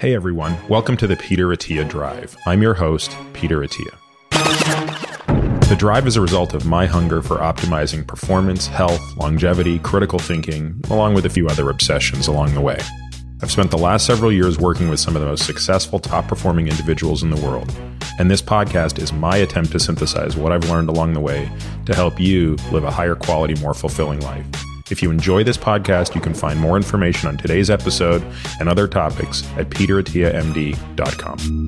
Hey everyone, welcome to the Peter Attia Drive. I'm your host, Peter Attia. The drive is a result of my hunger for optimizing performance, health, longevity, critical thinking, along with a few other obsessions along the way. I've spent the last several years working with some of the most successful, top performing individuals in the world, and this podcast is my attempt to synthesize what I've learned along the way to help you live a higher quality, more fulfilling life. If you enjoy this podcast, you can find more information on today's episode and other topics at peteratiamd.com.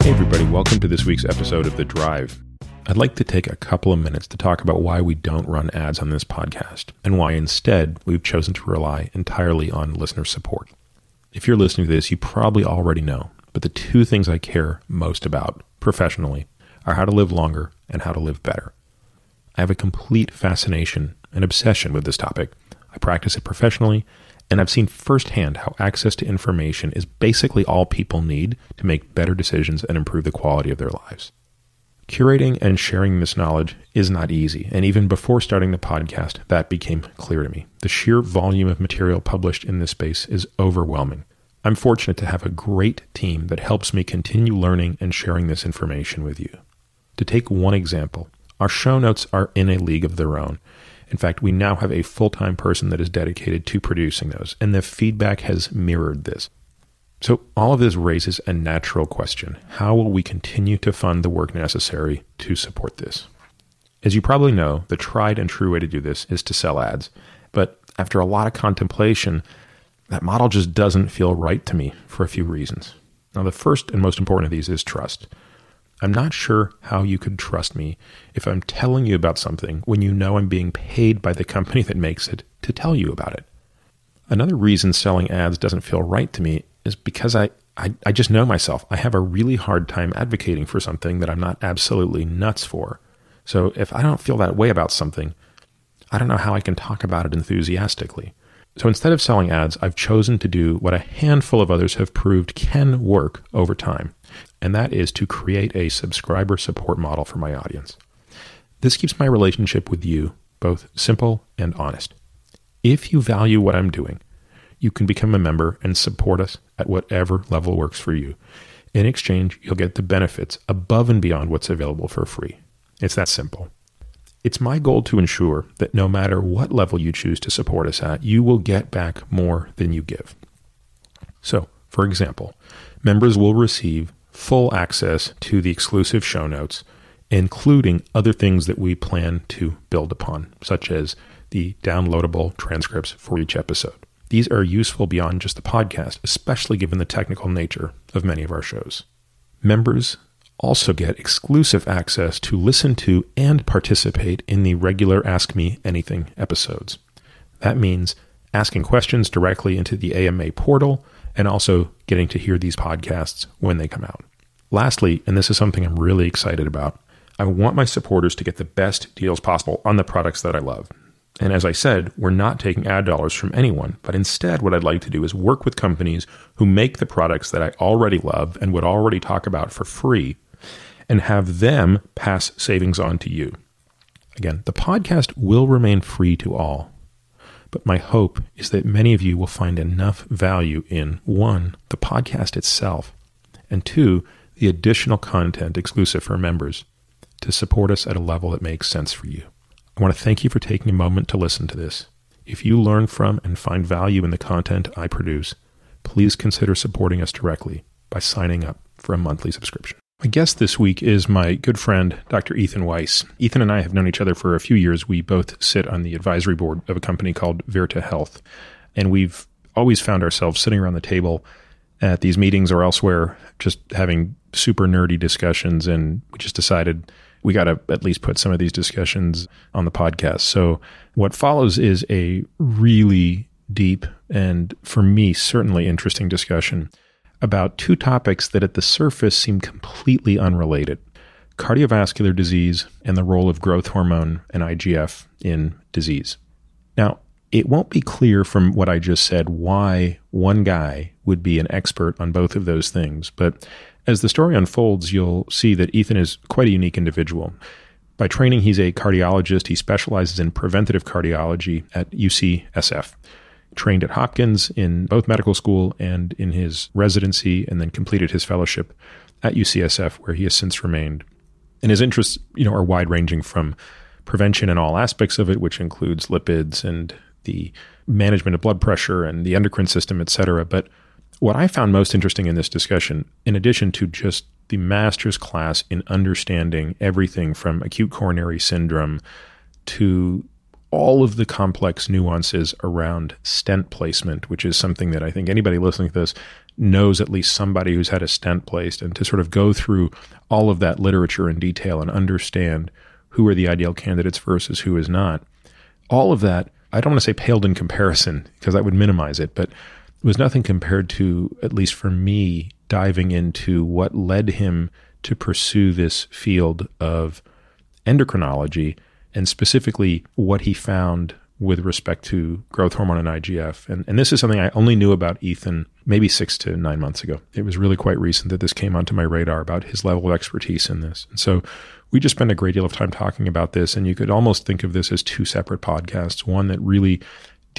Hey, everybody, welcome to this week's episode of The Drive. I'd like to take a couple of minutes to talk about why we don't run ads on this podcast and why instead we've chosen to rely entirely on listener support. If you're listening to this, you probably already know, but the two things I care most about professionally are how to live longer and how to live better. I have a complete fascination and obsession with this topic. I practice it professionally, and I've seen firsthand how access to information is basically all people need to make better decisions and improve the quality of their lives. Curating and sharing this knowledge is not easy, and even before starting the podcast, that became clear to me. The sheer volume of material published in this space is overwhelming. I'm fortunate to have a great team that helps me continue learning and sharing this information with you. To take one example, our show notes are in a league of their own. In fact, we now have a full time person that is dedicated to producing those, and the feedback has mirrored this. So, all of this raises a natural question How will we continue to fund the work necessary to support this? As you probably know, the tried and true way to do this is to sell ads. But after a lot of contemplation, that model just doesn't feel right to me for a few reasons. Now, the first and most important of these is trust. I'm not sure how you could trust me if I'm telling you about something when you know I'm being paid by the company that makes it to tell you about it. Another reason selling ads doesn't feel right to me is because I, I, I just know myself. I have a really hard time advocating for something that I'm not absolutely nuts for. So if I don't feel that way about something, I don't know how I can talk about it enthusiastically. So instead of selling ads, I've chosen to do what a handful of others have proved can work over time and that is to create a subscriber support model for my audience. This keeps my relationship with you both simple and honest. If you value what I'm doing, you can become a member and support us at whatever level works for you. In exchange, you'll get the benefits above and beyond what's available for free. It's that simple. It's my goal to ensure that no matter what level you choose to support us at, you will get back more than you give. So, for example, members will receive full access to the exclusive show notes, including other things that we plan to build upon, such as the downloadable transcripts for each episode. These are useful beyond just the podcast, especially given the technical nature of many of our shows. Members also get exclusive access to listen to and participate in the regular Ask Me Anything episodes. That means asking questions directly into the AMA portal and also getting to hear these podcasts when they come out. Lastly, and this is something I'm really excited about, I want my supporters to get the best deals possible on the products that I love. And as I said, we're not taking ad dollars from anyone, but instead, what I'd like to do is work with companies who make the products that I already love and would already talk about for free and have them pass savings on to you. Again, the podcast will remain free to all, but my hope is that many of you will find enough value in one, the podcast itself, and two, the additional content exclusive for members to support us at a level that makes sense for you. I want to thank you for taking a moment to listen to this. If you learn from and find value in the content I produce, please consider supporting us directly by signing up for a monthly subscription. My guest this week is my good friend, Dr. Ethan Weiss. Ethan and I have known each other for a few years. We both sit on the advisory board of a company called Verta Health, and we've always found ourselves sitting around the table at these meetings or elsewhere, just having super nerdy discussions, and we just decided we got to at least put some of these discussions on the podcast. So, what follows is a really deep and, for me, certainly interesting discussion about two topics that at the surface seem completely unrelated cardiovascular disease and the role of growth hormone and IGF in disease. Now, it won't be clear from what I just said why one guy would be an expert on both of those things, but as the story unfolds, you'll see that Ethan is quite a unique individual. By training, he's a cardiologist. He specializes in preventative cardiology at UCSF. Trained at Hopkins in both medical school and in his residency, and then completed his fellowship at UCSF, where he has since remained. And his interests, you know, are wide ranging from prevention in all aspects of it, which includes lipids and the management of blood pressure and the endocrine system, et cetera. But what I found most interesting in this discussion, in addition to just the master's class in understanding everything from acute coronary syndrome to all of the complex nuances around stent placement, which is something that I think anybody listening to this knows at least somebody who's had a stent placed, and to sort of go through all of that literature in detail and understand who are the ideal candidates versus who is not. All of that, I don't want to say paled in comparison because that would minimize it, but was nothing compared to, at least for me, diving into what led him to pursue this field of endocrinology and specifically what he found with respect to growth hormone and IGF. And, and this is something I only knew about Ethan maybe six to nine months ago. It was really quite recent that this came onto my radar about his level of expertise in this. And so we just spent a great deal of time talking about this. And you could almost think of this as two separate podcasts one that really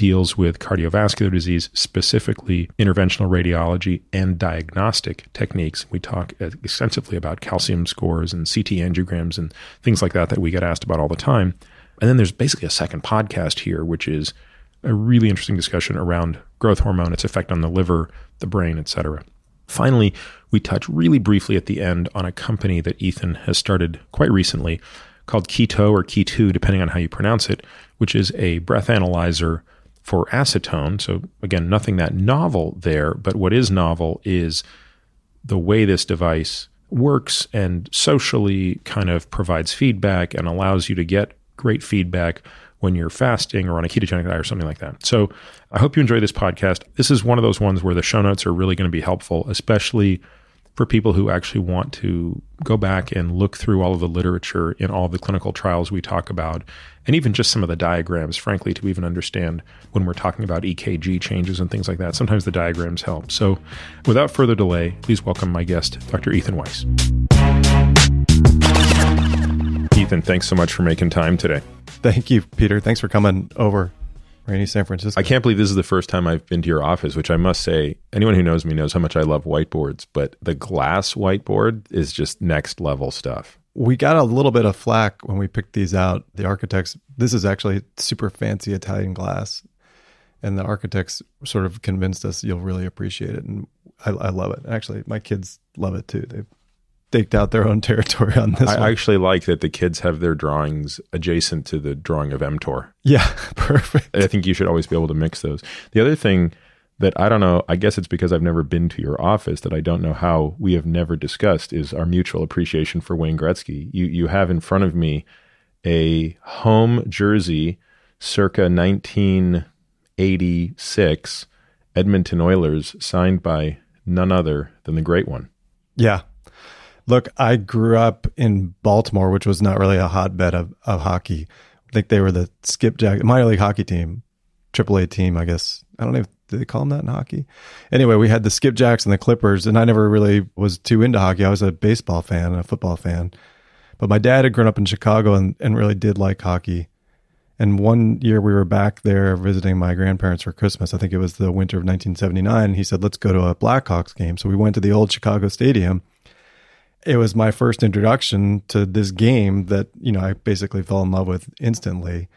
deals with cardiovascular disease, specifically interventional radiology and diagnostic techniques. We talk extensively about calcium scores and CT angiograms and things like that that we get asked about all the time. And then there's basically a second podcast here, which is a really interesting discussion around growth hormone, its effect on the liver, the brain, etc. Finally, we touch really briefly at the end on a company that Ethan has started quite recently called Keto or Two, depending on how you pronounce it, which is a breath analyzer for acetone. So, again, nothing that novel there, but what is novel is the way this device works and socially kind of provides feedback and allows you to get great feedback when you're fasting or on a ketogenic diet or something like that. So, I hope you enjoy this podcast. This is one of those ones where the show notes are really going to be helpful, especially for people who actually want to go back and look through all of the literature in all the clinical trials we talk about, and even just some of the diagrams, frankly, to even understand when we're talking about EKG changes and things like that. Sometimes the diagrams help. So, without further delay, please welcome my guest, Dr. Ethan Weiss. Ethan, thanks so much for making time today. Thank you, Peter. Thanks for coming over rainy San Francisco. I can't believe this is the first time I've been to your office, which I must say, anyone who knows me knows how much I love whiteboards, but the glass whiteboard is just next level stuff. We got a little bit of flack when we picked these out. The architects, this is actually super fancy Italian glass. And the architects sort of convinced us you'll really appreciate it. And I, I love it. Actually, my kids love it too. They staked out their own territory on this. I one. actually like that the kids have their drawings adjacent to the drawing of mTOR. Yeah, perfect. I think you should always be able to mix those. The other thing that I don't know, I guess it's because I've never been to your office that I don't know how we have never discussed is our mutual appreciation for Wayne Gretzky. You you have in front of me a home jersey circa 1986 Edmonton Oilers signed by none other than the great one. Yeah, Look, I grew up in Baltimore, which was not really a hotbed of, of hockey. I think they were the skipjack minor league hockey team, AAA team, I guess. I don't know if they call them that in hockey. Anyway, we had the skipjacks and the clippers, and I never really was too into hockey. I was a baseball fan and a football fan. But my dad had grown up in Chicago and, and really did like hockey. And one year we were back there visiting my grandparents for Christmas. I think it was the winter of 1979. He said, Let's go to a Blackhawks game. So we went to the old Chicago Stadium it was my first introduction to this game that you know I basically fell in love with instantly.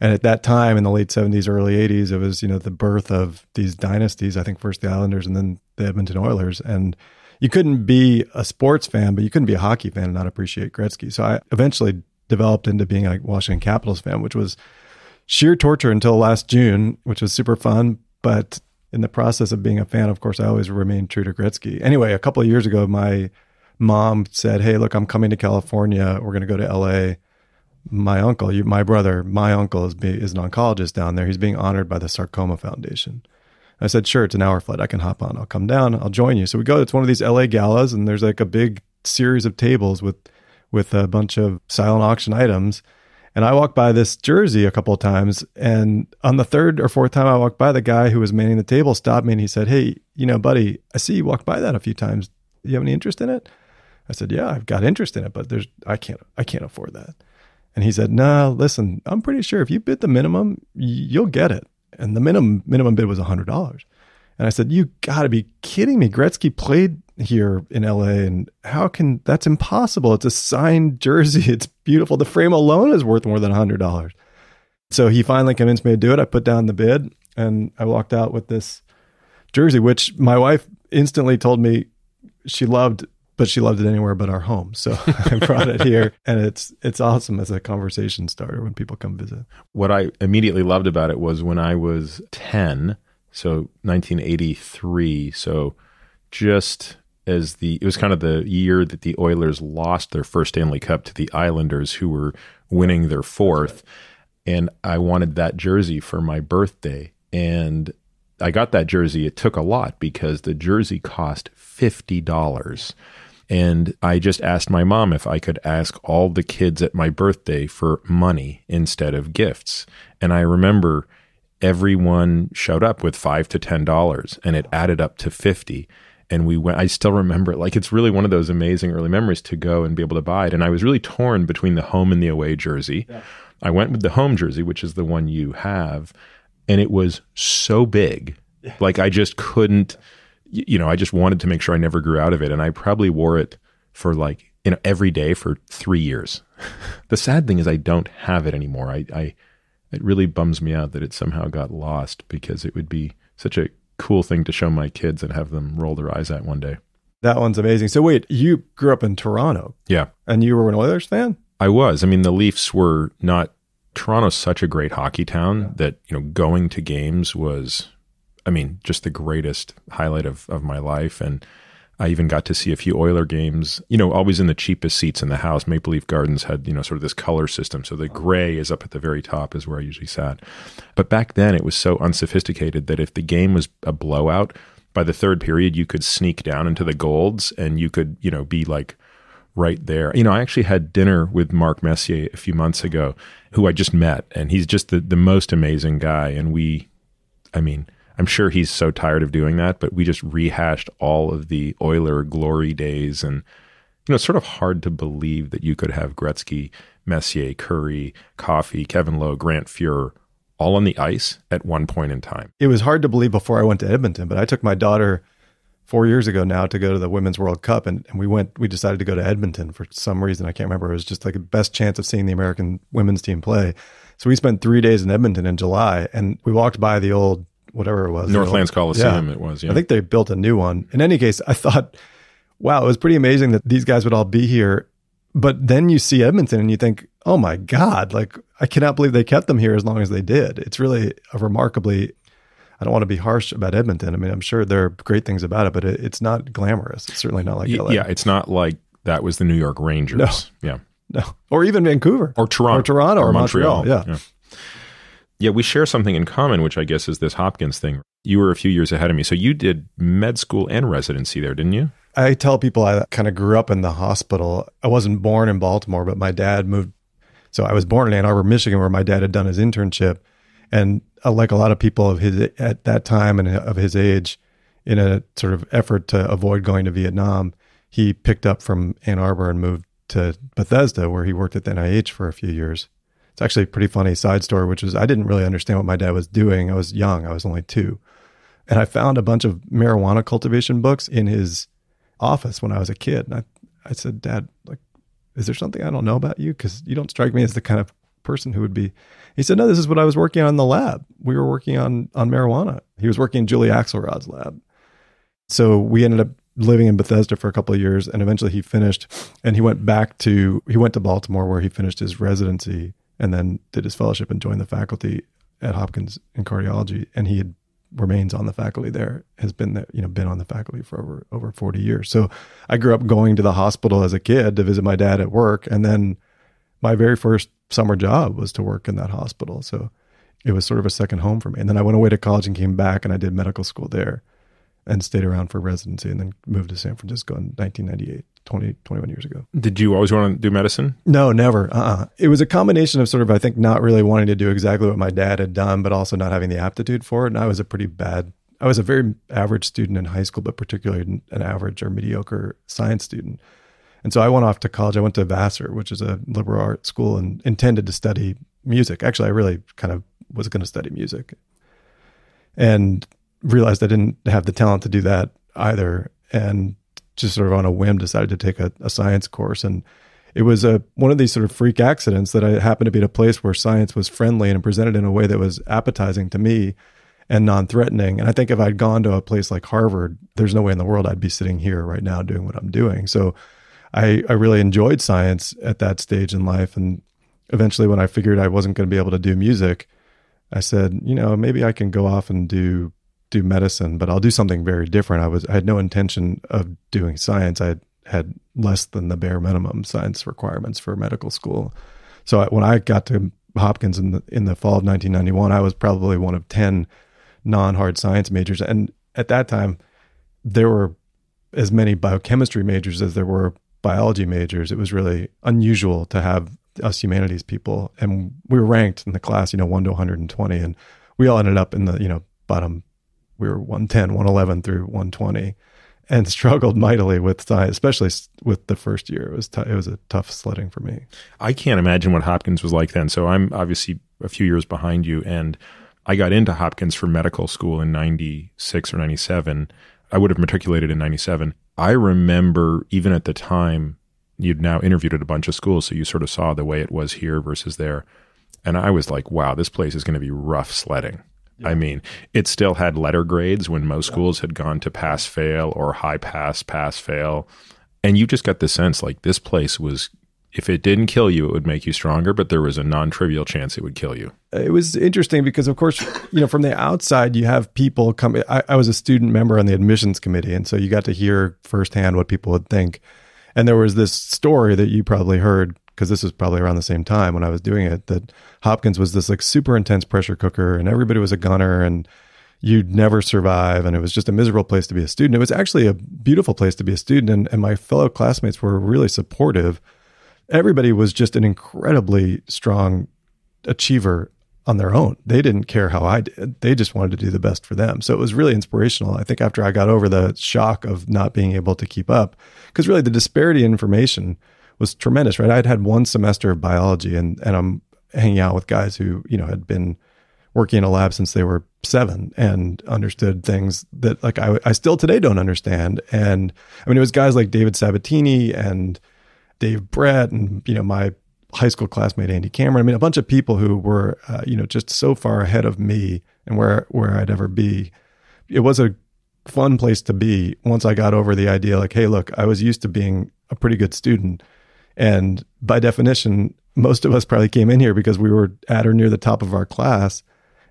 And at that time, in the late seventies, early eighties, it was you know the birth of these dynasties. I think first the Islanders and then the Edmonton Oilers, and you couldn't be a sports fan, but you couldn't be a hockey fan and not appreciate Gretzky. So I eventually developed into being a Washington Capitals fan, which was sheer torture until last June, which was super fun. But in the process of being a fan, of course, I always remained true to Gretzky. Anyway, a couple of years ago, my mom said, "Hey, look, I'm coming to California. We're going to go to LA." My uncle, you, my brother, my uncle is be, is an oncologist down there. He's being honored by the Sarcoma Foundation. I said, "Sure, it's an hour flight. I can hop on. I'll come down. I'll join you." So we go. It's one of these LA galas, and there's like a big series of tables with with a bunch of silent auction items. And I walked by this jersey a couple of times. And on the third or fourth time I walked by, the guy who was manning the table stopped me and he said, Hey, you know, buddy, I see you walked by that a few times. Do You have any interest in it? I said, "Yeah, I've got interest in it, but there's I can't I can't afford that." And he said, "No, nah, listen, I'm pretty sure if you bid the minimum, you'll get it." And the minimum minimum bid was hundred dollars. And I said, "You got to be kidding me! Gretzky played here in LA, and how can that's impossible? It's a signed jersey. It's beautiful. The frame alone is worth more than hundred dollars." So he finally convinced me to do it. I put down the bid, and I walked out with this jersey, which my wife instantly told me she loved but she loved it anywhere but our home. So I brought it here, and it's it's awesome as a conversation starter when people come visit. What I immediately loved about it was when I was ten, so 1983, so just as the it was kind of the year that the Oilers lost their first Stanley Cup to the Islanders, who were winning their fourth, and I wanted that jersey for my birthday, and I got that jersey. It took a lot because the jersey cost fifty dollars. And I just asked my mom if I could ask all the kids at my birthday for money instead of gifts. And I remember everyone showed up with five to ten dollars and it added up to 50 and we went i still remember it like it's really one of those amazing early memories to go and be able to buy it and i was really torn between the home and the away jersey yeah. i went with the home jersey which is the one you have and it was so big like i just couldn't you know, I just wanted to make sure I never grew out of it. And I probably wore it for like, you know, every day for three years. the sad thing is I don't have it anymore. I, I, it really bums me out that it somehow got lost because it would be such a cool thing to show my kids and have them roll their eyes at one day. That one's amazing. So wait, you grew up in Toronto. Yeah. And you were an Oilers fan? I was. I mean, the Leafs were not Toronto's such a great hockey town yeah. that, you know, going to games was I mean, just the greatest highlight of, of my life. And I even got to see a few Oiler games, you know, always in the cheapest seats in the house. Maple Leaf Gardens had, you know, sort of this color system. So the gray is up at the very top, is where I usually sat. But back then, it was so unsophisticated that if the game was a blowout, by the third period, you could sneak down into the golds and you could, you know, be like right there. You know, I actually had dinner with Mark Messier a few months ago, who I just met, and he's just the, the most amazing guy. And we, I mean, I'm sure he's so tired of doing that, but we just rehashed all of the Euler glory days and you know, it's sort of hard to believe that you could have Gretzky, Messier, Curry, Coffee, Kevin Lowe, Grant Fuhrer all on the ice at one point in time. It was hard to believe before I went to Edmonton, but I took my daughter four years ago now to go to the Women's World Cup, and, and we went. We decided to go to Edmonton for some reason I can't remember. It was just like the best chance of seeing the American women's team play. So we spent three days in Edmonton in July, and we walked by the old whatever it was. Northlands you know, Coliseum, yeah. it was. Yeah. I think they built a new one. In any case, I thought, wow, it was pretty amazing that these guys would all be here. But then you see Edmonton and you think, oh my God, like I cannot believe they kept them here as long as they did. It's really a remarkably I don't want to be harsh about Edmonton. I mean, I'm sure there are great things about it, but it, it's not glamorous. It's certainly not like LA. Yeah, it's not like that was the New York Rangers. No. Yeah. No. Or even Vancouver. Or Toronto. Or Toronto or, or Montreal. Montreal. Yeah. yeah. Yeah, we share something in common, which I guess is this Hopkins thing. You were a few years ahead of me. So you did med school and residency there, didn't you? I tell people I kind of grew up in the hospital. I wasn't born in Baltimore, but my dad moved. So I was born in Ann Arbor, Michigan, where my dad had done his internship. And uh, like a lot of people of his at that time and of his age, in a sort of effort to avoid going to Vietnam, he picked up from Ann Arbor and moved to Bethesda, where he worked at the NIH for a few years it's actually a pretty funny side story, which is I didn't really understand what my dad was doing. I was young, I was only two. And I found a bunch of marijuana cultivation books in his office when I was a kid. And I, I said, Dad, like, is there something I don't know about you? Because you don't strike me as the kind of person who would be. He said, No, this is what I was working on in the lab. We were working on on marijuana. He was working in Julie Axelrod's lab. So we ended up living in Bethesda for a couple of years, and eventually he finished, and he went back to he went to Baltimore where he finished his residency and then did his fellowship and joined the faculty at Hopkins in cardiology. And he had, remains on the faculty there, has been there, you know, been on the faculty for over over 40 years. So I grew up going to the hospital as a kid to visit my dad at work. And then my very first summer job was to work in that hospital. So it was sort of a second home for me. And then I went away to college and came back and I did medical school there and stayed around for residency and then moved to San Francisco in 1998. 20, 21 years ago. Did you always want to do medicine? No, never. Uh-uh. It was a combination of sort of, I think, not really wanting to do exactly what my dad had done, but also not having the aptitude for it. And I was a pretty bad, I was a very average student in high school, but particularly an average or mediocre science student. And so I went off to college. I went to Vassar, which is a liberal arts school, and intended to study music. Actually, I really kind of was going to study music and realized I didn't have the talent to do that either. And just sort of on a whim decided to take a, a science course and it was a one of these sort of freak accidents that I happened to be at a place where science was friendly and presented in a way that was appetizing to me and non-threatening. And I think if I'd gone to a place like Harvard, there's no way in the world I'd be sitting here right now doing what I'm doing. So I, I really enjoyed science at that stage in life. And eventually when I figured I wasn't going to be able to do music, I said, you know, maybe I can go off and do do medicine, but I'll do something very different. I was I had no intention of doing science. I had, less than the bare minimum science requirements for medical school. So I, when I got to Hopkins in the in the fall of 1991, I was probably one of 10 non-hard science majors and at that time there were as many biochemistry majors as there were biology majors. It was really unusual to have us humanities people and we were ranked in the class, you know, 1 to 120 and we all ended up in the, you know, bottom we were 110, 111 through 120 and struggled mightily with especially with the first year. It was t- it was a tough sledding for me. I can't imagine what Hopkins was like then. So I'm obviously a few years behind you, and I got into Hopkins for medical school in '96 or '97. I would have matriculated in '97. I remember even at the time you'd now interviewed at a bunch of schools, so you sort of saw the way it was here versus there. And I was like, wow, this place is going to be rough sledding. Yeah. I mean, it still had letter grades when most yeah. schools had gone to pass fail or high pass, pass fail. And you just got the sense like this place was if it didn't kill you, it would make you stronger, but there was a non trivial chance it would kill you. It was interesting because, of course, you know, from the outside, you have people come. I, I, was a student member on the admissions committee, and so you got to hear firsthand what people would think. And there was this story that you probably heard because this was probably around the same time when I was doing it, that Hopkins was this like super intense pressure cooker and everybody was a gunner and you'd never survive. And it was just a miserable place to be a student. It was actually a beautiful place to be a student. And, and my fellow classmates were really supportive. Everybody was just an incredibly strong achiever on their own. They didn't care how I did. They just wanted to do the best for them. So it was really inspirational. I think after I got over the shock of not being able to keep up, because really the disparity in information was tremendous, right? I'd had one semester of biology and, and I'm hanging out with guys who, you know, had been working in a lab since they were seven and understood things that like I, I still today don't understand. And I mean, it was guys like David Sabatini and Dave Brett and, you know, my high school classmate, Andy Cameron. I mean, a bunch of people who were, uh, you know, just so far ahead of me and where, where I'd ever be. It was a fun place to be once I got over the idea like, hey, look, I was used to being a pretty good student and by definition, most of us probably came in here because we were at or near the top of our class.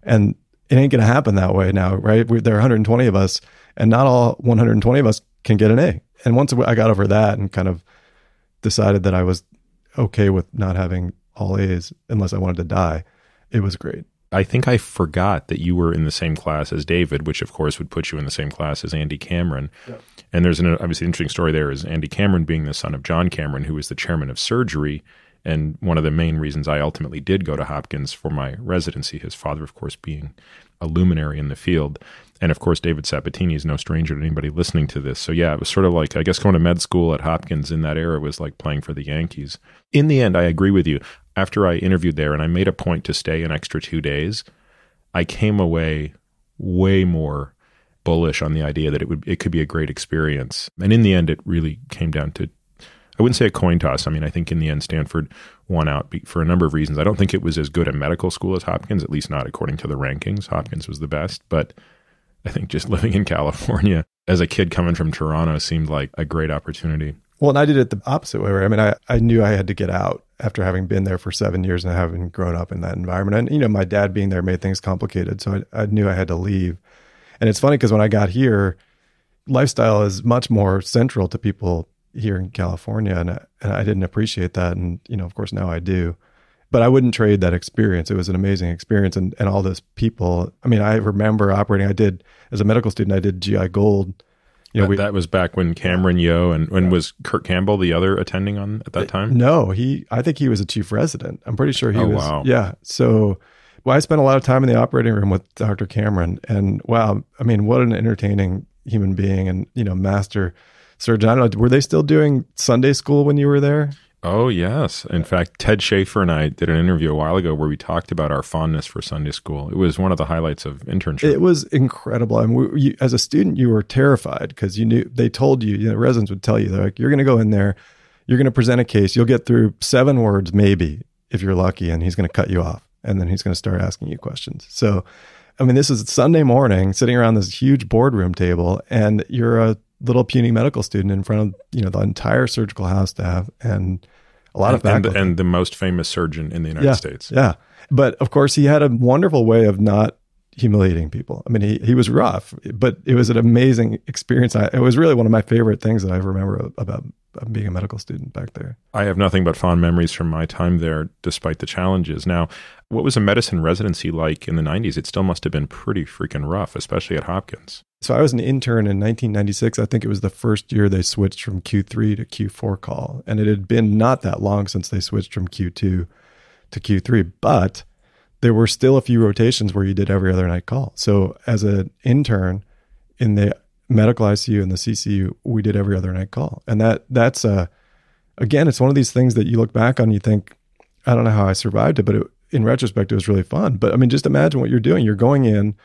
And it ain't going to happen that way now, right? We, there are 120 of us, and not all 120 of us can get an A. And once I got over that and kind of decided that I was okay with not having all A's unless I wanted to die, it was great. I think I forgot that you were in the same class as David, which of course would put you in the same class as Andy Cameron. Yeah. And there's an obviously interesting story there is Andy Cameron being the son of John Cameron, who was the chairman of surgery. And one of the main reasons I ultimately did go to Hopkins for my residency, his father, of course, being a luminary in the field and of course, David Sabatini is no stranger to anybody listening to this. So, yeah, it was sort of like, I guess, going to med school at Hopkins in that era was like playing for the Yankees. In the end, I agree with you. After I interviewed there and I made a point to stay an extra two days, I came away way more bullish on the idea that it would it could be a great experience. And in the end, it really came down to I wouldn't say a coin toss. I mean, I think in the end, Stanford won out for a number of reasons. I don't think it was as good a medical school as Hopkins, at least not according to the rankings. Hopkins was the best, but I think just living in California as a kid coming from Toronto seemed like a great opportunity. Well, and I did it the opposite way. Right? I mean, I, I knew I had to get out after having been there for seven years and having grown up in that environment. And, you know, my dad being there made things complicated. So I, I knew I had to leave. And it's funny because when I got here, lifestyle is much more central to people here in California. And I, and I didn't appreciate that. And, you know, of course, now I do but I wouldn't trade that experience. It was an amazing experience and, and all those people. I mean, I remember operating. I did as a medical student, I did GI Gold. You know, that, we, that was back when Cameron Yo and when yeah. was Kurt Campbell the other attending on at that uh, time? No, he I think he was a chief resident. I'm pretty sure he oh, was. Wow. Yeah. So well, I spent a lot of time in the operating room with Dr. Cameron and wow, I mean, what an entertaining human being and, you know, master surgeon. I don't know, were they still doing Sunday school when you were there? Oh, yes. In fact, Ted Schaefer and I did an interview a while ago where we talked about our fondness for Sunday school. It was one of the highlights of internship. It was incredible. I and mean, as a student, you were terrified because you knew they told you, you know, residents would tell you, they're like, you're going to go in there, you're going to present a case, you'll get through seven words, maybe, if you're lucky, and he's going to cut you off. And then he's going to start asking you questions. So, I mean, this is Sunday morning, sitting around this huge boardroom table, and you're a little puny medical student in front of you know the entire surgical house staff and a lot and, of faculty. And, and, the most famous surgeon in the United yeah, States. Yeah, but of course he had a wonderful way of not humiliating people. I mean, he he was rough, but it was an amazing experience. I, it was really one of my favorite things that I remember about I'm being a medical student back there. I have nothing but fond memories from my time there, despite the challenges. Now, what was a medicine residency like in the 90s? It still must have been pretty freaking rough, especially at Hopkins. So I was an intern in 1996. I think it was the first year they switched from Q3 to Q4 call. And it had been not that long since they switched from Q2 to Q3, but there were still a few rotations where you did every other night call. So as an intern in the medical ICU and the CCU, we did every other night call. And that that's a uh, again, it's one of these things that you look back on, you think, I don't know how I survived it, but it, in retrospect, it was really fun. But I mean, just imagine what you're doing. You're going in,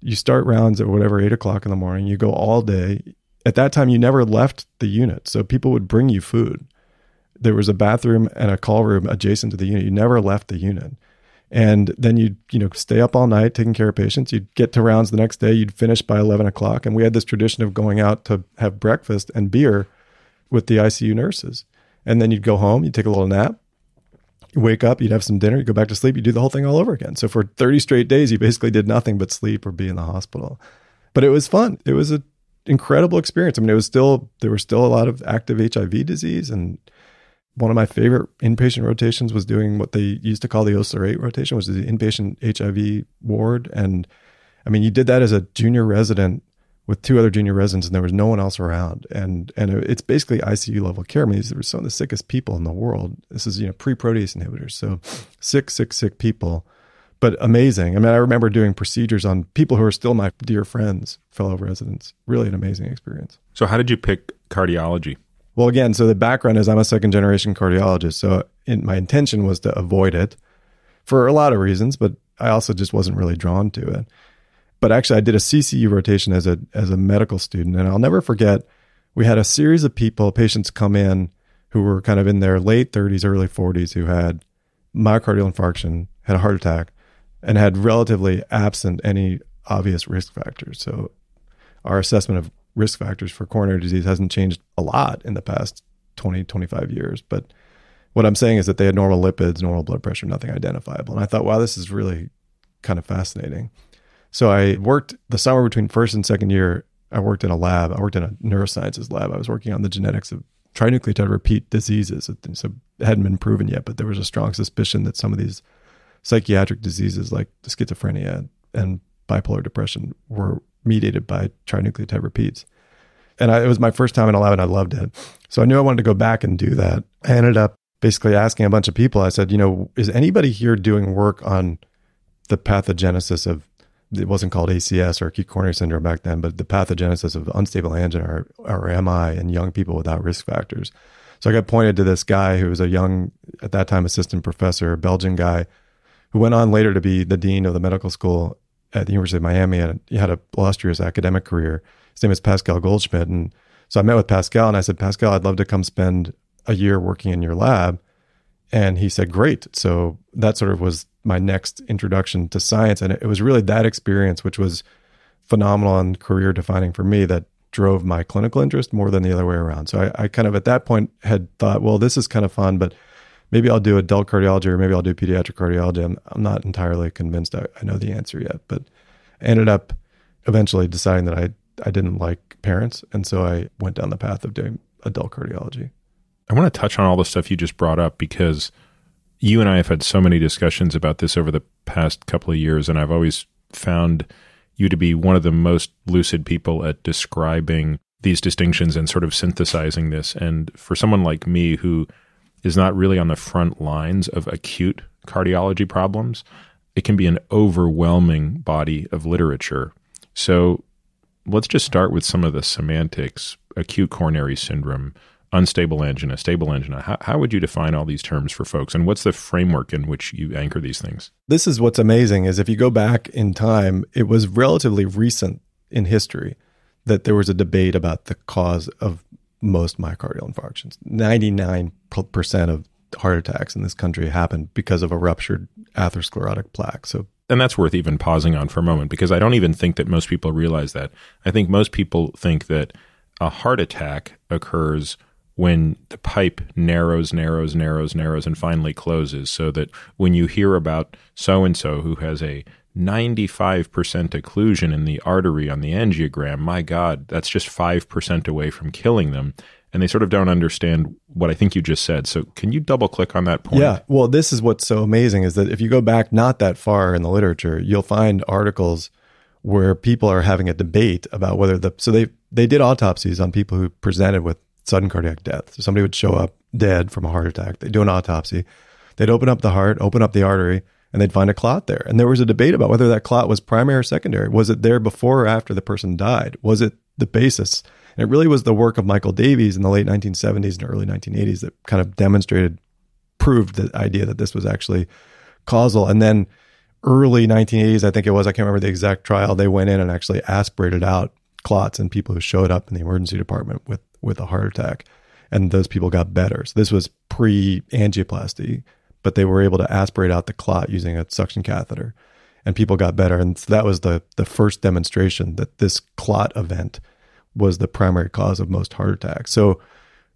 you start rounds at whatever eight o'clock in the morning. You go all day. At that time, you never left the unit, so people would bring you food. There was a bathroom and a call room adjacent to the unit. You never left the unit and then you'd you know stay up all night taking care of patients you'd get to rounds the next day you'd finish by 11 o'clock and we had this tradition of going out to have breakfast and beer with the icu nurses and then you'd go home you'd take a little nap you wake up you'd have some dinner you go back to sleep you do the whole thing all over again so for 30 straight days you basically did nothing but sleep or be in the hospital but it was fun it was an incredible experience i mean it was still there was still a lot of active hiv disease and one of my favorite inpatient rotations was doing what they used to call the OSER 8 rotation, which is the inpatient HIV ward. And I mean, you did that as a junior resident with two other junior residents, and there was no one else around. And and it's basically ICU level care. I mean, these were some of the sickest people in the world. This is you know pre protease inhibitors, so sick, sick, sick people, but amazing. I mean, I remember doing procedures on people who are still my dear friends, fellow residents. Really an amazing experience. So, how did you pick cardiology? Well, again, so the background is I'm a second generation cardiologist. So my intention was to avoid it for a lot of reasons, but I also just wasn't really drawn to it. But actually, I did a CCU rotation as a, as a medical student. And I'll never forget, we had a series of people, patients come in who were kind of in their late 30s, early 40s, who had myocardial infarction, had a heart attack, and had relatively absent any obvious risk factors. So our assessment of risk factors for coronary disease hasn't changed a lot in the past 20, 25 years. But what I'm saying is that they had normal lipids, normal blood pressure, nothing identifiable. And I thought, wow, this is really kind of fascinating. So I worked the summer between first and second year. I worked in a lab. I worked in a neurosciences lab. I was working on the genetics of trinucleotide repeat diseases. So it hadn't been proven yet, but there was a strong suspicion that some of these psychiatric diseases like schizophrenia and bipolar depression were mediated by trinucleotide repeats. And I, it was my first time in a lab and I loved it. So I knew I wanted to go back and do that. I ended up basically asking a bunch of people. I said, you know, is anybody here doing work on the pathogenesis of it wasn't called ACS or acute coronary syndrome back then, but the pathogenesis of unstable angina or, or MI in young people without risk factors. So I got pointed to this guy who was a young, at that time, assistant professor, Belgian guy, who went on later to be the dean of the medical school at the University of Miami. And he had a illustrious academic career. His name is Pascal Goldschmidt. And so I met with Pascal and I said, Pascal, I'd love to come spend a year working in your lab. And he said, Great. So that sort of was my next introduction to science. And it was really that experience, which was phenomenal and career defining for me, that drove my clinical interest more than the other way around. So I, I kind of at that point had thought, well, this is kind of fun, but maybe I'll do adult cardiology or maybe I'll do pediatric cardiology. I'm, I'm not entirely convinced I, I know the answer yet, but I ended up eventually deciding that I, I didn't like parents. And so I went down the path of doing adult cardiology. I want to touch on all the stuff you just brought up because you and I have had so many discussions about this over the past couple of years. And I've always found you to be one of the most lucid people at describing these distinctions and sort of synthesizing this. And for someone like me who is not really on the front lines of acute cardiology problems, it can be an overwhelming body of literature. So let's just start with some of the semantics acute coronary syndrome, unstable angina, stable angina. How, how, would you define all these terms for folks? And what's the framework in which you anchor these things? This is what's amazing is if you go back in time, it was relatively recent in history that there was a debate about the cause of most myocardial infarctions. 99% of heart attacks in this country happen because of a ruptured atherosclerotic plaque. So and that's worth even pausing on for a moment because I don't even think that most people realize that. I think most people think that a heart attack occurs when the pipe narrows, narrows, narrows, narrows, and finally closes. So that when you hear about so and so who has a 95% occlusion in the artery on the angiogram, my God, that's just 5% away from killing them. And they sort of don't understand what I think you just said. So can you double click on that point? Yeah. Well, this is what's so amazing is that if you go back not that far in the literature, you'll find articles where people are having a debate about whether the so they they did autopsies on people who presented with sudden cardiac death. So somebody would show up dead from a heart attack. They do an autopsy. They'd open up the heart, open up the artery, and they'd find a clot there. And there was a debate about whether that clot was primary or secondary. Was it there before or after the person died? Was it the basis? And it really was the work of Michael Davies in the late 1970s and early 1980s that kind of demonstrated, proved the idea that this was actually causal. And then early 1980s, I think it was, I can't remember the exact trial, they went in and actually aspirated out clots in people who showed up in the emergency department with, with a heart attack. And those people got better. So this was pre angioplasty but they were able to aspirate out the clot using a suction catheter and people got better and so that was the the first demonstration that this clot event was the primary cause of most heart attacks so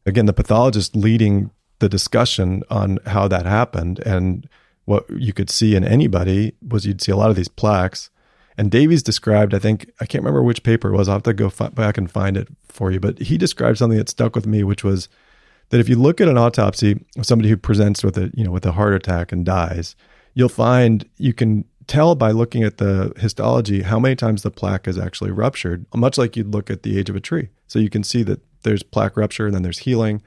again the pathologist leading the discussion on how that happened and what you could see in anybody was you'd see a lot of these plaques and Davies described, I think, I can't remember which paper it was. I'll have to go fi- back and find it for you. But he described something that stuck with me, which was that if you look at an autopsy of somebody who presents with a you know with a heart attack and dies, you'll find you can tell by looking at the histology how many times the plaque is actually ruptured, much like you'd look at the age of a tree. So you can see that there's plaque rupture and then there's healing.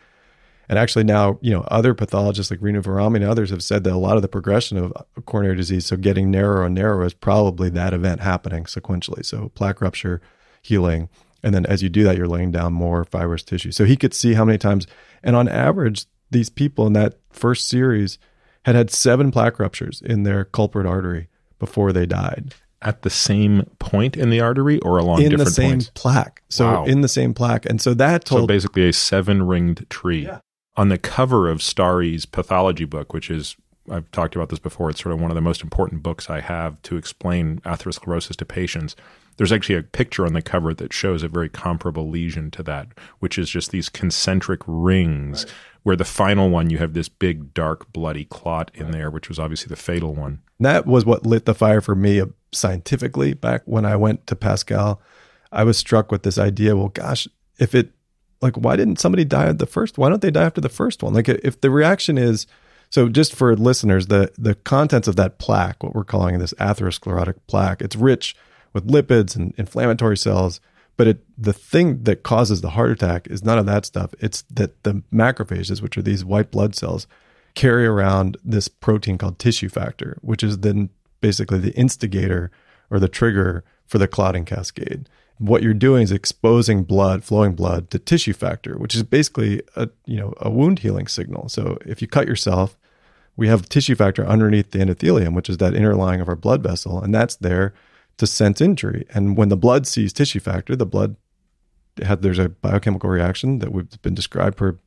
And actually now, you know, other pathologists like Renu Varami and others have said that a lot of the progression of coronary disease, so getting narrower and narrower, is probably that event happening sequentially. So plaque rupture, healing, and then as you do that, you're laying down more fibrous tissue. So he could see how many times. And on average, these people in that first series had had seven plaque ruptures in their culprit artery before they died. At the same point in the artery or along in different the same points? plaque. So wow. in the same plaque. And so that told. So basically a seven ringed tree. Yeah. On the cover of Starry's pathology book, which is I've talked about this before. It's sort of one of the most important books I have to explain atherosclerosis to patients. There's actually a picture on the cover that shows a very comparable lesion to that, which is just these concentric rings, right. where the final one, you have this big, dark, bloody clot in there, which was obviously the fatal one. That was what lit the fire for me uh, scientifically back when I went to Pascal. I was struck with this idea well, gosh, if it, like, why didn't somebody die at the first? Why don't they die after the first one? Like, if the reaction is, so just for listeners, the the contents of that plaque, what we're calling this atherosclerotic plaque, it's rich with lipids and inflammatory cells. But it, the thing that causes the heart attack is none of that stuff. It's that the macrophages, which are these white blood cells, carry around this protein called tissue factor, which is then basically the instigator or the trigger for the clotting cascade. What you're doing is exposing blood, flowing blood to tissue factor, which is basically a you know a wound healing signal. So if you cut yourself, we have tissue factor underneath the endothelium, which is that inner lining of our blood vessel, and that's there to sense injury. And when the blood sees tissue factor, the blood had there's a biochemical reaction that we've been described for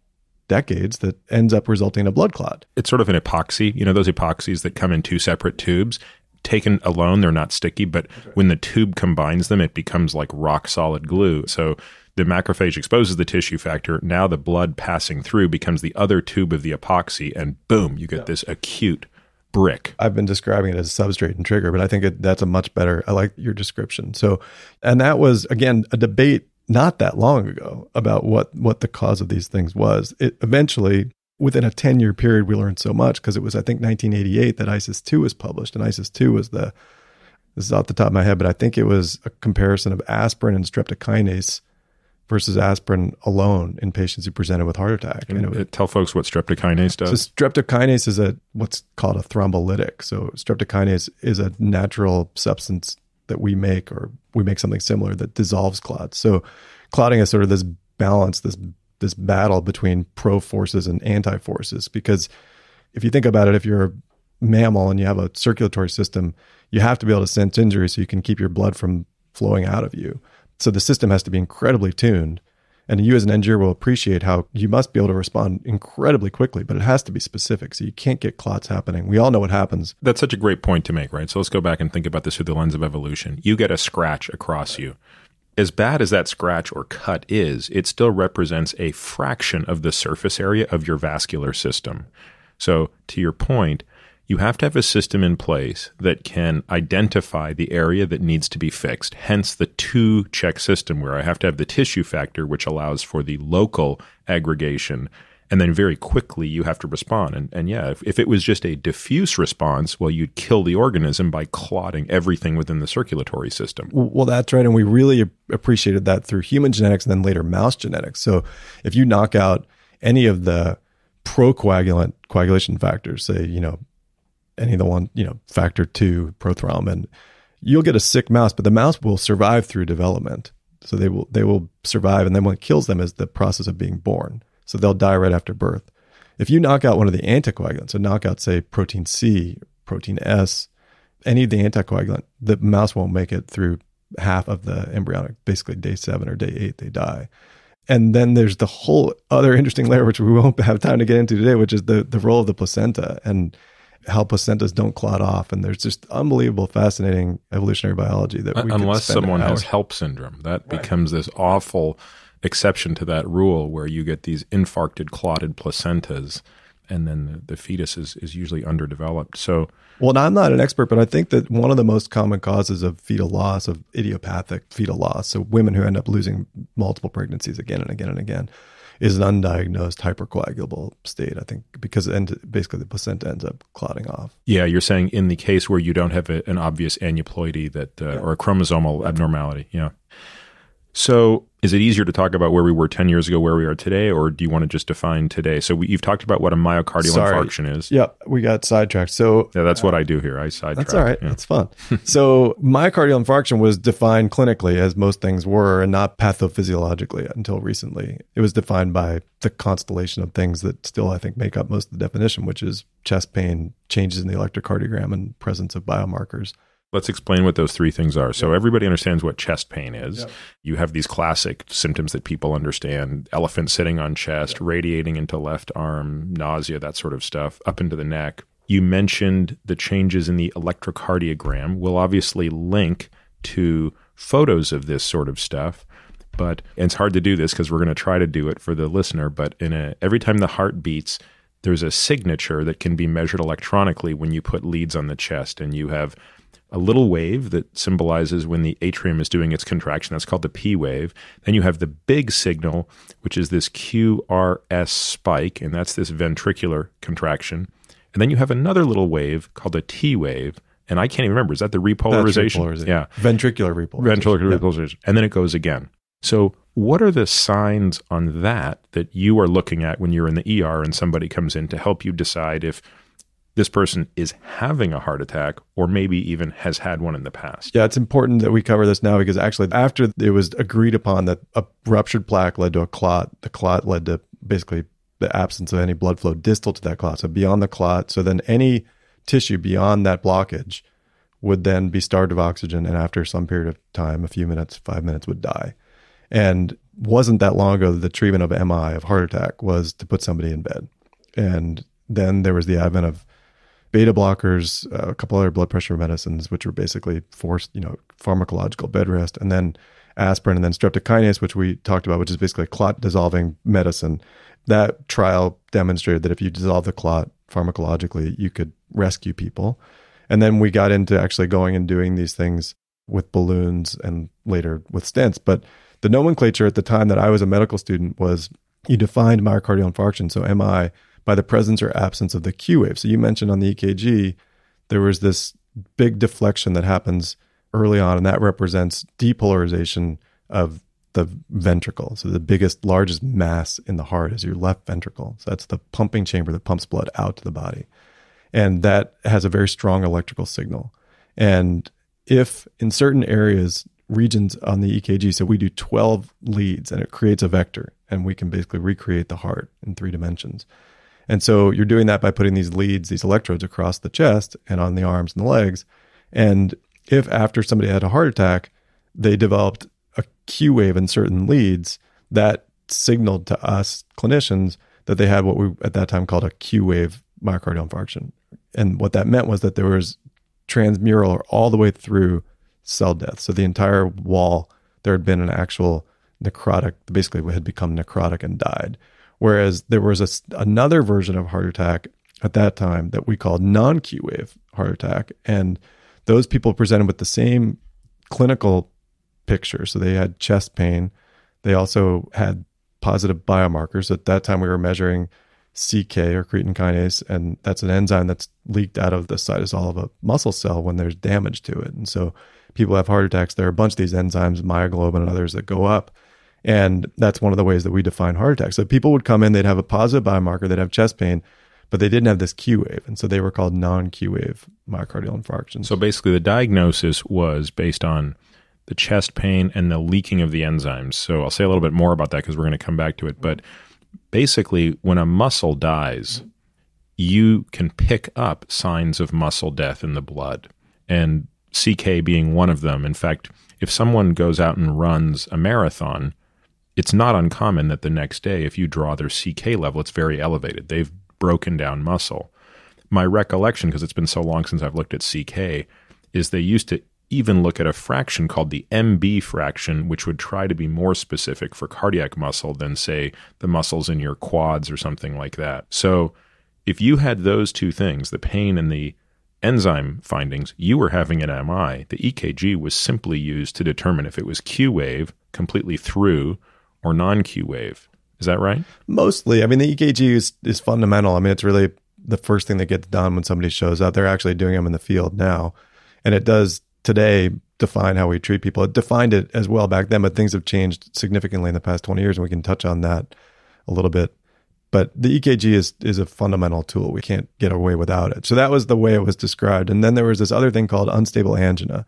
decades that ends up resulting in a blood clot. It's sort of an epoxy, you know, those epoxies that come in two separate tubes. Taken alone, they're not sticky, but okay. when the tube combines them, it becomes like rock solid glue. So the macrophage exposes the tissue factor. Now the blood passing through becomes the other tube of the epoxy, and boom, you get yeah. this acute brick. I've been describing it as substrate and trigger, but I think it, that's a much better. I like your description. So, and that was again a debate not that long ago about what what the cause of these things was. It eventually within a 10 year period we learned so much because it was I think 1988 that ISIS 2 was published and ISIS 2 was the this is off the top of my head but I think it was a comparison of aspirin and streptokinase versus aspirin alone in patients who presented with heart attack. And, it, tell folks what streptokinase does. So streptokinase is a what's called a thrombolytic. So streptokinase is a natural substance that we make, or we make something similar that dissolves clots. So clotting is sort of this balance, this this battle between pro forces and anti forces. Because if you think about it, if you're a mammal and you have a circulatory system, you have to be able to sense injury so you can keep your blood from flowing out of you. So the system has to be incredibly tuned. And you as an engineer will appreciate how you must be able to respond incredibly quickly, but it has to be specific. So you can't get clots happening. We all know what happens. That's such a great point to make, right? So let's go back and think about this through the lens of evolution. You get a scratch across you. As bad as that scratch or cut is, it still represents a fraction of the surface area of your vascular system. So, to your point, you have to have a system in place that can identify the area that needs to be fixed. Hence the two check system where I have to have the tissue factor, which allows for the local aggregation. And then very quickly you have to respond. And, and yeah, if, if it was just a diffuse response, well, you'd kill the organism by clotting everything within the circulatory system. Well, that's right. And we really appreciated that through human genetics and then later mouse genetics. So if you knock out any of the procoagulant coagulation factors, say, you know, any of the one, you know, factor two prothrombin, you'll get a sick mouse, but the mouse will survive through development. So they will they will survive, and then what kills them is the process of being born. So they'll die right after birth. If you knock out one of the anticoagulants, so knock out say protein C, protein S, any of the anticoagulant, the mouse won't make it through half of the embryonic, basically day seven or day eight, they die. And then there's the whole other interesting layer, which we won't have time to get into today, which is the the role of the placenta and how placentas don't clot off. And there's just unbelievable, fascinating evolutionary biology that we unless someone has HELP syndrome, that right. becomes this awful exception to that rule where you get these infarcted, clotted placentas, and then the, the fetus is, is usually underdeveloped. So, well, I'm not an expert, but I think that one of the most common causes of fetal loss, of idiopathic fetal loss, so women who end up losing multiple pregnancies again and again and again, is an undiagnosed hypercoagulable state. I think because end, basically the placenta ends up clotting off. Yeah, you're saying in the case where you don't have a, an obvious aneuploidy that uh, yeah. or a chromosomal abnormality. Yeah. So, is it easier to talk about where we were 10 years ago, where we are today, or do you want to just define today? So, we, you've talked about what a myocardial Sorry. infarction is. Yep, we got sidetracked. So, yeah, that's uh, what I do here. I sidetrack. That's all right. Yeah. That's fun. so, myocardial infarction was defined clinically, as most things were, and not pathophysiologically until recently. It was defined by the constellation of things that still, I think, make up most of the definition, which is chest pain, changes in the electrocardiogram, and presence of biomarkers. Let's explain what those three things are. So, everybody understands what chest pain is. You have these classic symptoms that people understand elephant sitting on chest, radiating into left arm, nausea, that sort of stuff, up into the neck. You mentioned the changes in the electrocardiogram will obviously link to photos of this sort of stuff but it's hard to do this because we're going to try to do it for the listener but in a, every time the heart beats there's a signature that can be measured electronically when you put leads on the chest and you have a little wave that symbolizes when the atrium is doing its contraction. That's called the P wave. Then you have the big signal, which is this QRS spike, and that's this ventricular contraction. And then you have another little wave called a T wave. And I can't even remember. Is that the repolarization? repolarization. Yeah. Ventricular repolarization. Ventricular repolarization. And then it goes again. So, what are the signs on that that you are looking at when you're in the ER and somebody comes in to help you decide if this person is having a heart attack or maybe even has had one in the past. Yeah, it's important that we cover this now because actually, after it was agreed upon that a ruptured plaque led to a clot, the clot led to basically the absence of any blood flow distal to that clot. So beyond the clot, so then any tissue beyond that blockage would then be starved of oxygen and after some period of time, a few minutes, five minutes, would die. And wasn't that long ago the treatment of MI, of heart attack, was to put somebody in bed. And then there was the advent of beta blockers, uh, a couple other blood pressure medicines, which were basically forced, you know, pharmacological bed rest, and then aspirin, and then streptokinase, which we talked about, which is basically a clot dissolving medicine. That trial demonstrated that if you dissolve the clot pharmacologically, you could rescue people. And then we got into actually going and doing these things with balloons and later with stents. But the nomenclature at the time that I was a medical student was you defined myocardial infarction. So MI by the presence or absence of the Q wave. So you mentioned on the EKG, there was this big deflection that happens early on, and that represents depolarization of the ventricle. So the biggest, largest mass in the heart is your left ventricle. So that's the pumping chamber that pumps blood out to the body. And that has a very strong electrical signal. And if in certain areas, regions on the EKG, so we do 12 leads and it creates a vector, and we can basically recreate the heart in three dimensions. And so you're doing that by putting these leads, these electrodes across the chest and on the arms and the legs. And if after somebody had a heart attack, they developed a Q wave in certain leads, that signaled to us clinicians that they had what we at that time called a Q wave myocardial infarction. And what that meant was that there was transmural all the way through cell death. So the entire wall, there had been an actual necrotic, basically, had become necrotic and died. Whereas there was a, another version of heart attack at that time that we called non Q wave heart attack. And those people presented with the same clinical picture. So they had chest pain. They also had positive biomarkers. At that time, we were measuring CK or creatine kinase, and that's an enzyme that's leaked out of the cytosol of a muscle cell when there's damage to it. And so people have heart attacks. There are a bunch of these enzymes, myoglobin and others, that go up. And that's one of the ways that we define heart attack. So people would come in, they'd have a positive biomarker, they'd have chest pain, but they didn't have this Q wave. And so they were called non Q wave myocardial infarctions. So basically, the diagnosis was based on the chest pain and the leaking of the enzymes. So I'll say a little bit more about that because we're going to come back to it. But basically, when a muscle dies, you can pick up signs of muscle death in the blood, and CK being one of them. In fact, if someone goes out and runs a marathon, it's not uncommon that the next day, if you draw their CK level, it's very elevated. They've broken down muscle. My recollection, because it's been so long since I've looked at CK, is they used to even look at a fraction called the MB fraction, which would try to be more specific for cardiac muscle than, say, the muscles in your quads or something like that. So, if you had those two things, the pain and the enzyme findings, you were having an MI. The EKG was simply used to determine if it was Q wave completely through or non Q wave. Is that right? Mostly. I mean, the EKG is, is fundamental. I mean, it's really the first thing that gets done when somebody shows up. They're actually doing them in the field now. And it does today define how we treat people. It defined it as well back then, but things have changed significantly in the past 20 years. And we can touch on that a little bit. But the EKG is, is a fundamental tool. We can't get away without it. So that was the way it was described. And then there was this other thing called unstable angina.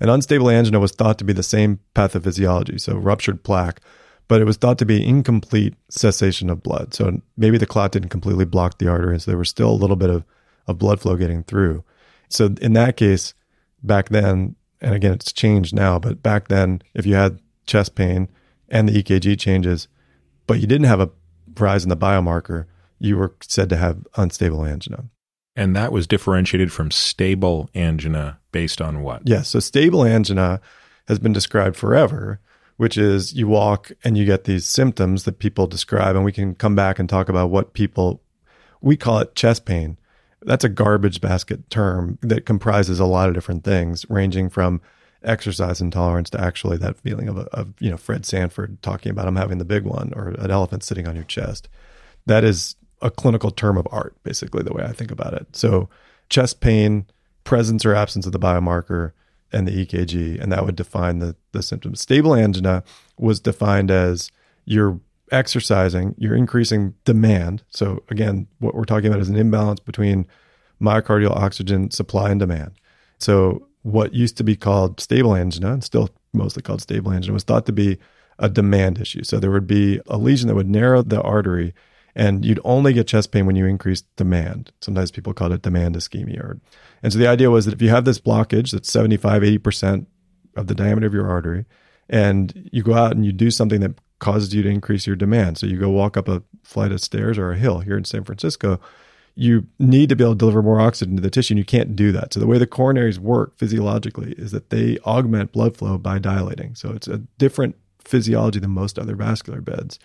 And unstable angina was thought to be the same pathophysiology, so ruptured plaque but it was thought to be incomplete cessation of blood. So maybe the clot didn't completely block the arteries. There was still a little bit of, of blood flow getting through. So in that case, back then, and again, it's changed now, but back then, if you had chest pain and the EKG changes, but you didn't have a rise in the biomarker, you were said to have unstable angina. And that was differentiated from stable angina based on what? Yes. Yeah, so stable angina has been described forever which is you walk and you get these symptoms that people describe. And we can come back and talk about what people, we call it chest pain. That's a garbage basket term that comprises a lot of different things, ranging from exercise intolerance to actually that feeling of, of you know Fred Sanford talking about I'm having the big one or an elephant sitting on your chest. That is a clinical term of art, basically the way I think about it. So chest pain, presence or absence of the biomarker, and the EKG, and that would define the, the symptoms. Stable angina was defined as you're exercising, you're increasing demand. So, again, what we're talking about is an imbalance between myocardial oxygen supply and demand. So, what used to be called stable angina, and still mostly called stable angina, was thought to be a demand issue. So, there would be a lesion that would narrow the artery and you'd only get chest pain when you increased demand. Sometimes people call it demand ischemia. And so the idea was that if you have this blockage that's 75, 80% of the diameter of your artery, and you go out and you do something that causes you to increase your demand. So you go walk up a flight of stairs or a hill here in San Francisco, you need to be able to deliver more oxygen to the tissue and you can't do that. So the way the coronaries work physiologically is that they augment blood flow by dilating. So it's a different physiology than most other vascular beds.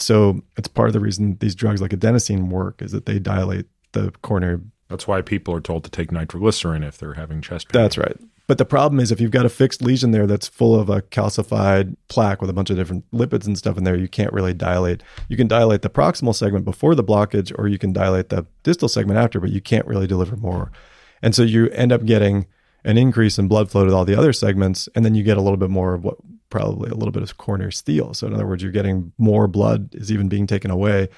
So it's part of the reason these drugs like adenosine work is that they dilate the coronary. That's why people are told to take nitroglycerin if they're having chest pain. That's right. But the problem is if you've got a fixed lesion there that's full of a calcified plaque with a bunch of different lipids and stuff in there, you can't really dilate. You can dilate the proximal segment before the blockage or you can dilate the distal segment after, but you can't really deliver more. And so you end up getting an increase in blood flow to all the other segments, and then you get a little bit more of what probably a little bit of coronary steel. So in other words, you're getting more blood is even being taken away.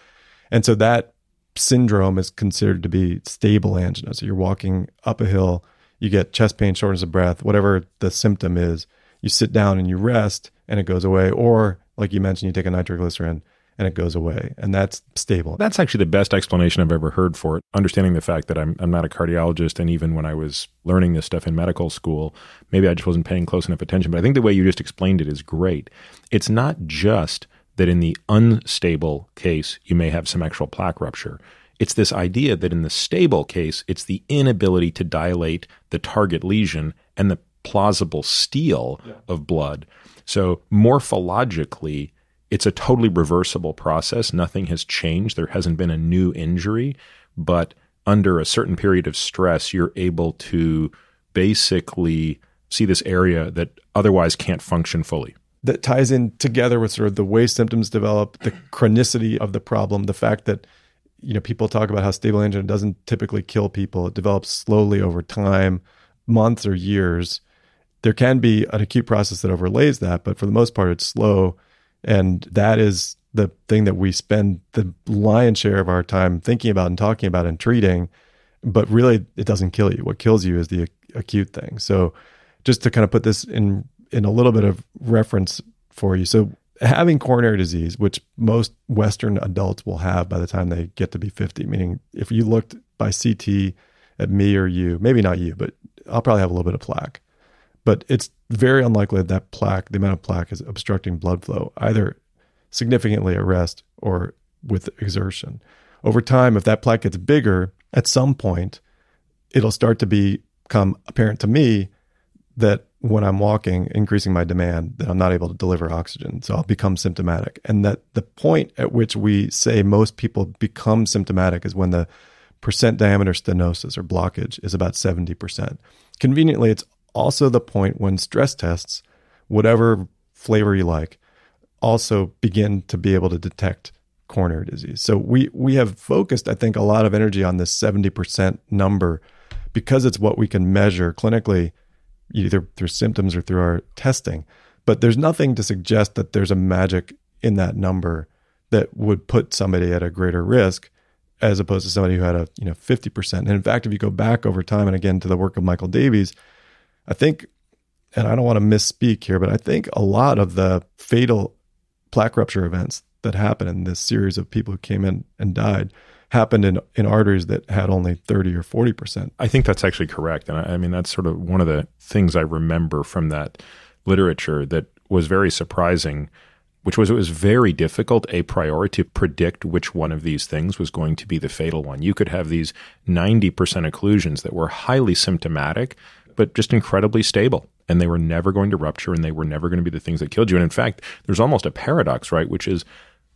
And so that syndrome is considered to be stable angina. So you're walking up a hill, you get chest pain, shortness of breath, whatever the symptom is, you sit down and you rest and it goes away. Or like you mentioned, you take a nitroglycerin and it goes away. And that's stable. That's actually the best explanation I've ever heard for it. Understanding the fact that I'm, I'm not a cardiologist. And even when I was learning this stuff in medical school, maybe I just wasn't paying close enough attention. But I think the way you just explained it is great. It's not just that in the unstable case, you may have some actual plaque rupture. It's this idea that in the stable case, it's the inability to dilate the target lesion and the plausible steal yeah. of blood. So morphologically, it's a totally reversible process. Nothing has changed. There hasn't been a new injury, but under a certain period of stress, you're able to basically see this area that otherwise can't function fully. That ties in together with sort of the way symptoms develop, the chronicity of the problem, the fact that you know people talk about how stable angina doesn't typically kill people; it develops slowly over time, months or years. There can be an acute process that overlays that, but for the most part, it's slow and that is the thing that we spend the lion's share of our time thinking about and talking about and treating. But really, it doesn't kill you. What kills you is the acute thing. So, just to kind of put this in in a little bit of reference for you. So, having coronary disease, which most Western adults will have by the time they get to be 50, meaning if you looked by CT at me or you, maybe not you, but I'll probably have a little bit of plaque. But it's very unlikely that, plaque, the amount of plaque, is obstructing blood flow either significantly at rest or with exertion. Over time, if that plaque gets bigger, at some point, it'll start to be, become apparent to me that when I'm walking, increasing my demand, that I'm not able to deliver oxygen. So I'll become symptomatic. And that the point at which we say most people become symptomatic is when the percent diameter stenosis or blockage is about 70%. Conveniently, it's also the point when stress tests, whatever flavor you like, also begin to be able to detect coronary disease. So we we have focused, I think, a lot of energy on this 70% number because it's what we can measure clinically, either through symptoms or through our testing. But there's nothing to suggest that there's a magic in that number that would put somebody at a greater risk as opposed to somebody who had a you know 50%. And in fact, if you go back over time and again to the work of Michael Davies, I think, and I don't want to misspeak here, but I think a lot of the fatal plaque rupture events that happened in this series of people who came in and died happened in, in arteries that had only 30 or 40%. I think that's actually correct. And I, I mean, that's sort of one of the things I remember from that literature that was very surprising which was it was very difficult a priori to predict which one of these things was going to be the fatal one. You could have these 90% occlusions that were highly symptomatic, but just incredibly stable. And they were never going to rupture and they were never going to be the things that killed you. And in fact, there's almost a paradox, right? Which is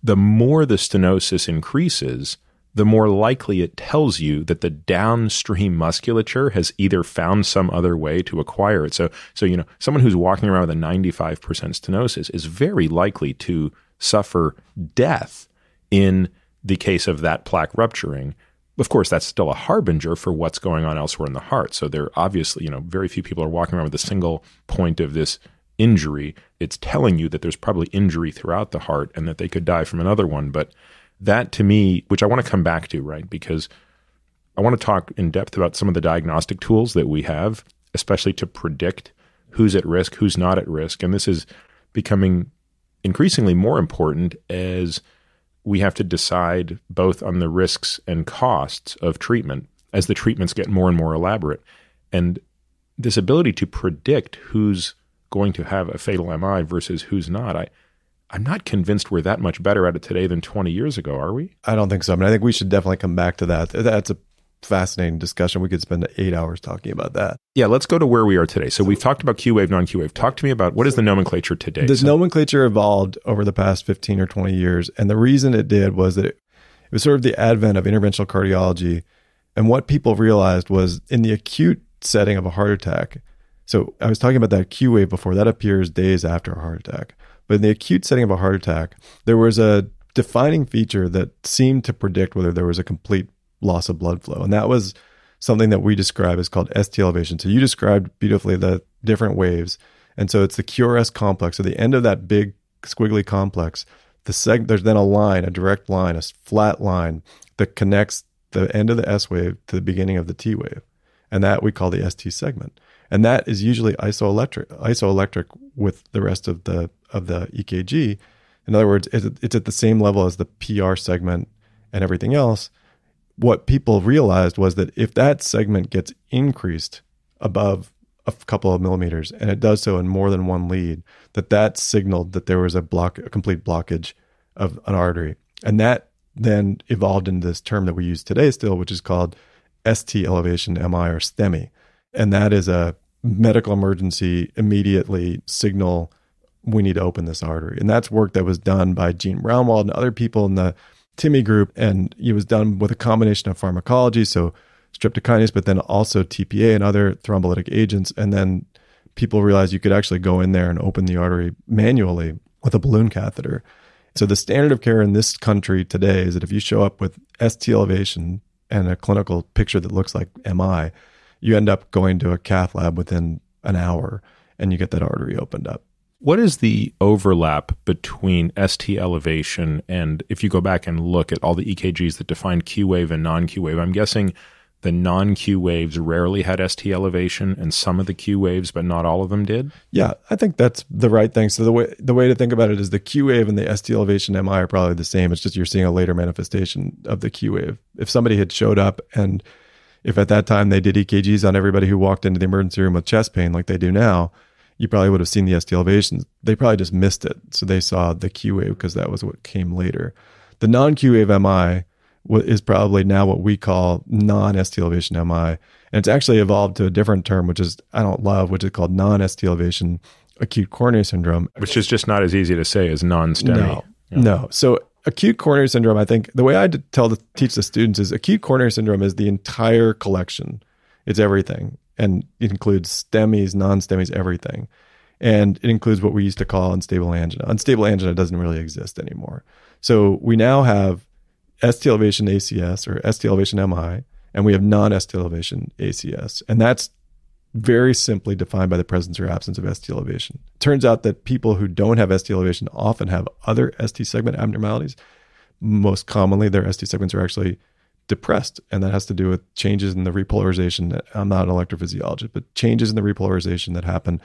the more the stenosis increases, the more likely it tells you that the downstream musculature has either found some other way to acquire it. So, so you know, someone who's walking around with a 95% stenosis is very likely to suffer death in the case of that plaque rupturing of course, that's still a harbinger for what's going on elsewhere in the heart. So there obviously, you know, very few people are walking around with a single point of this injury. It's telling you that there's probably injury throughout the heart and that they could die from another one. But that to me, which I want to come back to, right? Because I want to talk in depth about some of the diagnostic tools that we have, especially to predict who's at risk, who's not at risk. And this is becoming increasingly more important as – we have to decide both on the risks and costs of treatment as the treatments get more and more elaborate. And this ability to predict who's going to have a fatal MI versus who's not, I, I'm not convinced we're that much better at it today than 20 years ago, are we? I don't think so. I mean, I think we should definitely come back to that. That's a fascinating discussion. We could spend eight hours talking about that. Yeah, let's go to where we are today. So, so we've talked about Q wave, non Q wave. Talk to me about what is the nomenclature today. The so. nomenclature evolved over the past fifteen or twenty years, and the reason it did was that it, it was sort of the advent of interventional cardiology, and what people realized was in the acute setting of a heart attack. So I was talking about that Q wave before. That appears days after a heart attack. But in the acute setting of a heart attack, there was a defining feature that seemed to predict whether there was a complete loss of blood flow. And that was something that we describe as called ST elevation. So you described beautifully the different waves. And so it's the QRS complex. So the end of that big squiggly complex, the seg- there's then a line, a direct line, a flat line that connects the end of the S wave to the beginning of the T wave. And that we call the ST segment. And that is usually isoelectric, isoelectric with the rest of the of the EKG. In other words, it's at the same level as the PR segment and everything else what people realized was that if that segment gets increased above a couple of millimeters and it does so in more than one lead that that signaled that there was a block a complete blockage of an artery and that then evolved into this term that we use today still which is called ST elevation MI or STEMI and that is a medical emergency immediately signal we need to open this artery and that's work that was done by Gene Brownwald and other people in the Timmy group, and it was done with a combination of pharmacology, so streptokinase, but then also TPA and other thrombolytic agents. And then people realized you could actually go in there and open the artery manually with a balloon catheter. So the standard of care in this country today is that if you show up with ST elevation and a clinical picture that looks like MI, you end up going to a cath lab within an hour and you get that artery opened up what is the overlap between ST elevation and if you go back and look at all the EKGs that define Q wave and non Q wave? I'm guessing the non Q waves rarely had ST elevation and some of the Q waves, but not all of them did? Yeah, I think that's the right thing. So the way the way to think about it is the Q wave and the ST elevation MI are probably the same. It's just you're seeing a later manifestation of the Q wave. If somebody had showed up and if at that time they did EKGs on everybody who walked into the emergency room with chest pain like they do now, you probably would have seen the ST elevations. They probably just missed it. So they saw the Q wave because that was what came later. The non Q wave MI is probably now what we call non ST elevation MI. And it's actually evolved to a different term, which is I don't love, which is called non ST elevation acute coronary syndrome. Which is just not as easy to say as non STEMI. No, yeah. no. So acute coronary syndrome, I think the way I tell the, teach the students is acute coronary syndrome is the entire collection. It's everything and it includes STEMIs, non-STEMIs, everything. And it includes what we used to call unstable angina. Unstable angina doesn't really exist anymore. So we now have ST elevation ACS or ST elevation MI, and we have non-ST elevation ACS. And that's very simply defined by the presence or absence of ST elevation. It turns out that people who don't have ST elevation often have other ST segment abnormalities. Most commonly, their ST segments are actually depressed. And that has to do with changes in the repolarization. I'm not an electrophysiologist, but changes in the repolarization that happen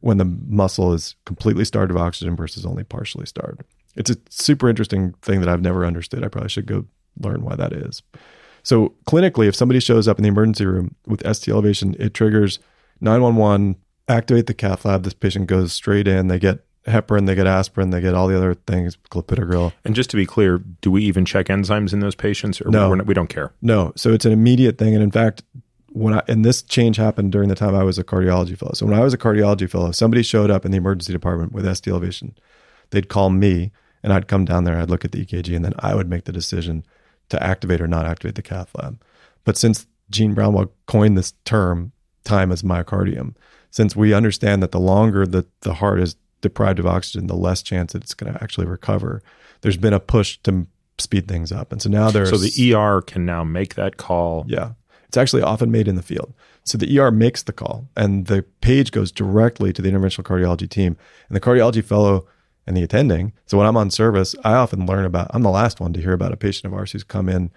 when the muscle is completely starved of oxygen versus only partially starved. It's a super interesting thing that I've never understood. I probably should go learn why that is. So, clinically, if somebody shows up in the emergency room with ST elevation, it triggers 911, activate the cath lab. This patient goes straight in. They get heparin, they get aspirin, they get all the other things, clopidogrel. And just to be clear, do we even check enzymes in those patients, or no. Not, we don't care? No. So it's an immediate thing, and in fact, when I and this change happened during the time I was a cardiology fellow. So when I was a cardiology fellow, somebody showed up in the emergency department with ST elevation. They'd call me, and I'd come down there, I'd look at the EKG, and then I would make the decision to activate or not activate the cath lab. But since Gene Brownwell coined this term, time as myocardium, since we understand that the longer that the heart is deprived of oxygen, the less chance that it's going to actually recover. There's been a push to speed things up, and so now there's so the ER can now make that call. Yeah, it's actually often made in the field. So the ER makes the call, and the page goes directly to the interventional cardiology team, and the cardiology fellow and the attending. So when I'm on service, I often learn about. I'm the last one to hear about a patient of ours who's come in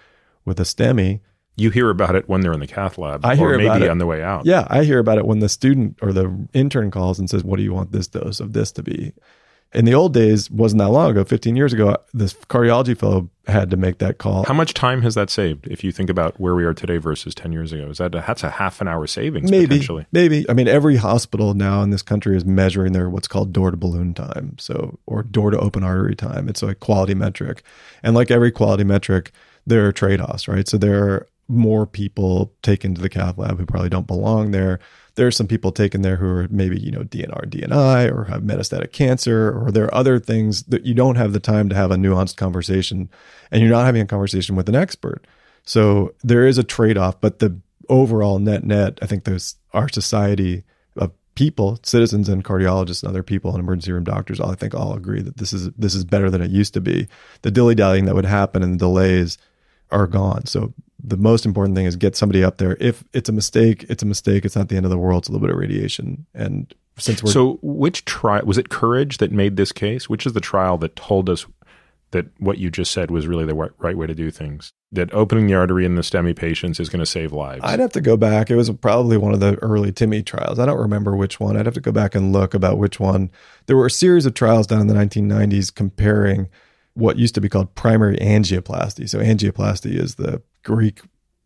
with a STEMI you hear about it when they're in the cath lab I hear or maybe about it. on the way out. Yeah, I hear about it when the student or the intern calls and says, What do you want this dose of this to be? In the old days, wasn't that long ago, 15 years ago, this cardiology fellow had to make that call. How much time has that saved if you think about where we are today versus 10 years ago? Is that a, that's a half an hour savings maybe, potentially? Maybe. I mean, every hospital now in this country is measuring their what's called door to balloon time, so or door to open artery time. It's a quality metric. And like every quality metric, there are trade-offs, right? So there are more people taken to the cath lab who probably don't belong there. There are some people taken there who are maybe, you know, DNR, DNI, or have metastatic cancer, or there are other things that you don't have the time to have a nuanced conversation and you're not having a conversation with an expert. So there is a trade off, but the overall net net, I think there's our society of people, citizens and cardiologists and other people and emergency room doctors, all I think all agree that this is this is better than it used to be. The dilly dallying that would happen and the delays are gone. So the most important thing is get somebody up there. If it's a mistake, it's a mistake. It's not the end of the world. It's a little bit of radiation. And since we're so, which trial was it? Courage that made this case. Which is the trial that told us that what you just said was really the right way to do things. That opening the artery in the STEMI patients is going to save lives. I'd have to go back. It was probably one of the early Timmy trials. I don't remember which one. I'd have to go back and look about which one. There were a series of trials done in the 1990s comparing what used to be called primary angioplasty. So angioplasty is the Greek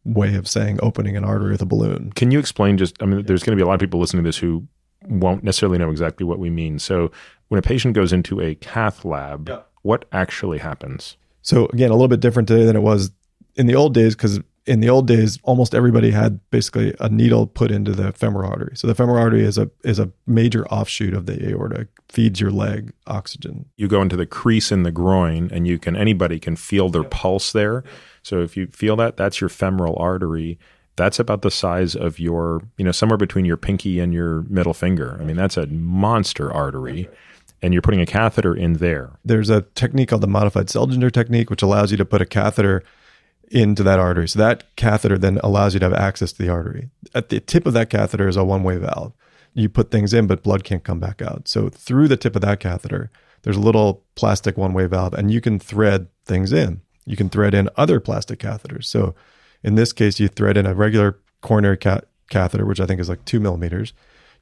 way of saying opening an artery with a balloon. Can you explain just, I mean, there's going to be a lot of people listening to this who won't necessarily know exactly what we mean. So when a patient goes into a cath lab, yeah. what actually happens? So again, a little bit different today than it was in the old days because in the old days, almost everybody had basically a needle put into the femoral artery. So the femoral artery is a is a major offshoot of the aorta, feeds your leg oxygen. You go into the crease in the groin, and you can anybody can feel their pulse there. So if you feel that, that's your femoral artery. That's about the size of your, you know, somewhere between your pinky and your middle finger. I mean, that's a monster artery and you're putting a catheter in there. There's a technique called the modified Selgender technique, which allows you to put a catheter into that artery. So that catheter then allows you to have access to the artery. At the tip of that catheter is a one way valve. You put things in, but blood can't come back out. So through the tip of that catheter, there's a little plastic one way valve, and you can thread things in. You can thread in other plastic catheters. So in this case, you thread in a regular coronary ca- catheter, which I think is like two millimeters.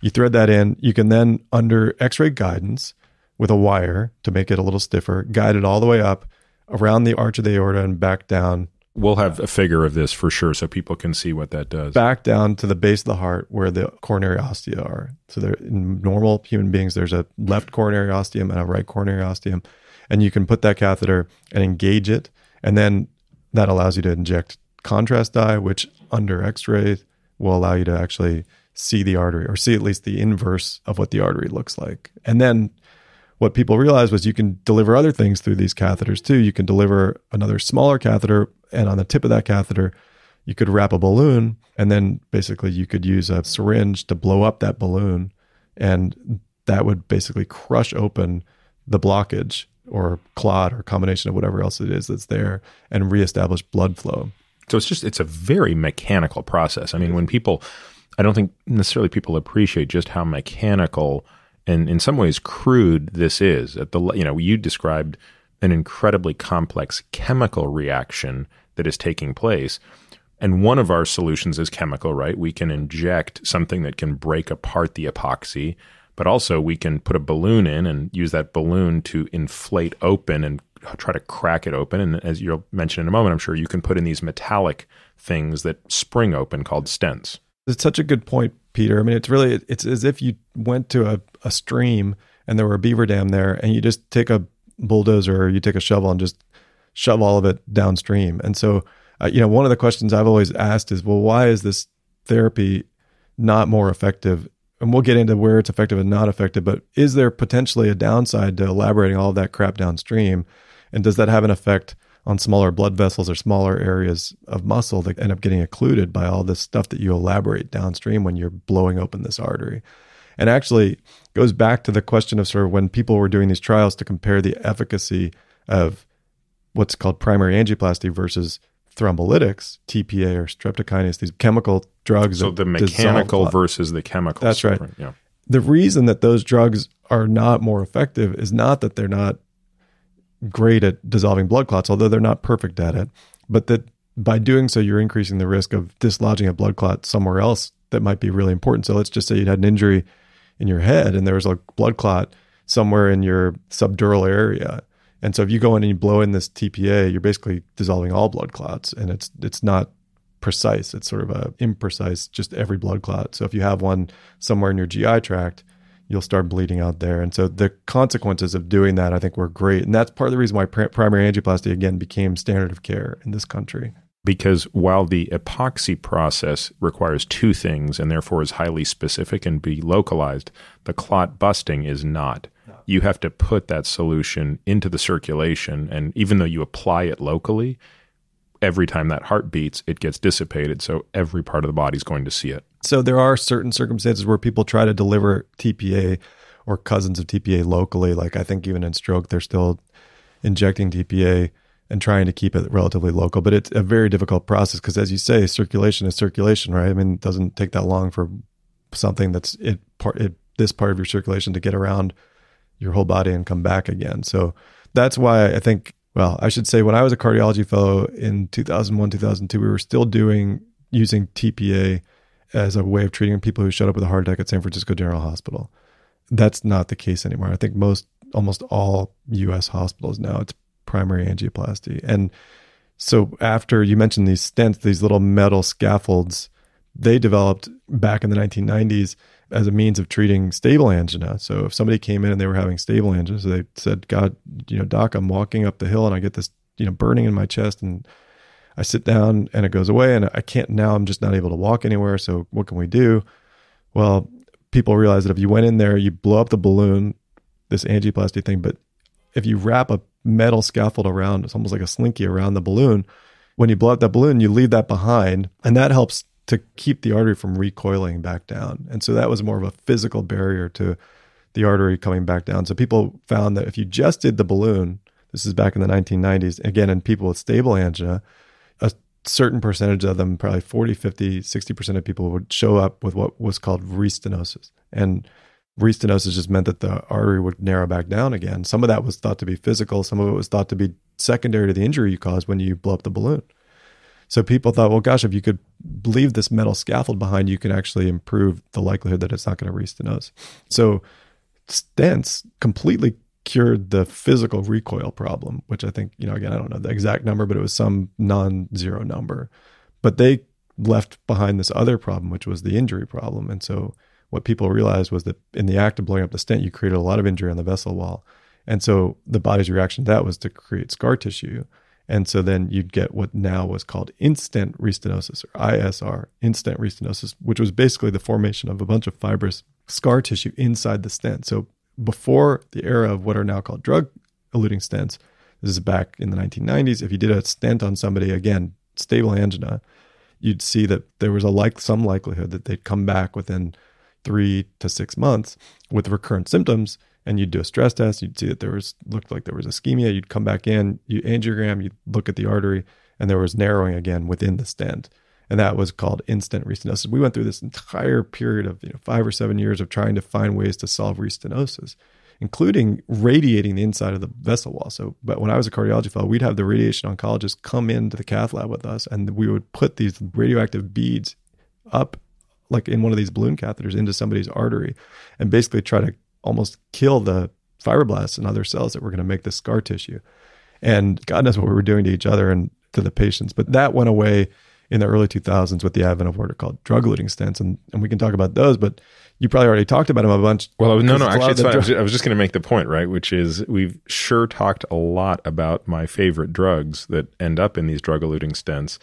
You thread that in. You can then, under x ray guidance with a wire to make it a little stiffer, guide it all the way up around the arch of the aorta and back down we'll have a figure of this for sure so people can see what that does. Back down to the base of the heart where the coronary ostia are. So they in normal human beings, there's a left coronary ostium and a right coronary ostium. And you can put that catheter and engage it. And then that allows you to inject contrast dye, which under x ray will allow you to actually see the artery or see at least the inverse of what the artery looks like. And then what people realized was you can deliver other things through these catheters too. You can deliver another smaller catheter, and on the tip of that catheter, you could wrap a balloon, and then basically you could use a syringe to blow up that balloon, and that would basically crush open the blockage or clot or combination of whatever else it is that's there and reestablish blood flow. So it's just it's a very mechanical process. I mean, when people I don't think necessarily people appreciate just how mechanical and in some ways crude this is at the you know you described an incredibly complex chemical reaction that is taking place and one of our solutions is chemical right we can inject something that can break apart the epoxy but also we can put a balloon in and use that balloon to inflate open and try to crack it open and as you'll mention in a moment i'm sure you can put in these metallic things that spring open called stents it's such a good point peter i mean it's really it's as if you went to a, a stream and there were a beaver dam there and you just take a bulldozer or you take a shovel and just shove all of it downstream. And so, uh, you know, one of the questions I've always asked is, well, why is this therapy not more effective? And we'll get into where it's effective and not effective, but is there potentially a downside to elaborating all of that crap downstream? And does that have an effect on smaller blood vessels or smaller areas of muscle that end up getting occluded by all this stuff that you elaborate downstream when you're blowing open this artery? And actually, goes back to the question of sort of when people were doing these trials to compare the efficacy of what's called primary angioplasty versus thrombolytics, TPA or streptokinase, these chemical drugs. So the mechanical versus the chemical. That's right. Yeah. The reason that those drugs are not more effective is not that they're not great at dissolving blood clots, although they're not perfect at it, but that by doing so, you're increasing the risk of dislodging a blood clot somewhere else that might be really important. So let's just say you had an injury in your head and there was a blood clot somewhere in your subdural area. And so if you go in and you blow in this TPA, you're basically dissolving all blood clots and it's it's not precise. It's sort of a imprecise just every blood clot. So if you have one somewhere in your GI tract, you'll start bleeding out there. And so the consequences of doing that I think were great. And that's part of the reason why primary angioplasty again became standard of care in this country because while the epoxy process requires two things and therefore is highly specific and be localized, the clot busting is not. No. You have to put that solution into the circulation, and even though you apply it locally, every time that heart beats, it gets dissipated. So every part of the body is going to see it. So there are certain circumstances where people try to deliver TPA or cousins of TPA locally. Like I think even in stroke, they're still injecting TPA and trying to keep it relatively local. But it's a very difficult process because, as you say, circulation is circulation, right? I mean, it doesn't take that long for something that's it part it, this part of your circulation to get around your whole body and come back again. So that's why I think. Well, I should say when I was a cardiology fellow in 2001, 2002, we were still doing using TPA as a way of treating people who showed up with a heart attack at San Francisco General Hospital. That's not the case anymore. I think most almost all US hospitals now it's primary angioplasty. And so after you mentioned these stents, these little metal scaffolds, they developed back in the 1990s as a means of treating stable angina. So if somebody came in and they were having stable angina, so they said, "God, you know, doc, I'm walking up the hill and I get this, you know, burning in my chest and I sit down and it goes away and I can't now I'm just not able to walk anywhere, so what can we do?" Well, people realize that if you went in there, you blow up the balloon, this angioplasty thing, but if you wrap a metal scaffold around. It's almost like a slinky around the balloon. When you blow up that balloon, you leave that behind, and that helps to keep the artery from recoiling back down. And so that was more of a physical barrier to the artery coming back down. So people found that if you just did the balloon, this is back in the 1990s, again, in people with stable angina, a certain percentage of them, probably 40, 50, 60% of people would show up with what was called restenosis. And restenosis just meant that the artery would narrow back down again. Some of that was thought to be physical, some of it was thought to be secondary to the injury you caused when you blow up the balloon. So people thought, well, gosh, if you could leave this metal scaffold behind, you can actually improve the likelihood that it's not going to restenose. So stents completely cured the physical recoil problem, which I think, you know, again, I don't know the exact number, but it was some non zero number. But they left behind this other problem, which was the injury problem. And so what people realized was that in the act of blowing up the stent, you created a lot of injury on the vessel wall. And so the body's reaction to that was to create scar tissue. And so then you'd get what now was called instant restenosis or ISR, instant restenosis, which was basically the formation of a bunch of fibrous scar tissue inside the stent. So before the era of what are now called drug eluting stents, this is back in the 1990s, if you did a stent on somebody, again, stable angina, you'd see that there was a like some likelihood that they'd come back within three to six months with recurrent symptoms, and you'd do a stress test, you'd see that there was looked like there was ischemia. You'd come back in, you angiogram, you look at the artery, and there was narrowing again within the stent. And that was called instant restenosis. We went through this entire period of you know, five or seven years of trying to find ways to solve restenosis including radiating the inside of the vessel wall. So, but when I was a cardiology fellow, we'd have the radiation oncologist come into the cath lab with us, and we would put these radioactive beads up like in one of these balloon catheters into somebody's artery and basically try to almost kill the fibroblasts and other cells that were going to make the scar tissue. And God knows what we were doing to each other and to the patients. But that went away in the early 2000s with the advent of what are called drug eluting stents. And, and we can talk about those, but you probably already talked about them a bunch. Well, no, no, actually, it's fine. Dr- I was just going to make the point, right? Which is we've sure talked a lot about my favorite drugs that end up in these drug eluting stents.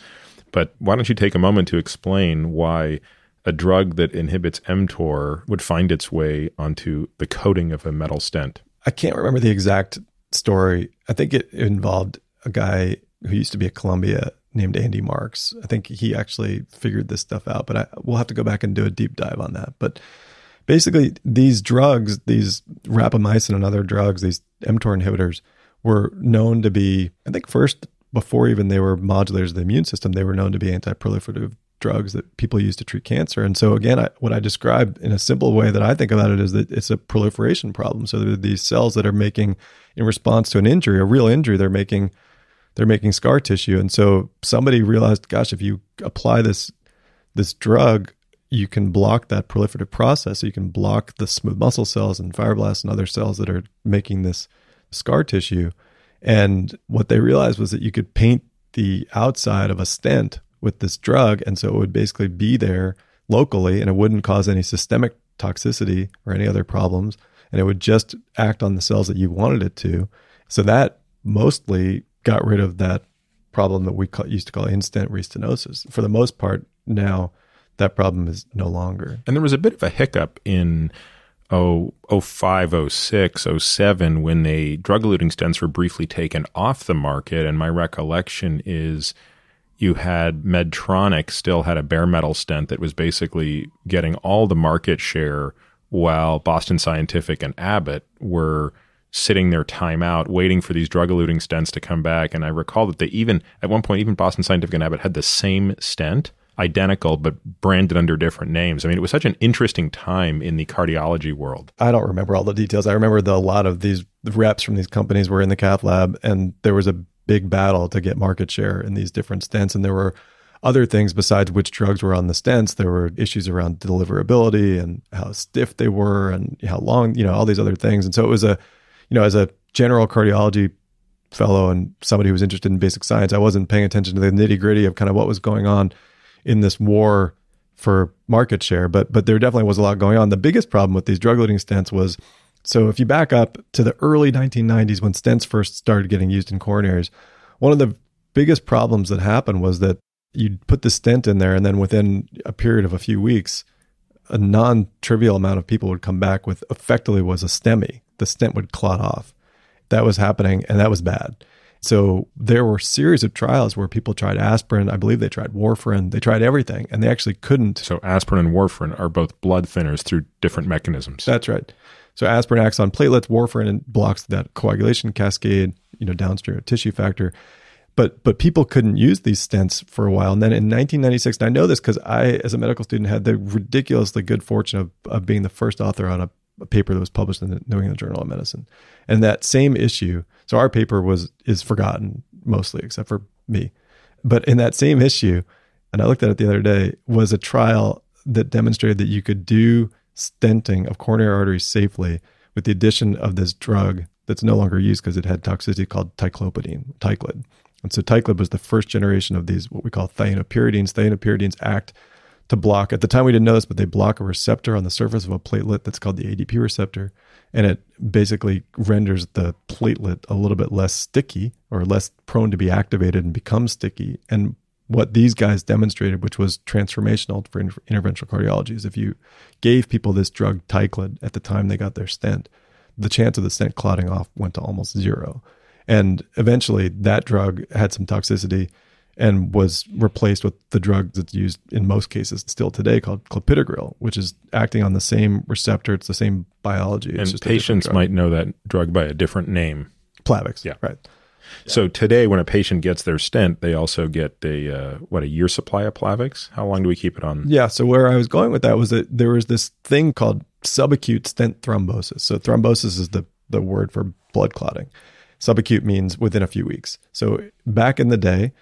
But why don't you take a moment to explain why a drug that inhibits mTOR would find its way onto the coating of a metal stent. I can't remember the exact story. I think it involved a guy who used to be at Columbia named Andy Marks. I think he actually figured this stuff out, but I, we'll have to go back and do a deep dive on that. But basically, these drugs, these rapamycin and other drugs, these mTOR inhibitors, were known to be, I think, first before even they were modulators of the immune system, they were known to be anti-proliferative drugs that people use to treat cancer. And so, again, I, what I describe in a simple way that I think about it is that it's a proliferation problem. So there are these cells that are making, in response to an injury, a real injury, they're making they're making scar tissue. And so somebody realized, gosh, if you apply this this drug, you can block that proliferative process. So you can block the smooth muscle cells and fibroblasts and other cells that are making this scar tissue. And what they realized was that you could paint the outside of a stent with this drug. And so it would basically be there locally and it wouldn't cause any systemic toxicity or any other problems. And it would just act on the cells that you wanted it to. So that mostly got rid of that problem that we call, used to call instant restenosis. For the most part, now that problem is no longer. And there was a bit of a hiccup in oh oh five oh six oh seven when the drug eluting stents were briefly taken off the market. And my recollection is you had Medtronic still had a bare metal stent that was basically getting all the market share while Boston Scientific and Abbott were sitting their time out waiting for these drug eluting stents to come back and I recall that they even at one point even Boston Scientific and Abbott had the same stent identical but branded under different names. I mean, it was such an interesting time in the cardiology world. I don't remember all the details. I remember the, a lot of these reps from these companies were in the cath lab, and there was a big battle to get market share in these different stents. And there were other things besides which drugs were on the stents. There were issues around deliverability and how stiff they were and how long, you know, all these other things. And so it was a, you know, as a general cardiology fellow and somebody who was interested in basic science, I wasn't paying attention to the nitty gritty of kind of what was going on in this war for market share. But but there definitely was a lot going on. The biggest problem with these drug loading stents was so if you back up to the early 1990s when stents first started getting used in coronaries, one of the biggest problems that happened was that you'd put the stent in there and then within a period of a few weeks a non-trivial amount of people would come back with effectively was a STEMI. The stent would clot off. That was happening and that was bad. So there were series of trials where people tried aspirin. I believe they tried warfarin. They tried everything and they actually couldn't. So aspirin and warfarin are both blood thinners through different mechanisms. That's right. So aspirin acts on platelets, warfarin, and blocks that coagulation cascade, you know, downstream of tissue factor. But but people couldn't use these stents for a while. And then in 1996, and I know this because I, as a medical student, had the ridiculously good fortune of, of being the first author on a, a paper that was published in the New England Journal of Medicine. And that same issue, so our paper was is forgotten mostly, except for me. But in that same issue, and I looked at it the other day, was a trial that demonstrated that you could do stenting of coronary arteries safely with the addition of this drug that's no longer used because it had toxicity called ticlopidine, Ticlid. And so Ticlid was the first generation of these, what we call thionopyridines. Thionopyridines act to block, at the time we didn't know this, but they block a receptor on the surface of a platelet that's called the ADP receptor. And it basically renders the platelet a little bit less sticky or less prone to be activated and become sticky. And what these guys demonstrated, which was transformational for interventional cardiology, is if you gave people this drug Tyclid at the time they got their stent, the chance of the stent clotting off went to almost zero. And eventually, that drug had some toxicity and was replaced with the drug that's used in most cases still today called clopidogrel, which is acting on the same receptor. It's the same biology. and patients might know that drug by a different name. Plavix. Yeah. Right. So today, when a patient gets their stent, they also get a uh, what a year supply of Plavix. How long do we keep it on? Yeah. So where I was going with that was that there was this thing called subacute stent thrombosis. So thrombosis is the the word for blood clotting. Subacute means within a few weeks. So back in the day,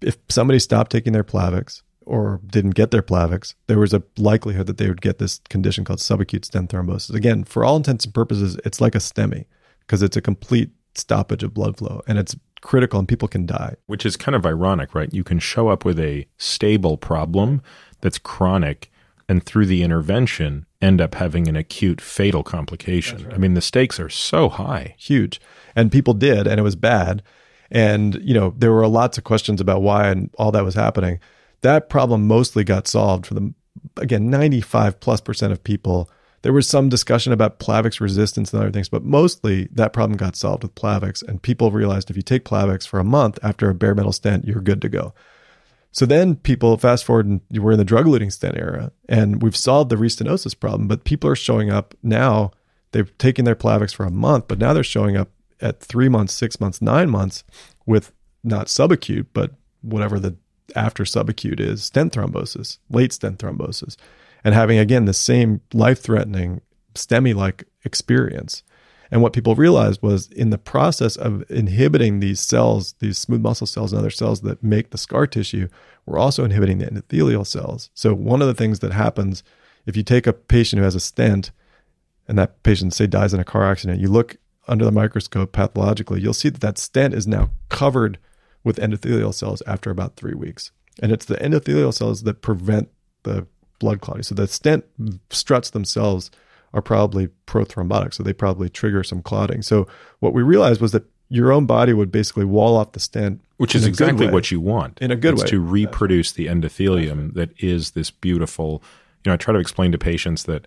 if somebody stopped taking their Plavix or didn't get their Plavix, there was a likelihood that they would get this condition called subacute stent thrombosis. Again, for all intents and purposes, it's like a STEMI because it's a complete stoppage of blood flow. And it's critical and people can die. Which is kind of ironic, right? You can show up with a stable problem that's chronic and through the intervention end up having an acute fatal complication. Right. I mean, the stakes are so high. Huge. And people did, and it was bad. And, you know, there were lots of questions about why and all that was happening. That problem mostly got solved for the, again, 95 plus percent of people there was some discussion about Plavix resistance and other things, but mostly that problem got solved with Plavix. And people realized if you take Plavix for a month after a bare metal stent, you're good to go. So then people fast forward and we're in the drug eluting stent era and we've solved the restenosis problem, but people are showing up now. They've taken their Plavix for a month, but now they're showing up at three months, six months, nine months with not subacute, but whatever the after subacute is stent thrombosis, late stent thrombosis and having again the same life-threatening STEMI-like experience. And what people realized was in the process of inhibiting these cells, these smooth muscle cells and other cells that make the scar tissue, we're also inhibiting the endothelial cells. So one of the things that happens if you take a patient who has a stent and that patient say dies in a car accident, you look under the microscope pathologically, you'll see that that stent is now covered with endothelial cells after about 3 weeks. And it's the endothelial cells that prevent the blood clotting. So the stent struts themselves are probably prothrombotic, so they probably trigger some clotting. So what we realized was that your own body would basically wall off the stent, which is exactly what you want in a good it's way to reproduce the endothelium that is this beautiful. You know, I try to explain to patients that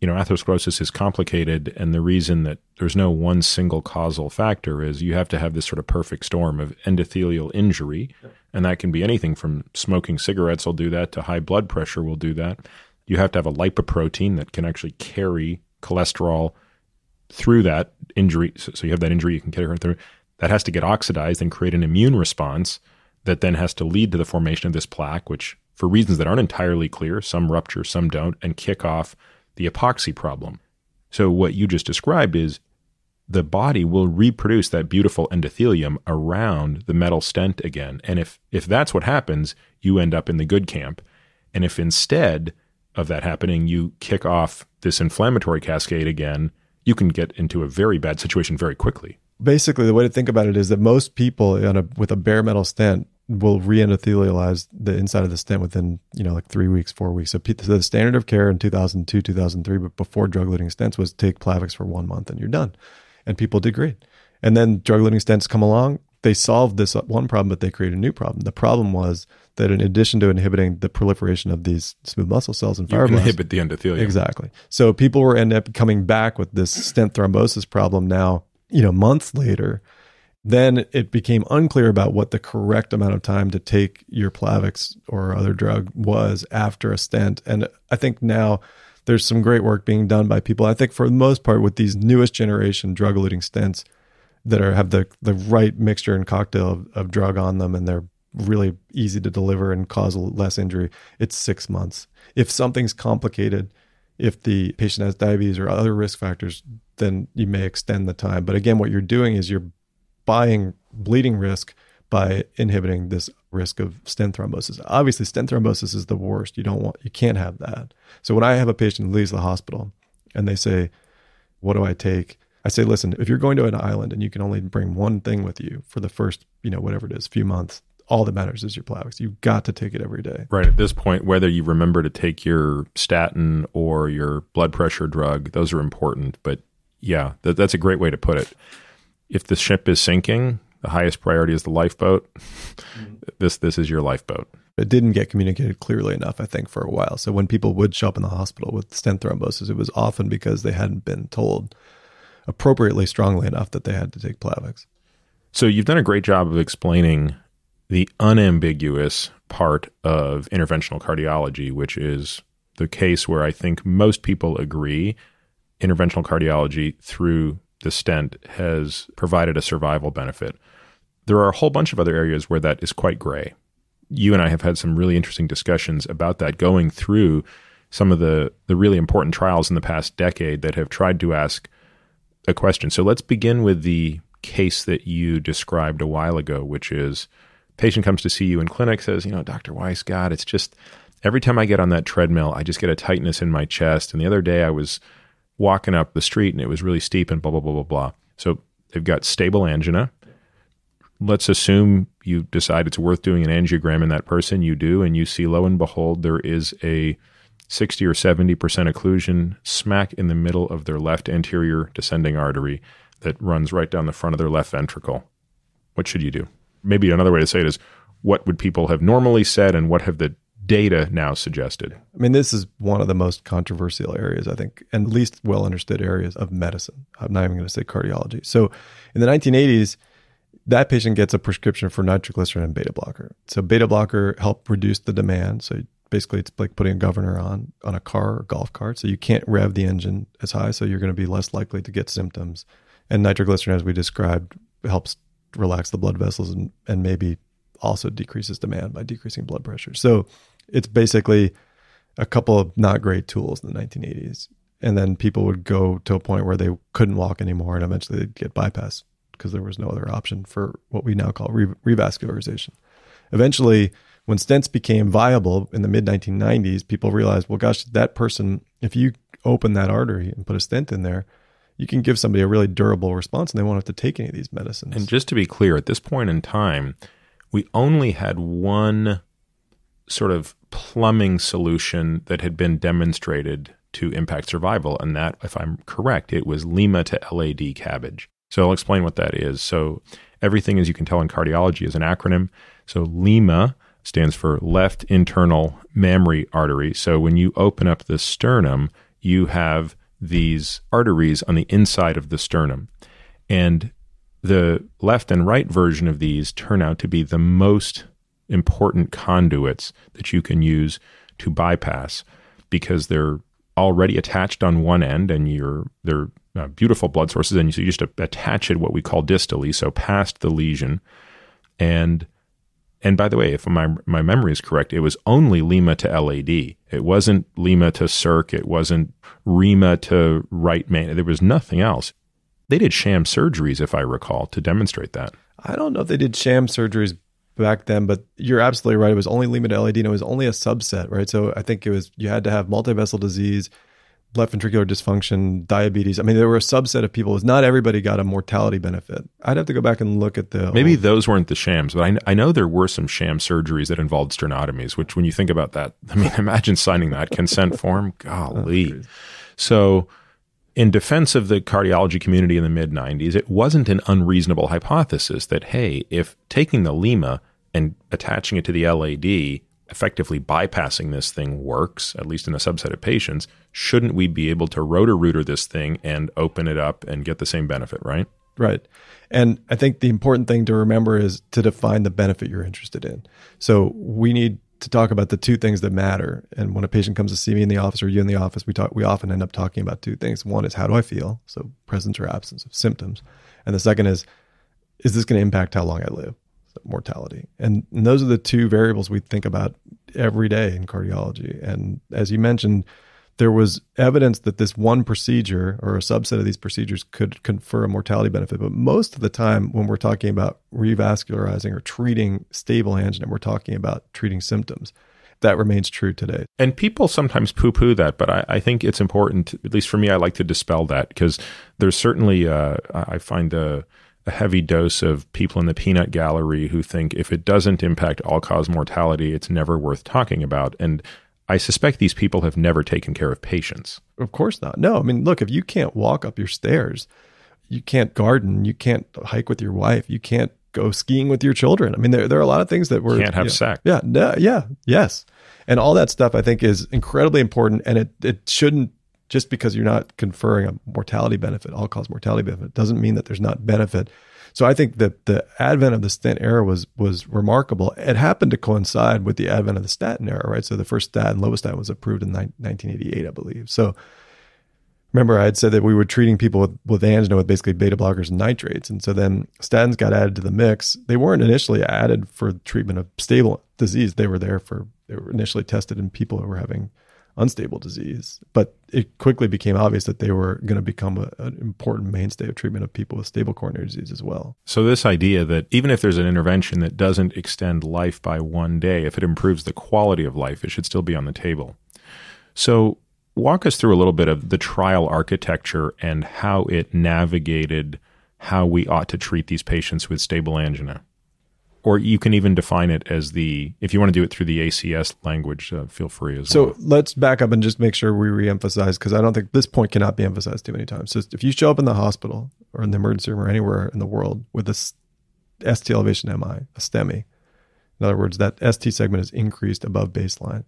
you know, atherosclerosis is complicated, and the reason that there's no one single causal factor is you have to have this sort of perfect storm of endothelial injury, and that can be anything from smoking cigarettes will do that to high blood pressure will do that. You have to have a lipoprotein that can actually carry cholesterol through that injury. So, so you have that injury, you can carry it through. That has to get oxidized and create an immune response that then has to lead to the formation of this plaque, which, for reasons that aren't entirely clear, some rupture, some don't, and kick off the epoxy problem. So, what you just described is the body will reproduce that beautiful endothelium around the metal stent again. And if, if that's what happens, you end up in the good camp. And if instead of that happening, you kick off this inflammatory cascade again, you can get into a very bad situation very quickly. Basically, the way to think about it is that most people a, with a bare metal stent will reendothelialize the inside of the stent within you know like three weeks, four weeks. So, p- so the standard of care in 2002, 2003, but before drug eluting stents was take Plavix for one month and you're done, and people did great. And then drug eluting stents come along. They solved this one problem, but they created a new problem. The problem was that in addition to inhibiting the proliferation of these smooth muscle cells and fibroblasts, inhibit the endothelium. Exactly. So people were end up coming back with this stent thrombosis problem now, you know, months later then it became unclear about what the correct amount of time to take your Plavix or other drug was after a stent. And I think now there's some great work being done by people. I think for the most part, with these newest generation drug eluting stents that are have the the right mixture and cocktail of, of drug on them, and they're really easy to deliver and cause less injury. It's six months. If something's complicated, if the patient has diabetes or other risk factors, then you may extend the time. But again, what you're doing is you're Buying bleeding risk by inhibiting this risk of stent thrombosis. Obviously, stent thrombosis is the worst. You don't want you can't have that. So when I have a patient who leaves the hospital and they say, "What do I take?" I say, "Listen, if you're going to an island and you can only bring one thing with you for the first, you know, whatever it is, few months, all that matters is your Plavix. You've got to take it every day." Right at this point, whether you remember to take your statin or your blood pressure drug, those are important, but yeah, th- that's a great way to put it if the ship is sinking, the highest priority is the lifeboat. Mm-hmm. This this is your lifeboat. It didn't get communicated clearly enough, I think, for a while. So when people would show up in the hospital with stent thrombosis, it was often because they hadn't been told appropriately strongly enough that they had to take Plavix. So you've done a great job of explaining the unambiguous part of interventional cardiology, which is the case where I think most people agree interventional cardiology through the stent has provided a survival benefit. There are a whole bunch of other areas where that is quite gray. You and I have had some really interesting discussions about that going through some of the, the really important trials in the past decade that have tried to ask a question. So let's begin with the case that you described a while ago, which is patient comes to see you in clinic, says, you know, Dr. Weiss, God, it's just every time I get on that treadmill, I just get a tightness in my chest. And the other day I was walking up the street and it was really steep and blah, blah, blah, blah, blah. So they've got stable angina. Let's assume you decide it's worth doing an angiogram in that person. You do, and you see, lo and behold, there is a 60 or 70% occlusion smack in the middle of their left anterior descending artery that runs right down the front of their left ventricle. What should you do? Maybe another way to say it is what would people have normally said and what have the data now suggested. I mean, this is one of the most controversial areas, I think, and least well understood areas of medicine. I'm not even going to say cardiology. So, in the 1980s, that patient gets a prescription for nitroglycerin and beta blocker. So, beta blocker helped reduce the demand. So, basically, it's like putting a governor on on a car or golf cart. So, you can't rev the engine as high. So, you're going to be less likely to get symptoms. And nitroglycerin, as we described, helps relax the blood vessels and, and maybe also decreases demand by decreasing blood pressure. So it's basically a couple of not great tools in the 1980s. And then people would go to a point where they couldn't walk anymore and eventually they'd get bypassed because there was no other option for what we now call re- revascularization. Eventually, when stents became viable in the mid 1990s, people realized, well, gosh, that person, if you open that artery and put a stent in there, you can give somebody a really durable response and they won't have to take any of these medicines. And just to be clear, at this point in time, we only had one sort of plumbing solution that had been demonstrated to impact survival. And that, if I'm correct, it was Lima to LAD cabbage. So I'll explain what that is. So everything, as you can tell in cardiology, is an acronym. So Lima stands for left internal mammary artery. So when you open up the sternum, you have these arteries on the inside of the sternum. And the left and right version of these turn out to be the most important conduits that you can use to bypass because they're already attached on one end and you're they're uh, beautiful blood sources and you just attach it what we call distally so past the lesion and and by the way if my my memory is correct it was only lima to lad it wasn't lima to circ it wasn't rima to right main there was nothing else they did sham surgeries if i recall to demonstrate that i don't know if they did sham surgeries back then, but you're absolutely right. It was only limited LED and it was only a subset, right? So I think it was you had to have multivessel disease, left ventricular dysfunction, diabetes. I mean, there were a subset of people. It was not everybody got a mortality benefit. I'd have to go back and look at the. Maybe old. those weren't the shams, but I, I, know there were some sham surgeries that involved sternotomies, which when you think about that, I mean, imagine signing that consent form. Golly. So, in defense of the cardiology community in the mid 90s, it wasn't an unreasonable hypothesis that, hey, if taking the Lima and attaching it to the LAD, effectively bypassing this thing works, at least in a subset of patients, shouldn't we be able to rotor rooter this thing and open it up and get the same benefit, right? Right. And I think the important thing to remember is to define the benefit you're interested in. So we need to talk about the two things that matter. And when a patient comes to see me in the office or you in the office, we talk we often end up talking about two things. One is how do I feel? So presence or absence of symptoms. And the second is is this going to impact how long I live? mortality. And, and those are the two variables we think about every day in cardiology. And as you mentioned, there was evidence that this one procedure or a subset of these procedures could confer a mortality benefit. But most of the time, when we're talking about revascularizing or treating stable angina, we're talking about treating symptoms. That remains true today. And people sometimes poo poo that, but I, I, think it's important, at least for me, I like to dispel that because there's certainly, uh, I find the. Uh, a heavy dose of people in the peanut gallery who think if it doesn't impact all cause mortality, it's never worth talking about. And I suspect these people have never taken care of patients. Of course not. No, I mean, look, if you can't walk up your stairs, you can't garden, you can't hike with your wife, you can't go skiing with your children. I mean, there, there are a lot of things that we're can't have you know, sex. Yeah, no, yeah, yes, and all that stuff I think is incredibly important, and it it shouldn't just because you're not conferring a mortality benefit, all cause mortality benefit, doesn't mean that there's not benefit. So I think that the advent of the stent era was was remarkable. It happened to coincide with the advent of the statin era, right? So the first statin, lovastatin, was approved in 1988, I believe. So remember, I had said that we were treating people with, with angina with basically beta blockers and nitrates, and so then statins got added to the mix. They weren't initially added for treatment of stable disease; they were there for they were initially tested in people who were having unstable disease. But it quickly became obvious that they were going to become a, an important mainstay of treatment of people with stable coronary disease as well. So, this idea that even if there's an intervention that doesn't extend life by one day, if it improves the quality of life, it should still be on the table. So, walk us through a little bit of the trial architecture and how it navigated how we ought to treat these patients with stable angina or you can even define it as the if you want to do it through the ACS language, uh, feel free as so well. So let's back up and just make sure we reemphasize because I don't think this point cannot be emphasized too many times. So if you show up in the hospital or in the emergency room or anywhere in the world with a ST elevation MI, a STEMI, in other words, that ST segment is increased above baseline.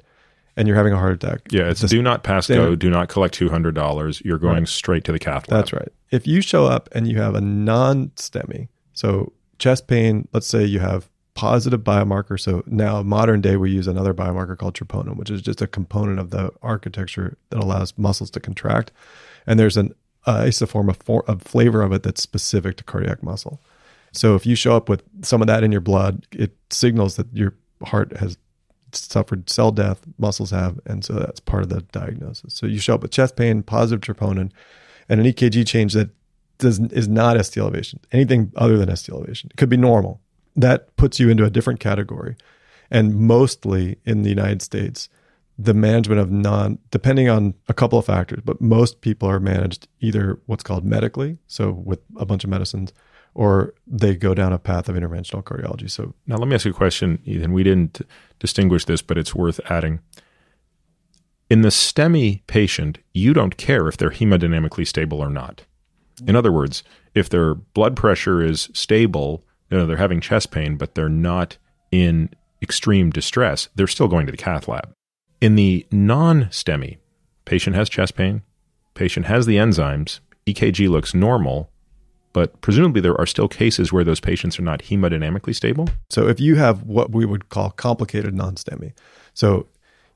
And you're having a heart attack. Yeah, it's, do not pass go, do not collect $200. You're going right. straight to the cath lab. That's right. If you show up and you have a non STEMI, so chest pain, let's say you have positive biomarker. So now modern day we use another biomarker called troponin, which is just a component of the architecture that allows muscles to contract. And there's an uh, isoform of, for, of flavor of it that's specific to cardiac muscle. So if you show up with some of that in your blood, it signals that your heart has suffered cell death, muscles have, and so that's part of the diagnosis. So you show up with chest pain, positive troponin, and an EKG change that does is not ST elevation. Anything other than ST elevation. It could be normal. That puts you into a different category. And mostly in the United States, the management of non depending on a couple of factors, but most people are managed either what's called medically, so with a bunch of medicines, or they go down a path of interventional cardiology. So now let me ask you a question, Ethan. We didn't distinguish this, but it's worth adding. In the STEMI patient, you don't care if they're hemodynamically stable or not. In other words, if their blood pressure is stable, you know, they're having chest pain, but they're not in extreme distress, they're still going to the cath lab. In the non-STEMI, patient has chest pain, patient has the enzymes, EKG looks normal, but presumably there are still cases where those patients are not hemodynamically stable. So if you have what we would call complicated non-STEMI, so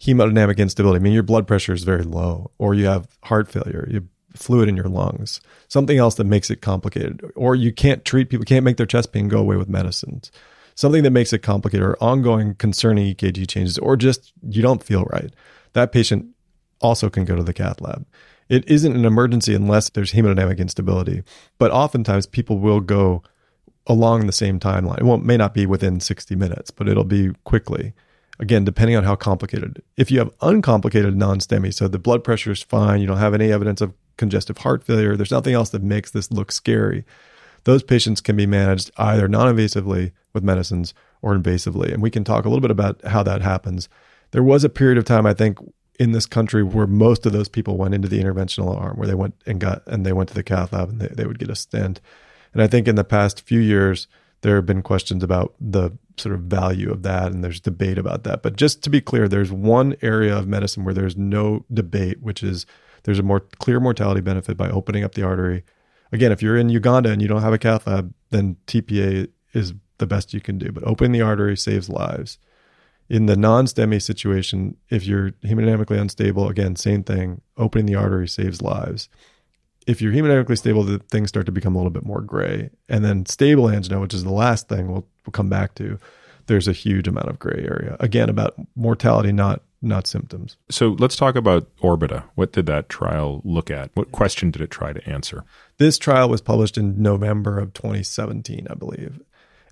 hemodynamic instability, I mean your blood pressure is very low, or you have heart failure, fluid in your lungs, something else that makes it complicated. Or you can't treat people, can't make their chest pain go away with medicines, something that makes it complicated, or ongoing concerning EKG changes, or just you don't feel right. That patient also can go to the cath lab. It isn't an emergency unless there's hemodynamic instability, but oftentimes people will go along the same timeline. It may not be within 60 minutes, but it'll be quickly. Again, depending on how complicated. If you have uncomplicated non-STEMI, so the blood pressure is fine, you don't have any evidence of congestive heart failure, there's nothing else that makes this look scary. Those patients can be managed either non-invasively with medicines or invasively, and we can talk a little bit about how that happens. There was a period of time I think in this country where most of those people went into the interventional arm, where they went and got and they went to the cath lab and they, they would get a stent. And I think in the past few years, there have been questions about the sort of value of that and there's debate about that. But just to be clear, there's one area of medicine where there's no debate, which is there's a more clear mortality benefit by opening up the artery. Again, if you're in Uganda and you don't have a cath lab, then TPA is the best you can do. But opening the artery saves lives. In the non-STEMI situation, if you're hemodynamically unstable, again, same thing. Opening the artery saves lives if you're hemodynamically stable, the things start to become a little bit more gray. And then stable angina, which is the last thing we'll, we'll come back to, there's a huge amount of gray area. Again, about mortality, not not symptoms. So let's talk about Orbita. What did that trial look at? What question did it try to answer? This trial was published in November of 2017, I believe.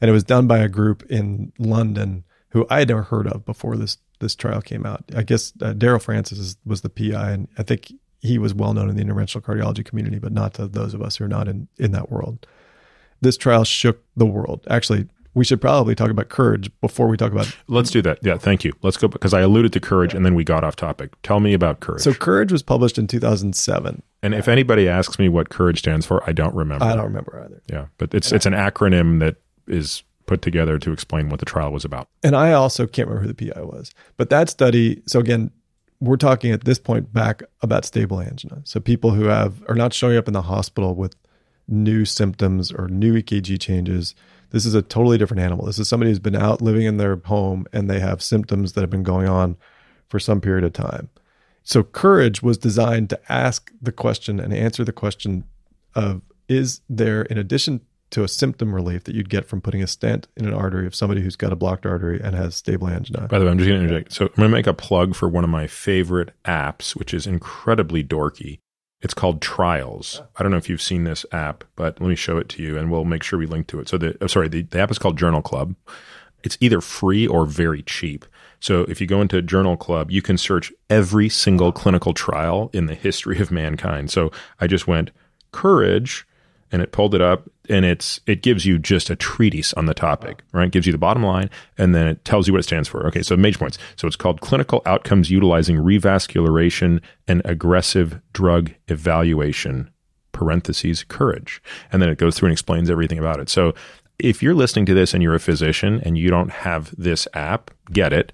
And it was done by a group in London who I had never heard of before this this trial came out. I guess uh, Daryl Francis was the PI, and I think he was well known in the interventional cardiology community, but not to those of us who are not in, in that world. This trial shook the world. Actually, we should probably talk about courage before we talk about. Let's do that. Yeah, thank you. Let's go because I alluded to courage yeah. and then we got off topic. Tell me about courage. So, courage was published in 2007. And yeah. if anybody asks me what courage stands for, I don't remember. I don't remember either. Yeah, but it's yeah. it's an acronym that is put together to explain what the trial was about. And I also can't remember who the PI was, but that study. So again, we're talking at this point back about stable angina. So people who have are not showing up in the hospital with new symptoms or new EKG changes. This is a totally different animal. This is somebody who's been out living in their home and they have symptoms that have been going on for some period of time. So courage was designed to ask the question and answer the question of is there in addition to a symptom relief that you'd get from putting a stent in an artery of somebody who's got a blocked artery and has stable angina. By the way, I'm just going to interject. So I'm going to make a plug for one of my favorite apps, which is incredibly dorky. It's called Trials. I don't know if you've seen this app, but let me show it to you and we'll make sure we link to it. So the oh, sorry, the, the app is called Journal Club. It's either free or very cheap. So if you go into Journal Club, you can search every single clinical trial in the history of mankind. So I just went courage and it pulled it up and it's it gives you just a treatise on the topic, right? gives you the bottom line and then it tells you what it stands for. Okay, so major points. So it's called Clinical Outcomes Utilizing Revascularization and Aggressive Drug Evaluation parentheses courage. And then it goes through and explains everything about it. So if you're listening to this and you're a physician and you don't have this app, get it.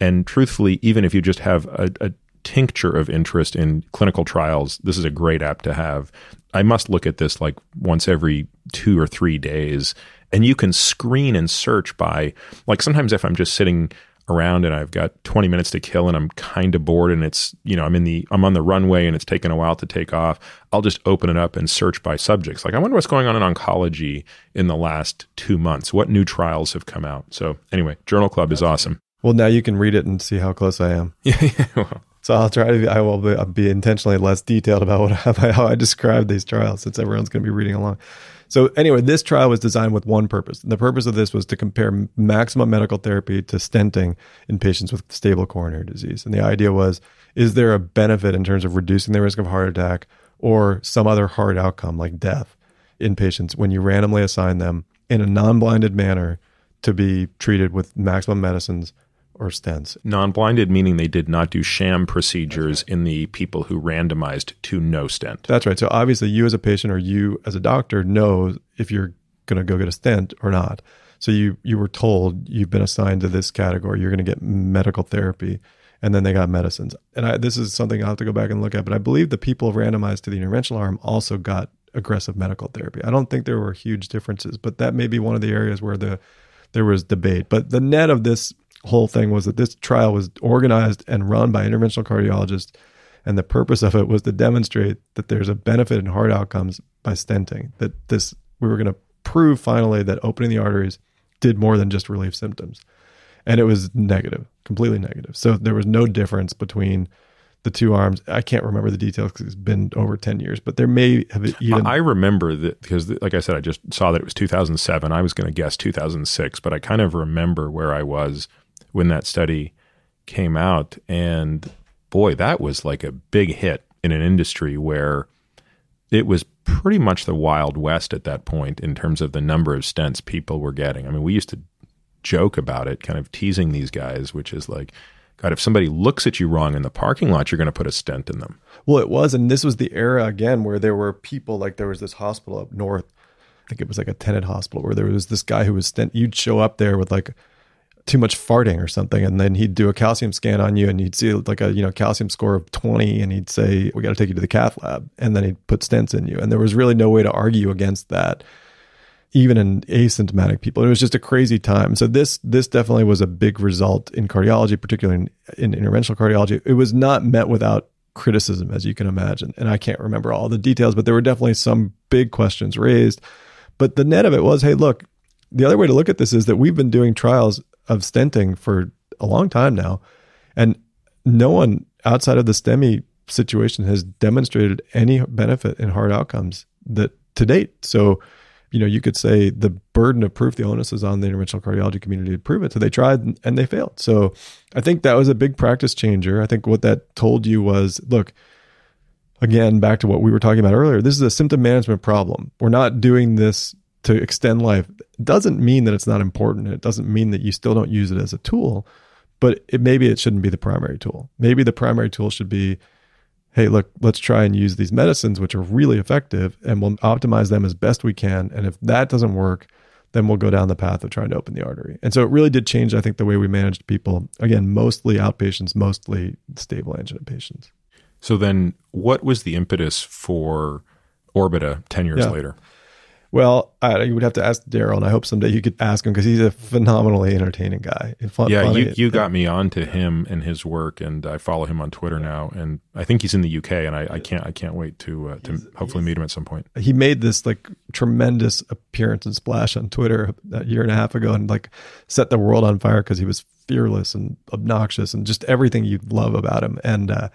And truthfully, even if you just have a, a tincture of interest in clinical trials, this is a great app to have. I must look at this like once every two or three days. And you can screen and search by, like, sometimes if I'm just sitting around and I've got 20 minutes to kill and I'm kind of bored and it's, you know, I'm in the I'm on the runway and it's taken a while to take off, I'll just open it up and search by subjects. Like I wonder what's going on in oncology in the last 2 months. What new trials have come out? So, anyway, Journal Club is awesome. Well, now you can read it and see how close I am. Yeah. well. So I'll try to. Be, I will be, I'll be intentionally less detailed about what how I describe these trials, since everyone's going to be reading along. So anyway, this trial was designed with one purpose. And the purpose of this was to compare maximum medical therapy to stenting in patients with stable coronary disease. And the idea was, is there a benefit in terms of reducing the risk of heart attack or some other hard outcome like death in patients when you randomly assign them in a non-blinded manner to be treated with maximum medicines or stents. Non blinded, meaning they did not do sham procedures right. in the people who randomized to no stent. That's right. So obviously, you as a patient or you as a doctor know if you're going to go get a stent or not. So you you were told you've been assigned to this category. You're going to get medical therapy, and then they got medicines. And I, this is something I'll have to go back and look at. But I believe the people randomized to the interventional arm also got aggressive medical therapy. I don't think there were huge differences, but that may be one of the areas where the there was debate. But the net of this whole thing was that this trial was organized and run by interventional cardiologists. And the purpose of it was to demonstrate that there's a benefit in heart outcomes by stenting, that this, we were going to prove finally that opening the arteries did more than just relieve symptoms. And it was negative, completely negative. So there was no difference between the two arms. I can't remember the details because it's been over 10 years, but there may have even. I remember that because, like I said, I just saw that it was 2007. I was going to guess 2006, but I kind of remember where I was when that study came out. And boy, that was like a big hit in an industry where it was pretty much the wild west at that point in terms of the number of stents people were getting. I mean, we used to joke about it, kind of teasing these guys, which is like, God, if somebody looks at you wrong in the parking lot, you're going to put a stent in them. Well, it was. And this was the era again where there were people like there was this hospital up north. I think it was like a tenant hospital where there was this guy who was stent. You'd show up there with like too much farting or something and then he'd do a calcium scan on you and he'd see like a you know calcium score of 20 and he'd say we got to take you to the cath lab and then he'd put stents in you and there was really no way to argue against that even in asymptomatic people it was just a crazy time so this this definitely was a big result in cardiology particularly in, in interventional cardiology it was not met without criticism as you can imagine and i can't remember all the details but there were definitely some big questions raised but the net of it was hey look the other way to look at this is that we've been doing trials of stenting for a long time now, and no one outside of the STEMI situation has demonstrated any benefit in hard outcomes that to date. So, you know, you could say the burden of proof, the onus is on the interventional cardiology community to prove it. So they tried and they failed. So I think that was a big practice changer. I think what that told you was look, again, back to what we were talking about earlier, this is a symptom management problem. We're not doing this to extend life doesn't mean that it's not important. It doesn't mean that you still don't use it as a tool, but it, maybe it shouldn't be the primary tool. Maybe the primary tool should be hey, look, let's try and use these medicines, which are really effective, and we'll optimize them as best we can. And if that doesn't work, then we'll go down the path of trying to open the artery. And so it really did change, I think, the way we managed people. Again, mostly outpatients, mostly stable angina patients. So then, what was the impetus for Orbita 10 years yeah. later? Well, I, you would have to ask Daryl, and I hope someday you could ask him because he's a phenomenally entertaining guy. Fun, yeah, funny. you, you got me on to him and his work, and I follow him on Twitter now. And I think he's in the UK, and I, I can't I can't wait to uh, to he's, hopefully he's, meet him at some point. He made this like tremendous appearance and splash on Twitter a year and a half ago, and like set the world on fire because he was fearless and obnoxious and just everything you love about him. And uh,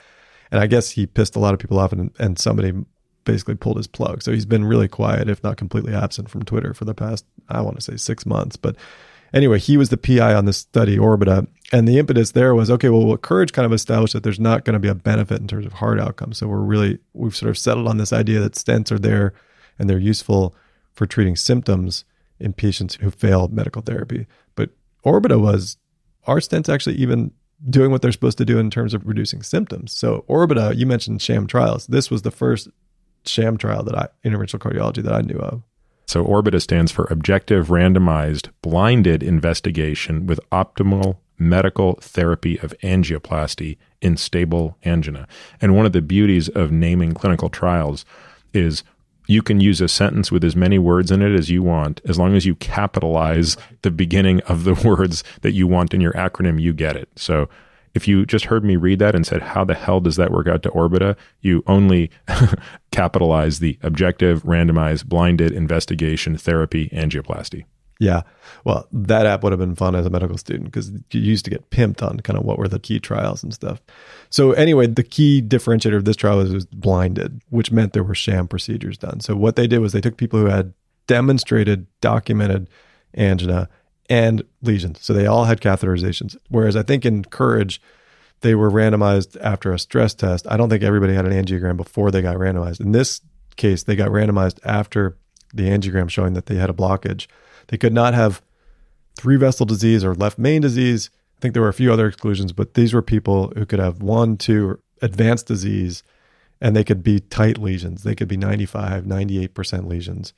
and I guess he pissed a lot of people off, and and somebody basically pulled his plug. So he's been really quiet, if not completely absent from Twitter for the past, I want to say six months. But anyway, he was the PI on this study, Orbita. And the impetus there was okay, well, well Courage kind of established that there's not going to be a benefit in terms of hard outcomes. So we're really, we've sort of settled on this idea that stents are there and they're useful for treating symptoms in patients who fail medical therapy. But Orbita was, are stents actually even doing what they're supposed to do in terms of reducing symptoms. So Orbita, you mentioned sham trials. This was the first sham trial that I interventional cardiology that I knew of. So Orbita stands for Objective Randomized Blinded Investigation with Optimal Medical Therapy of Angioplasty in Stable Angina. And one of the beauties of naming clinical trials is you can use a sentence with as many words in it as you want, as long as you capitalize the beginning of the words that you want in your acronym, you get it. So if you just heard me read that and said, how the hell does that work out to Orbita? You only capitalize the objective, randomized, blinded investigation therapy angioplasty. Yeah. Well, that app would have been fun as a medical student because you used to get pimped on kind of what were the key trials and stuff. So, anyway, the key differentiator of this trial is it was blinded, which meant there were sham procedures done. So, what they did was they took people who had demonstrated, documented angina and lesions. So they all had catheterizations. Whereas I think in Courage, they were randomized after a stress test. I don't think everybody had an angiogram before they got randomized. In this case, they got randomized after the angiogram showing that they had a blockage. They could not have three vessel disease or left main disease. I think there were a few other exclusions, but these were people who could have one, two, advanced disease, and they could be tight lesions. They could be 95, 98% lesions.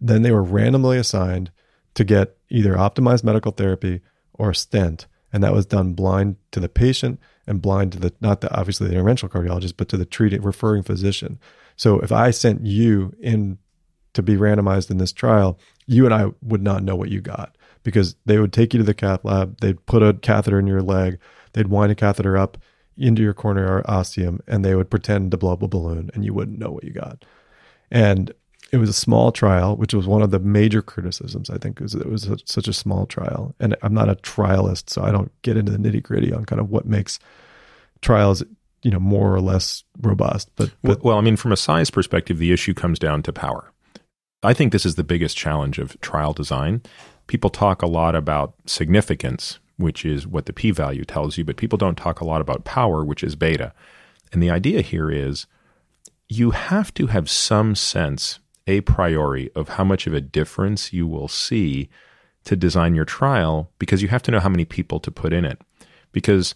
Then they were randomly assigned to get either optimized medical therapy or stent. And that was done blind to the patient and blind to the, not the, obviously the interventional cardiologist, but to the treating, referring physician. So if I sent you in to be randomized in this trial, you and I would not know what you got because they would take you to the cath lab, they'd put a catheter in your leg, they'd wind a catheter up into your coronary ostium, and they would pretend to blow up a balloon, and you wouldn't know what you got. And it was a small trial, which was one of the major criticisms. I think is it was a, such a small trial, and I'm not a trialist, so I don't get into the nitty gritty on kind of what makes trials, you know, more or less robust. But, but well, I mean, from a size perspective, the issue comes down to power. I think this is the biggest challenge of trial design. People talk a lot about significance, which is what the p value tells you, but people don't talk a lot about power, which is beta. And the idea here is you have to have some sense a priori of how much of a difference you will see to design your trial because you have to know how many people to put in it. Because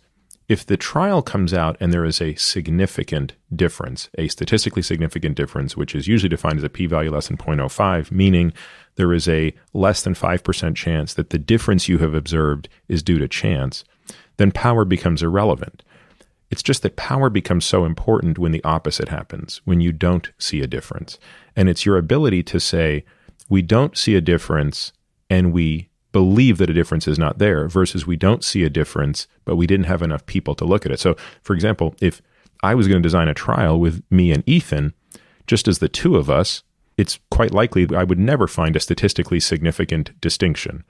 if the trial comes out and there is a significant difference, a statistically significant difference, which is usually defined as a p value less than 0.05, meaning there is a less than 5% chance that the difference you have observed is due to chance, then power becomes irrelevant. It's just that power becomes so important when the opposite happens, when you don't see a difference. And it's your ability to say, we don't see a difference and we believe that a difference is not there versus we don't see a difference, but we didn't have enough people to look at it. So, for example, if I was going to design a trial with me and Ethan, just as the two of us, it's quite likely I would never find a statistically significant distinction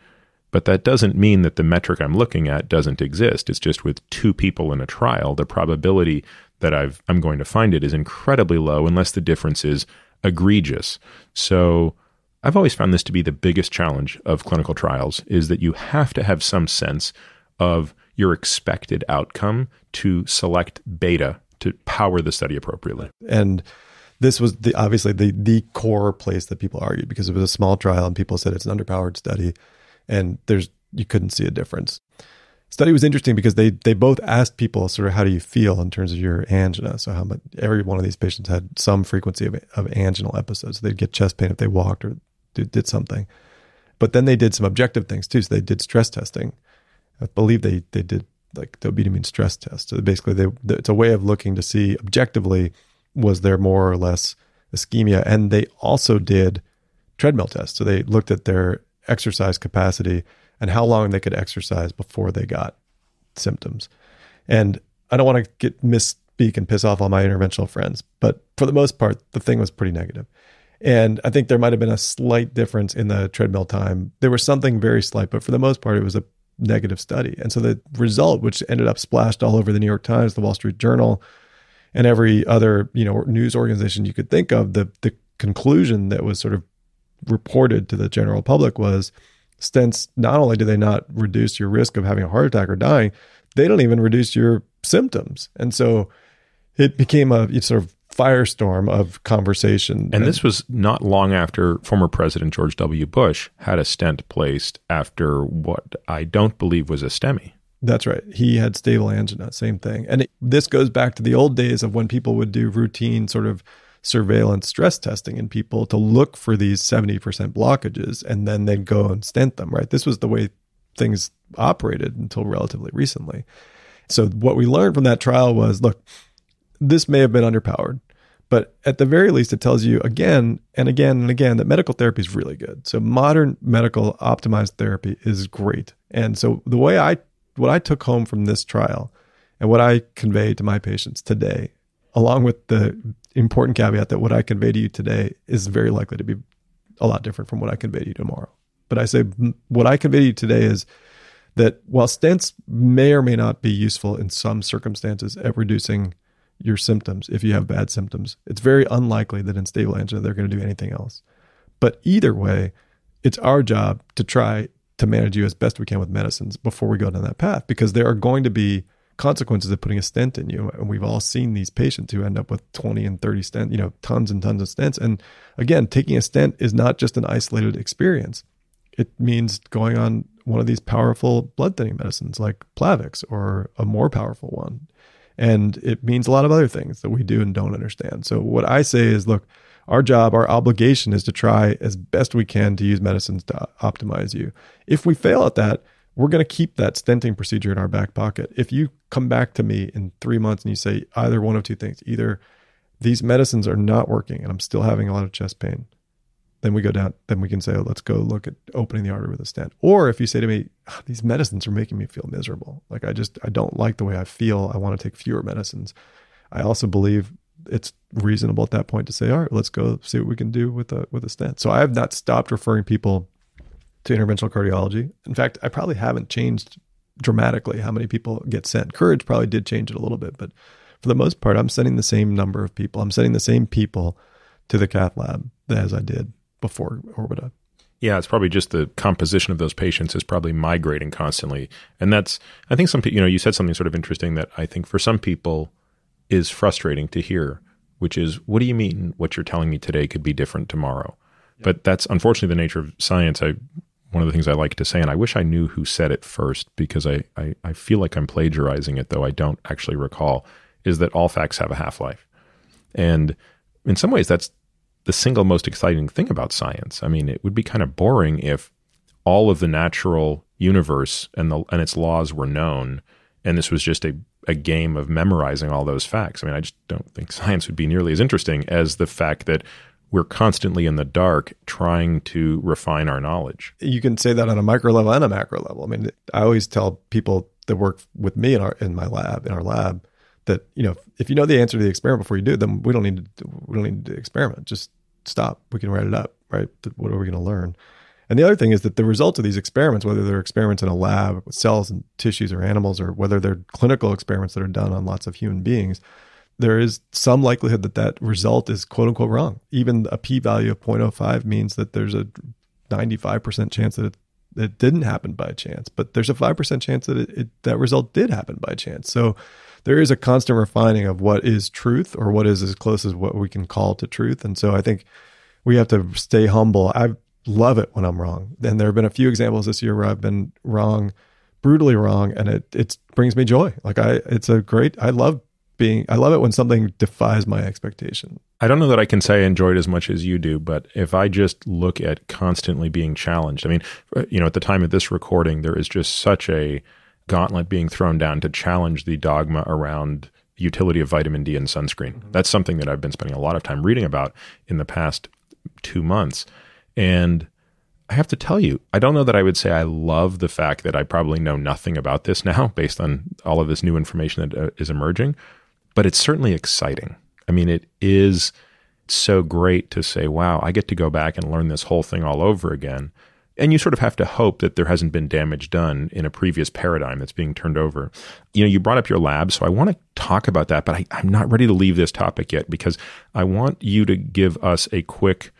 but that doesn't mean that the metric I'm looking at doesn't exist. It's just with two people in a trial, the probability that i am going to find it is incredibly low unless the difference is egregious. So I've always found this to be the biggest challenge of clinical trials is that you have to have some sense of your expected outcome to select beta to power the study appropriately. And this was the, obviously the the core place that people argued because it was a small trial and people said it's an underpowered study and there's you couldn't see a difference. Study was interesting because they they both asked people sort of how do you feel in terms of your angina. So how much every one of these patients had some frequency of, of anginal episodes. they'd get chest pain if they walked or did something. But then they did some objective things too. So they did stress testing. I believe they they did like the obutamine stress test. So basically, they, it's a way of looking to see objectively was there more or less ischemia. And they also did treadmill tests. So they looked at their exercise capacity and how long they could exercise before they got symptoms. And I don't want to get misspeak and piss off all my interventional friends, but for the most part, the thing was pretty negative. And I think there might have been a slight difference in the treadmill time. There was something very slight, but for the most part, it was a negative study. And so the result, which ended up splashed all over the New York Times, the Wall Street Journal, and every other you know news organization you could think of, the the conclusion that was sort of reported to the general public was stents not only do they not reduce your risk of having a heart attack or dying, they don't even reduce your symptoms. And so it became a sort of firestorm of conversation. And, and this was not long after former President George W. Bush had a stent placed after what I don't believe was a STEMI. That's right. He had stable angina, same thing. And it, this goes back to the old days of when people would do routine sort of surveillance stress testing in people to look for these 70% blockages and then they'd go and stent them, right? This was the way things operated until relatively recently. So, what we learned from that trial was look, this may have been underpowered, but at the very least, it tells you again and again and again that medical therapy is really good. So, modern medical optimized therapy is great. And so, the way I, what I took home from this trial and what I convey to my patients today along with the important caveat that what I convey to you today is very likely to be a lot different from what I convey to you tomorrow. But I say what I convey to you today is that while stents may or may not be useful in some circumstances at reducing your symptoms if you have bad symptoms, it's very unlikely that in stable angina they're going to do anything else. But either way, it's our job to try to manage you as best we can with medicines before we go down that path because there are going to be consequences of putting a stent in you. And we've all seen these patients who end up with 20 and 30 stents, you know, tons and tons of stents. And again, taking a stent is not just an isolated experience. It means going on one of these powerful blood thinning medicines like Plavix or a more powerful one. And it means a lot of other things that we do and don't understand. So, what I say is look, our job, our obligation is to try as best we can to use medicines to optimize you. If we fail at that, we're going to keep that stenting procedure in our back pocket. If you come back to me in three months and you say either one of two things, either these medicines are not working and I'm still having a lot of chest pain, then we go down, then we can say, oh, let's go look at opening the artery with a stent. Or if you say to me, ah, these medicines are making me feel miserable. Like I just, I don't like the way I feel. I want to take fewer medicines. I also believe it's reasonable at that point to say, all right, let's go see what we can do with a, with a stent. So I have not stopped referring people to interventional cardiology. In fact, I probably haven't changed dramatically how many people get sent. Courage probably did change it a little bit, but for the most part, I'm sending the same number of people. I'm sending the same people to the cath lab as I did before Orbita. Yeah, it's probably just the composition of those patients is probably migrating constantly, and that's I think some people. You know, you said something sort of interesting that I think for some people is frustrating to hear, which is, what do you mean? What you're telling me today could be different tomorrow? but that's unfortunately the nature of science. I one of the things I like to say, and I wish I knew who said it first because I, I, I feel like I'm plagiarizing it, though I don't actually recall, is that all facts have a half life. And in some ways, that's the single most exciting thing about science. I mean, it would be kind of boring if all of the natural universe and, the, and its laws were known, and this was just a, a game of memorizing all those facts. I mean, I just don't think science would be nearly as interesting as the fact that we're constantly in the dark trying to refine our knowledge. You can say that on a micro level and a macro level. I mean, I always tell people that work with me in our in my lab in our lab that you know if you know the answer to the experiment before you do then we don't need to we don't need to experiment. Just stop. We can write it up, right? What are we going to learn? And the other thing is that the results of these experiments, whether they're experiments in a lab with cells and tissues or animals, or whether they're clinical experiments that are done on lots of human beings, there is some likelihood that that result is quote unquote wrong. Even a p value of 0.05 means that there's a 95% chance that it, it didn't happen by chance, but there's a 5% chance that it, it, that result did happen by chance. So there is a constant refining of what is truth or what is as close as what we can call to truth. And so I think we have to stay humble. I love it when I'm wrong. And there have been a few examples this year where I've been wrong brutally wrong and it it brings me joy like i it's a great i love being I love it when something defies my expectation. I don't know that I can say I enjoyed as much as you do, but if I just look at constantly being challenged, I mean, uh, you know, at the time of this recording, there is just such a gauntlet being thrown down to challenge the dogma around the utility of vitamin D and sunscreen. Mm-hmm. That's something that I've been spending a lot of time reading about in the past 2 months. And I have to tell you, I don't know that I would say I love the fact that I probably know nothing about this now based on all of this new information that uh, is emerging, but it's certainly exciting. I mean, it is so great to say, wow, I get to go back and learn this whole thing all over again. And you sort of have to hope that there hasn't been damage done in a previous paradigm that's being turned over. You know, you brought up your lab, so I want to talk about that, but I, I'm not ready to leave this topic yet because I want you to give us a quick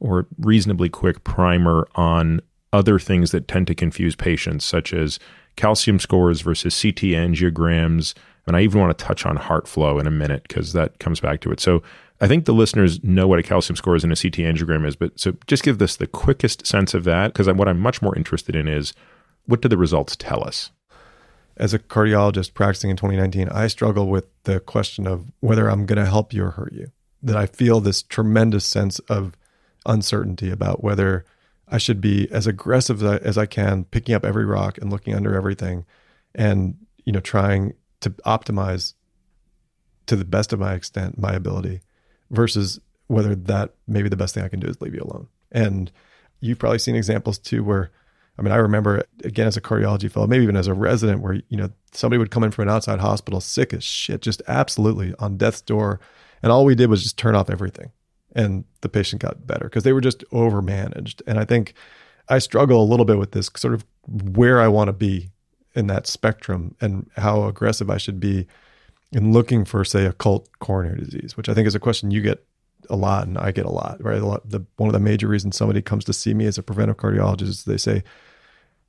or reasonably quick primer on other things that tend to confuse patients, such as calcium scores versus CT angiograms, and I even want to touch on heart flow in a minute because that comes back to it. So I think the listeners know what a calcium score is and a CT angiogram is, but so just give this the quickest sense of that because what I'm much more interested in is what do the results tell us? As a cardiologist practicing in 2019, I struggle with the question of whether I'm going to help you or hurt you. That I feel this tremendous sense of uncertainty about whether I should be as aggressive as I, as I can, picking up every rock and looking under everything and you know trying to optimize to the best of my extent, my ability, versus whether that maybe the best thing I can do is leave you alone. And you've probably seen examples too where I mean, I remember again as a cardiology fellow, maybe even as a resident, where you know somebody would come in from an outside hospital, sick as shit, just absolutely on death's door, and all we did was just turn off everything, and the patient got better because they were just overmanaged. And I think I struggle a little bit with this sort of where I want to be in that spectrum and how aggressive I should be in looking for, say, occult coronary disease, which I think is a question you get a lot and I get a lot, right? A lot, the, one of the major reasons somebody comes to see me as a preventive cardiologist is they say,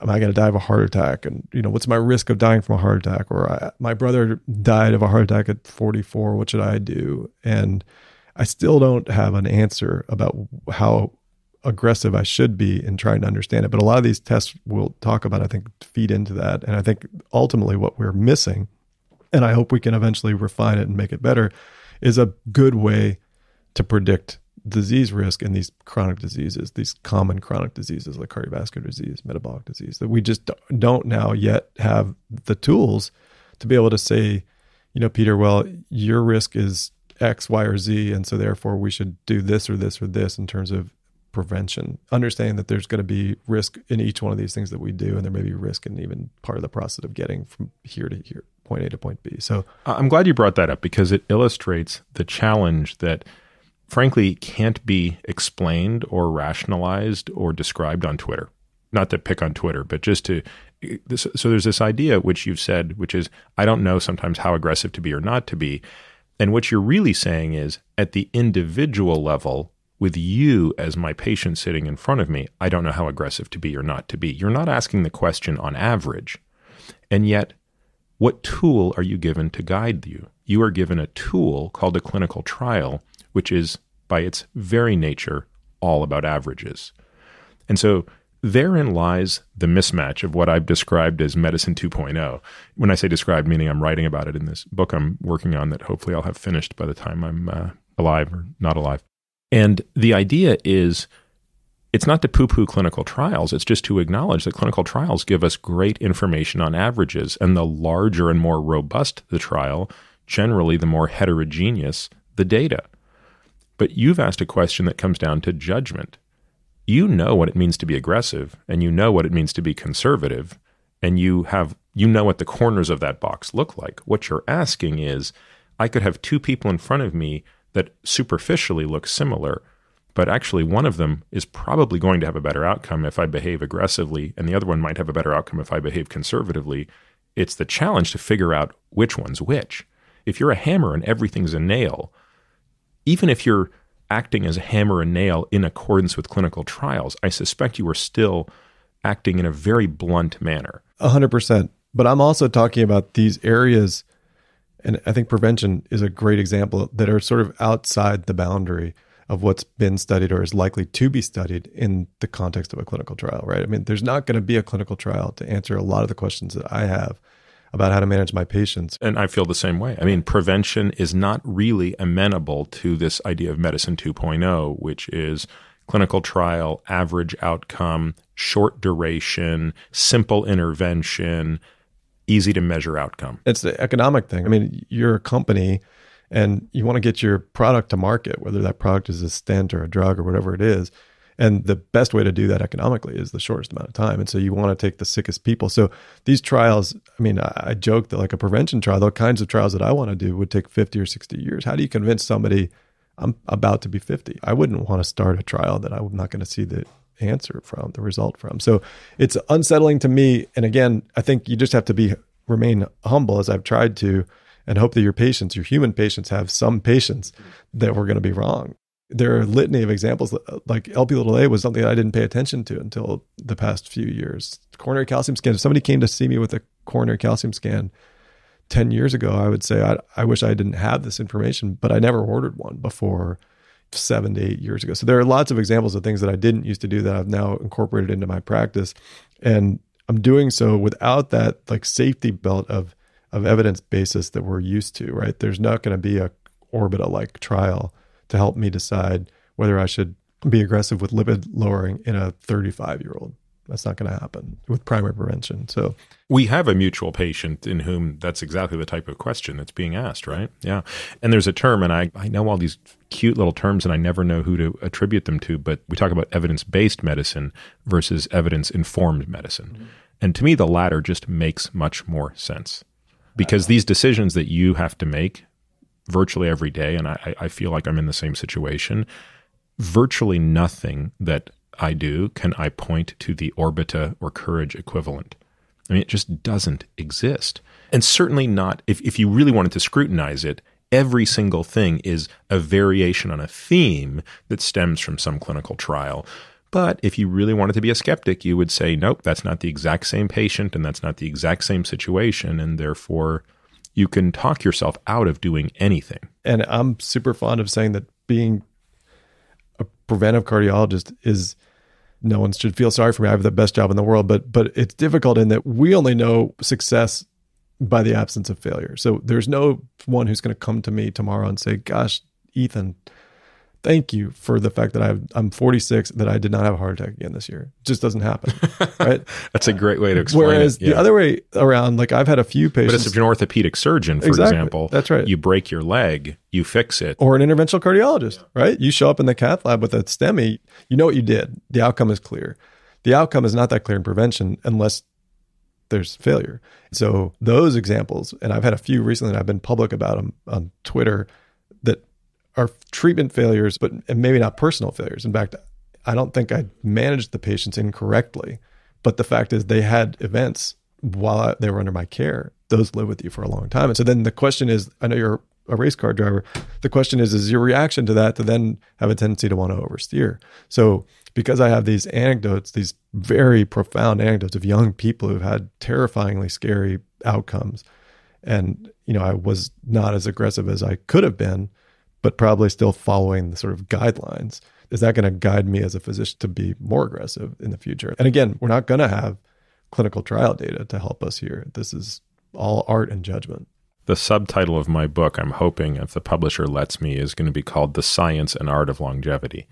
am I going to die of a heart attack? And, you know, what's my risk of dying from a heart attack? Or my brother died of a heart attack at 44. What should I do? And I still don't have an answer about how aggressive I should be in trying to understand it. But a lot of these tests we'll talk about, I think, feed into that. And I think ultimately what we're missing, and I hope we can eventually refine it and make it better, is a good way to predict disease risk in these chronic diseases, these common chronic diseases like cardiovascular disease, metabolic disease, that we just don't now yet have the tools to be able to say, you know, Peter, well, your risk is X, Y, or Z. And so therefore we should do this or this or this in terms of prevention, understanding that there's going to be risk in each one of these things that we do, and there may be risk in even part of the process of getting from here to here, point A to point B. So I'm glad you brought that up because it illustrates the challenge that, frankly, can't be explained or rationalized or described on Twitter. Not to pick on Twitter, but just to so there's this idea which you've said, which is I don't know sometimes how aggressive to be or not to be. And what you're really saying is at the individual level, with you as my patient sitting in front of me, I don't know how aggressive to be or not to be. You're not asking the question on average. And yet, what tool are you given to guide you? You are given a tool called a clinical trial, which is, by its very nature, all about averages. And so, therein lies the mismatch of what I've described as medicine 2.0. When I say described, meaning I'm writing about it in this book I'm working on that hopefully I'll have finished by the time I'm uh, alive or not alive. And the idea is it's not to poo poo clinical trials, it's just to acknowledge that clinical trials give us great information on averages. And the larger and more robust the trial, generally, the more heterogeneous the data. But you've asked a question that comes down to judgment. You know what it means to be aggressive, and you know what it means to be conservative, and you have you know what the corners of that box look like. What you're asking is, I could have two people in front of me that superficially look similar, but actually one of them is probably going to have a better outcome if I behave aggressively, and the other one might have a better outcome if I behave conservatively. It's the challenge to figure out which one's which. If you're a hammer and everything's a nail, even if you're acting as a hammer and nail in accordance with clinical trials, I suspect you are still acting in a very blunt manner. 100%. But I'm also talking about these areas and I think prevention is a great example that are sort of outside the boundary of what's been studied or is likely to be studied in the context of a clinical trial, right? I mean, there's not going to be a clinical trial to answer a lot of the questions that I have about how to manage my patients. And I feel the same way. I mean, prevention is not really amenable to this idea of medicine 2.0, which is clinical trial, average outcome, short duration, simple intervention, easy to measure outcome. It's the economic thing. I mean, you're a company and you want to get your product to market, whether that product is a stent or a drug or whatever it is. And the best way to do that economically is the shortest amount of time. And so you want to take the sickest people. So these trials, I mean, I, I joke that like a prevention trial, the kinds of trials that I want to do would take 50 or 60 years. How do you convince somebody I'm about to be 50? I wouldn't want to start a trial that I'm not going to see the answer from, the result from. So it's unsettling to me. And again, I think you just have to be remain humble as I've tried to and hope that your patients, your human patients, have some patience that we're going to be wrong. There are a litany of examples. Uh, like LP little a was something I didn't pay attention to until the past few years. Coronary calcium scan. If somebody came to see me with a coronary calcium scan 10 years ago, I would say, I, I wish I didn't have this information, but I never ordered one before seven to eight years ago. So there are lots of examples of things that I didn't used to do that I've now incorporated into my practice. And I'm doing so without that like safety belt of of evidence basis that we're used to, right? There's not going to be a orbita like trial to help me decide whether I should be aggressive with lipid lowering in a 35 year old. That's not going to happen with primary prevention. So we have a mutual patient in whom that's exactly the type of question that's being asked, right? Yeah. And there's a term, and I, I know all these cute little terms and I never know who to attribute them to, but we talk about evidence based medicine versus evidence informed medicine. Mm-hmm. And to me, the latter just makes much more sense because these decisions that you have to make virtually every day, and I, I feel like I'm in the same situation, virtually nothing that I do can I point to the orbita or courage equivalent. I mean, it just doesn't exist. And certainly not, if, if you really wanted to scrutinize it, every single thing is a variation on a theme that stems from some clinical trial. But if you really wanted to be a skeptic, you would say, nope, that's not the exact same patient and that's not the exact same situation. And therefore, you can talk yourself out of doing anything. And I'm super fond of saying that being a preventive cardiologist is no one should feel sorry for me. I have the best job in the world, but but it's difficult in that we only know success by the absence of failure. So there's no one who's going to come to me tomorrow and say, "Gosh, Ethan, thank you for the fact that i am 46 that I did not have a heart attack again this year. It just doesn't happen, right? That's a great way to explain Whereas it. Whereas yeah. the other way around, like I've had a few patients. But if you're an orthopedic surgeon, for exactly. example, that's right. You break your leg, you fix it, or an interventional cardiologist, yeah. right? You show up in the cath lab with a STEMI, you know what you did. The outcome is clear. The outcome is not that clear in prevention unless there's failure. So those examples, and I've had a few recently, and I've been public about them on Twitter are treatment failures, but maybe not personal failures. In fact, I don't think I managed the patients incorrectly. But the fact is, they had events while they were under my care. Those live with you for a long time. And so then the question is I know you're a race car driver. The question is, is your reaction to that to then have a tendency to want to oversteer? So, because I have these anecdotes, these very profound anecdotes of young people who've had terrifyingly scary outcomes, and you know, I was not as aggressive as I could have been but probably still following the sort of guidelines. Is that going to guide me as a physician to be more aggressive in the future? And again, we're not going to have clinical trial data to help us here. This is all art and judgment. The subtitle of my book, I'm hoping, if the publisher lets me, is going to be called The Science and Art of Longevity.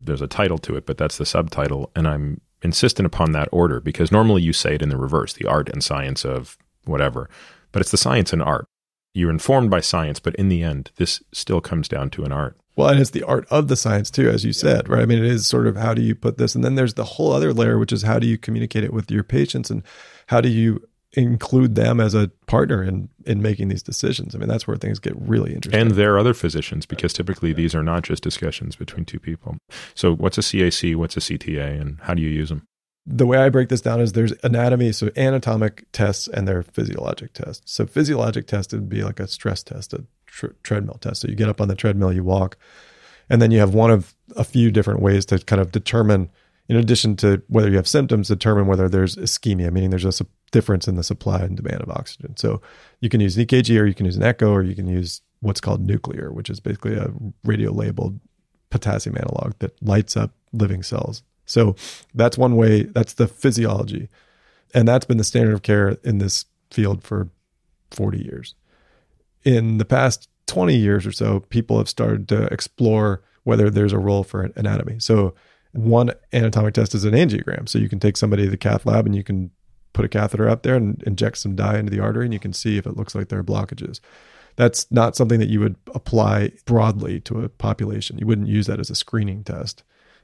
There's a title to it, but that's the subtitle. And I'm insistent upon that order because normally you say it in the reverse the art and science of whatever, but it's the science and art you're informed by science, but in the end, this still comes down to an art. Well, and it's the art of the science too, as you said, right? I mean, it is sort of how do you put this, and then there's the whole other layer, which is how do you communicate it with your patients, and how do you include them as a partner in in making these decisions. I mean, that's where things get really interesting. And there are other physicians because typically yeah. these are not just discussions between two people. So, what's a CAC? What's a CTA? And how do you use them? the way I break this down is there's anatomy, so anatomic tests, and there are physiologic tests. So physiologic test would be like a stress test, a tr- treadmill test. So you get up on the treadmill, you walk, and then you have one of a few different ways to kind of determine, in addition to whether you have symptoms, determine whether there's ischemia, meaning there's a su- difference in the supply and demand of oxygen. So you can use an EKG, or you can use an echo, or you can use what's called nuclear, which is basically a radio labeled potassium analog that lights up living cells so that's one way, that's the physiology. And that's been the standard of care in this field for 40 years. In the past 20 years or so, people have started to explore whether there's a role for anatomy. So one anatomic test is an angiogram. So you can take somebody to the cath lab and you can put a catheter up there and inject some dye into the artery and you can see if it looks like there are blockages. That's not something that you would apply broadly to a population. You wouldn't use that as a screening test.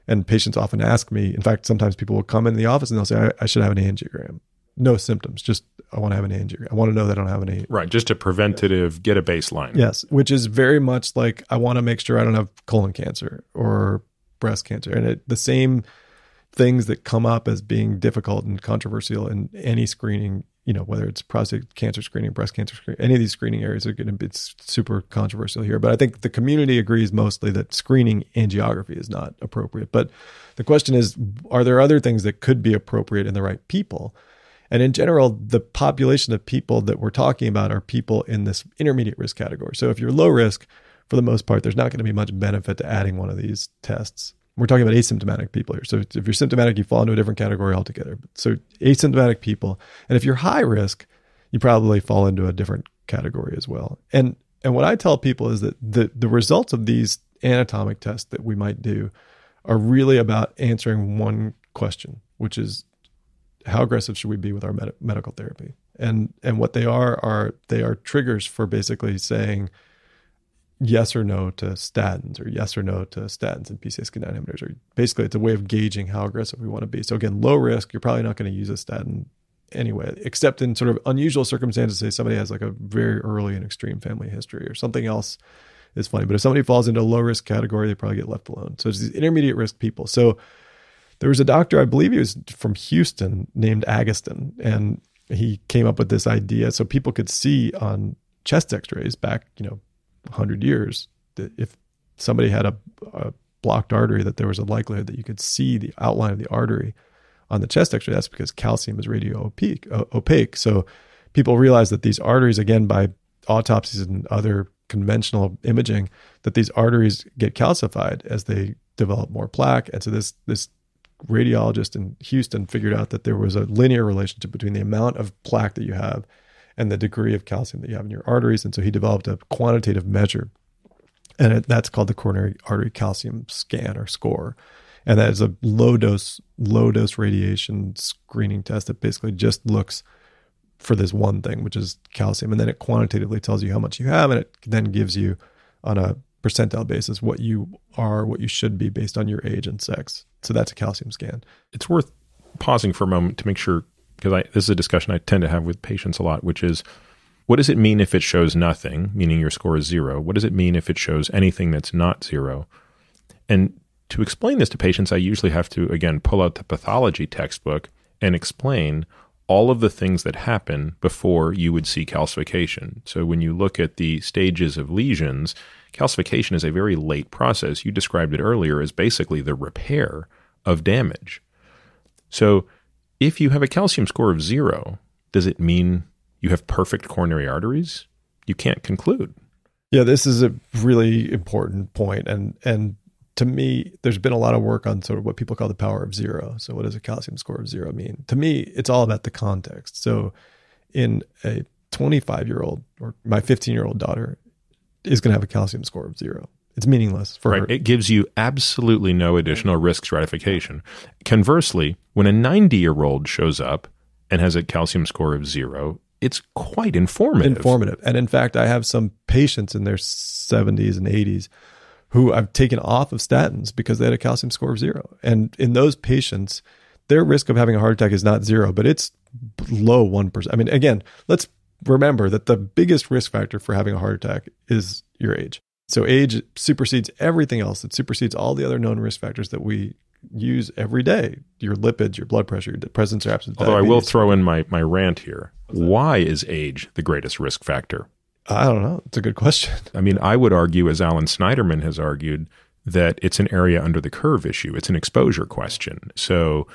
And patients often ask me, in fact, sometimes people will come in the office and they'll say, I, I should have an angiogram. No symptoms, just I want to have an angiogram. I want to know that I don't have any. Right, just a preventative, get a baseline. Yes, which is very much like I want to make sure I don't have colon cancer or breast cancer. And it, the same things that come up as being difficult and controversial in any screening you know, whether it's prostate cancer screening, breast cancer screening, any of these screening areas are going to be super controversial here. But I think the community agrees mostly that screening angiography is not appropriate. But the question is, are there other things that could be appropriate in the right people? And in general, the population of people that we're talking about are people in this intermediate risk category. So if you're low risk, for the most part, there's not going to be much benefit to adding one of these tests. We're talking about asymptomatic people here. So if you're symptomatic, you fall into a different category altogether. So asymptomatic people, and if you're high risk, you probably fall into a different category as well. And and what I tell people is that the the results of these anatomic tests that we might do are really about answering one question, which is how aggressive should we be with our med- medical therapy? And and what they are are they are triggers for basically saying yes or no to statins or yes or no to statins and PCSK9 inhibitors. Or basically, it's a way of gauging how aggressive we want to be. So, again, low risk, you're probably not going to use a statin anyway, except in sort of unusual circumstances. Say somebody has like a very early and extreme family history or something else is funny. But if somebody falls into a low risk category, they probably get left alone. So, it's these intermediate risk people. So, there was a doctor, I believe he was from Houston, named Agustin, and he came up with this idea so people could see on chest x-rays back, you know, 100 years that if somebody had a, a blocked artery that there was a likelihood that you could see the outline of the artery on the chest x-ray that's because calcium is radio opaque, uh, opaque. so people realize that these arteries again by autopsies and other conventional imaging that these arteries get calcified as they develop more plaque and so this this radiologist in Houston figured out that there was a linear relationship between the amount of plaque that you have and the degree of calcium that you have in your arteries. And so he developed a quantitative measure, and it, that's called the coronary artery calcium scan or score. And that is a low dose, low dose radiation screening test that basically just looks for this one thing, which is calcium. And then it quantitatively tells you how much you have, and it then gives you on a percentile basis what you are, what you should be based on your age and sex. So that's a calcium scan. It's worth pausing for a moment to make sure because this is a discussion I tend to have with patients a lot, which is what does it mean if it shows nothing, meaning your score is zero? What does it mean if it shows anything that's not zero? And to explain this to patients, I usually have to, again, pull out the pathology textbook and explain all of the things that happen before you would see calcification. So when you look at the stages of lesions, calcification is a very late process. You described it earlier as basically the repair of damage. So if you have a calcium score of zero, does it mean you have perfect coronary arteries? You can't conclude. Yeah, this is a really important point, and and to me, there's been a lot of work on sort of what people call the power of zero. So, what does a calcium score of zero mean? To me, it's all about the context. So, in a 25 year old or my 15 year old daughter is going to have a calcium score of zero it's meaningless for right. Her. It gives you absolutely no additional risk stratification. Conversely, when a 90 year old shows up and has a calcium score of zero, it's quite informative. Informative. And in fact, I have some patients in their 70s and 80s who I've taken off of statins because they had a calcium score of zero. And in those patients, their risk of having a heart attack is not zero, but it's low 1%. I mean, again, let's remember that the biggest risk factor for having a heart attack is your age. So age supersedes everything else. It supersedes all the other known risk factors that we use every day your lipids, your blood pressure, your presence or absence. Although diabetes. I will throw in my, my rant here. Why is age the greatest risk factor? I don't know. It's a good question. I mean, I would argue, as Alan Snyderman has argued, that it's an area under the curve issue. It's an exposure question. So,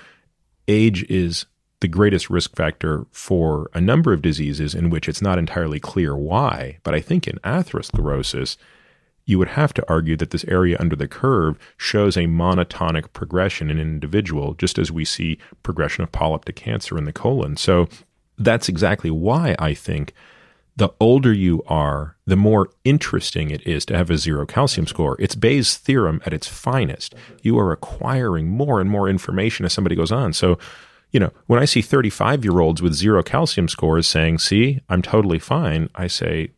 age is the greatest risk factor for a number of diseases in which it's not entirely clear why. But I think in atherosclerosis, you would have to argue that this area under the curve shows a monotonic progression in an individual, just as we see progression of polyp to cancer in the colon. So that's exactly why I think the older you are, the more interesting it is to have a zero calcium score. It's Bayes' theorem at its finest. You are acquiring more and more information as somebody goes on. So, you know, when I see 35 year olds with zero calcium scores saying, see, I'm totally fine, I say,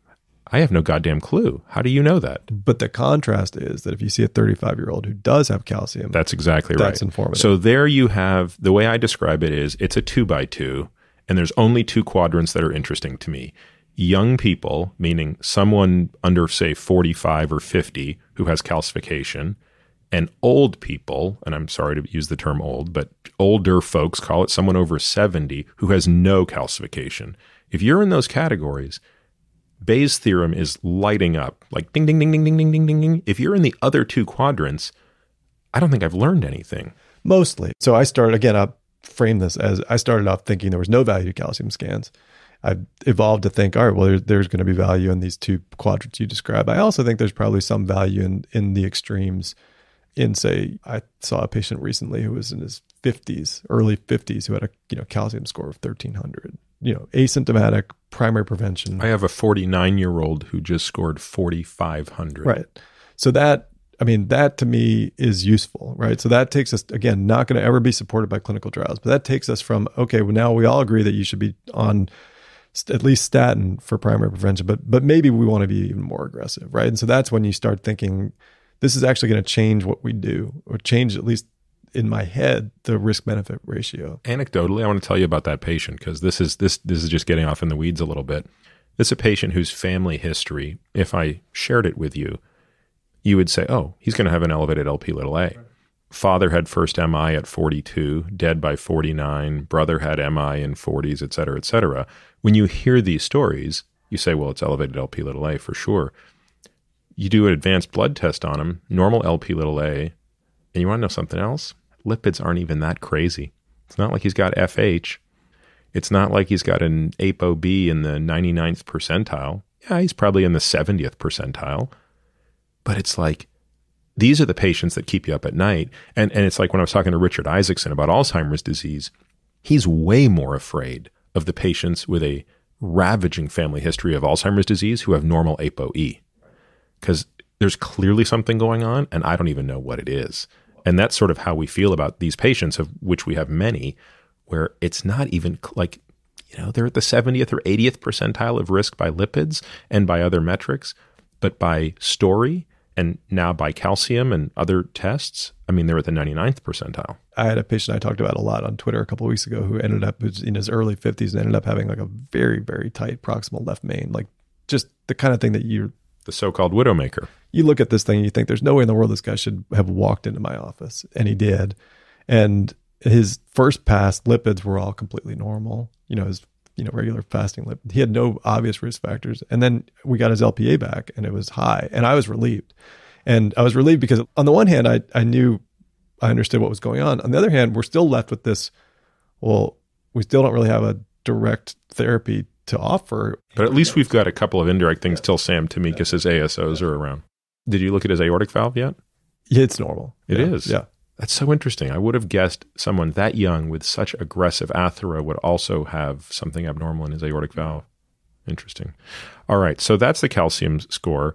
I have no goddamn clue. How do you know that? But the contrast is that if you see a 35 year old who does have calcium, that's exactly that's right. That's informative. So there you have the way I describe it is it's a two by two, and there's only two quadrants that are interesting to me. Young people, meaning someone under, say, 45 or 50 who has calcification, and old people, and I'm sorry to use the term old, but older folks, call it someone over 70 who has no calcification. If you're in those categories, Bayes' theorem is lighting up like ding, ding, ding, ding, ding, ding, ding, ding, ding. If you're in the other two quadrants, I don't think I've learned anything. Mostly. So I started, again, I'll frame this as I started off thinking there was no value to calcium scans. I've evolved to think, all right, well, there's, there's going to be value in these two quadrants you describe. I also think there's probably some value in, in the extremes. In say, I saw a patient recently who was in his 50s, early 50s, who had a you know calcium score of 1300 you know, asymptomatic primary prevention. I have a 49 year old who just scored 4,500. Right. So that, I mean, that to me is useful, right? So that takes us, again, not going to ever be supported by clinical trials, but that takes us from, okay, well, now we all agree that you should be on at least statin for primary prevention, but, but maybe we want to be even more aggressive, right? And so that's when you start thinking, this is actually going to change what we do or change at least in my head the risk benefit ratio. Anecdotally, I want to tell you about that patient because this is this this is just getting off in the weeds a little bit. This is a patient whose family history, if I shared it with you, you would say, "Oh, he's going to have an elevated LP little a." Father had first MI at 42, dead by 49. Brother had MI in 40s, et cetera, et cetera. When you hear these stories, you say, "Well, it's elevated LP little a for sure." You do an advanced blood test on him, normal LP little a, and you want to know something else? lipids aren't even that crazy. It's not like he's got FH. It's not like he's got an ApoB in the 99th percentile. Yeah, he's probably in the 70th percentile. But it's like, these are the patients that keep you up at night. And, and it's like when I was talking to Richard Isaacson about Alzheimer's disease, he's way more afraid of the patients with a ravaging family history of Alzheimer's disease who have normal ApoE. Because there's clearly something going on, and I don't even know what it is. And that's sort of how we feel about these patients, of which we have many, where it's not even like, you know, they're at the 70th or 80th percentile of risk by lipids and by other metrics, but by story and now by calcium and other tests, I mean, they're at the 99th percentile. I had a patient I talked about a lot on Twitter a couple weeks ago who ended up in his early 50s and ended up having like a very, very tight proximal left main, like just the kind of thing that you're the so-called widowmaker. You look at this thing and you think there's no way in the world this guy should have walked into my office, and he did. And his first pass lipids were all completely normal. You know, his you know regular fasting lipids. He had no obvious risk factors. And then we got his LPA back, and it was high, and I was relieved. And I was relieved because on the one hand, I I knew I understood what was going on. On the other hand, we're still left with this. Well, we still don't really have a direct therapy to offer. But at least we've got a couple of indirect things yeah. till Sam Tamika's yeah. ASOs yeah. are around. Did you look at his aortic valve yet? Yeah, it's normal. It yeah. is. Yeah. That's so interesting. I would have guessed someone that young with such aggressive athera would also have something abnormal in his aortic valve. Interesting. All right. So that's the calcium score.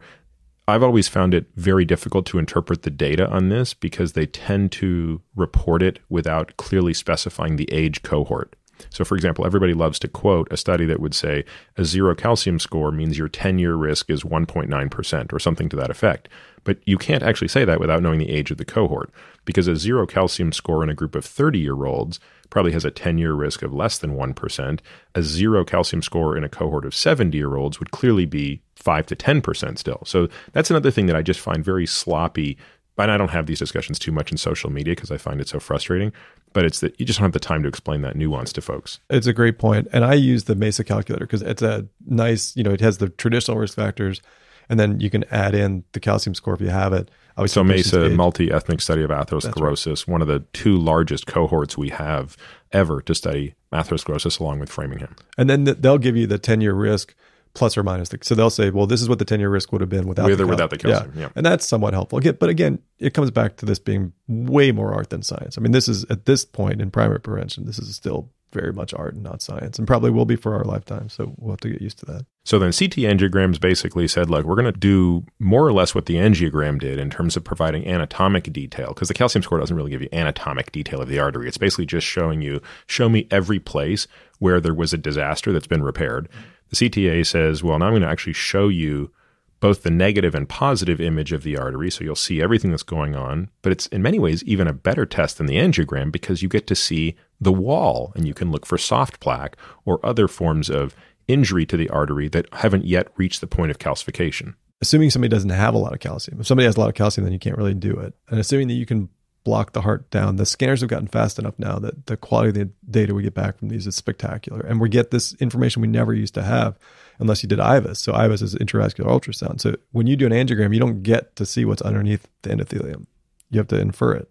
I've always found it very difficult to interpret the data on this because they tend to report it without clearly specifying the age cohort. So, for example, everybody loves to quote a study that would say a zero calcium score means your 10 year risk is 1.9% or something to that effect. But you can't actually say that without knowing the age of the cohort, because a zero calcium score in a group of 30 year olds probably has a 10 year risk of less than 1%. A zero calcium score in a cohort of 70 year olds would clearly be 5 to 10% still. So that's another thing that I just find very sloppy and I don't have these discussions too much in social media because I find it so frustrating, but it's that you just don't have the time to explain that nuance to folks. It's a great And I use the MESA calculator because it's a nice, you know, it has the traditional risk factors and then you can add in the calcium score if you have it. so MESA, multi ethnic study of atherosclerosis, right. one of the two largest cohorts we have ever to study atherosclerosis along with Framingham. And then they'll give you the 10 year risk plus or minus. The, so they'll say, well, this is what the 10 year risk would have been without, With the, without the calcium. Yeah. yeah. And that's somewhat helpful. but again, it comes back to this being way more art than science. I mean, this is at this point in primary prevention, this is still very much art and not science and probably will be for our lifetime. So we'll have to get used to that. So then CT angiograms basically said, look, we're going to do more or less what the angiogram did in terms of providing anatomic detail because the calcium score doesn't really give you anatomic detail of the artery. It's basically just showing you, show me every place where there was a disaster that's been repaired. The CTA says, well, now I'm going to actually show you both the negative and positive image of the artery, so you'll see everything that's going on. But it's in many ways even a better test than the angiogram because you get to see the wall and you can look for soft plaque or other forms of injury to the artery that haven't yet reached the point of calcification. Assuming somebody doesn't have a lot of calcium. If somebody has a lot of calcium, then you can't really do it. And assuming that you can block the heart down. The scanners have gotten fast enough now that the quality of the data we get back from these is spectacular. And we get this information we never used to have unless you did IVUS. So IVUS is intravascular ultrasound. So when you do an angiogram, you don't get to see what's underneath the endothelium. You have to infer it.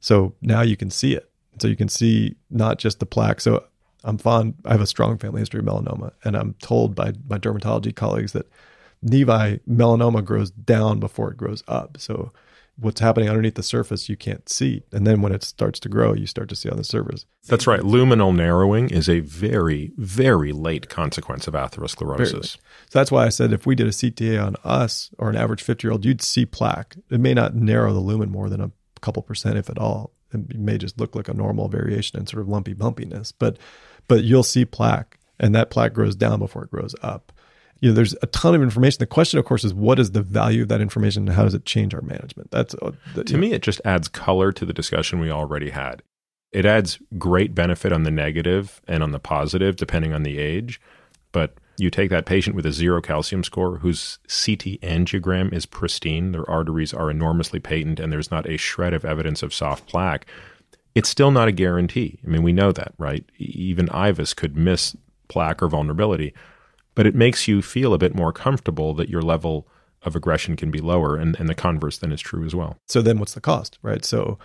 So now you can see it. So you can see not just the plaque. So I'm fond, I have a strong family history of melanoma. And I'm told by my dermatology colleagues that nevi melanoma grows down before it grows up. So what's happening underneath the surface you can't see. And then when it starts to grow, you start to see on the surface. That's right. Luminal narrowing is a very, very late consequence of atherosclerosis. So that's why I said if we did a CTA on us or an average 50 year old, you'd see plaque. It may not narrow the lumen more than a couple percent, if at all. It may just look like a normal variation and sort of lumpy bumpiness, but but you'll see plaque, and that plaque grows down before it grows up you know, there's a ton of information. The question, of course, is what is the value of that information and how does it change our management? That's uh, to me, know. it just adds color to the discussion we already had. It adds great benefit on the negative and on the positive, depending on the age. But you take that patient with a zero calcium score whose CT angiogram is pristine, their arteries are enormously patent, and there's not a shred of evidence of soft plaque. It's still not a guarantee. I mean, we know that, right? Even IVUS could miss plaque or vulnerability but it makes you feel a bit more comfortable that your level of aggression can be lower and, and the converse then is true as well so then what's the cost right so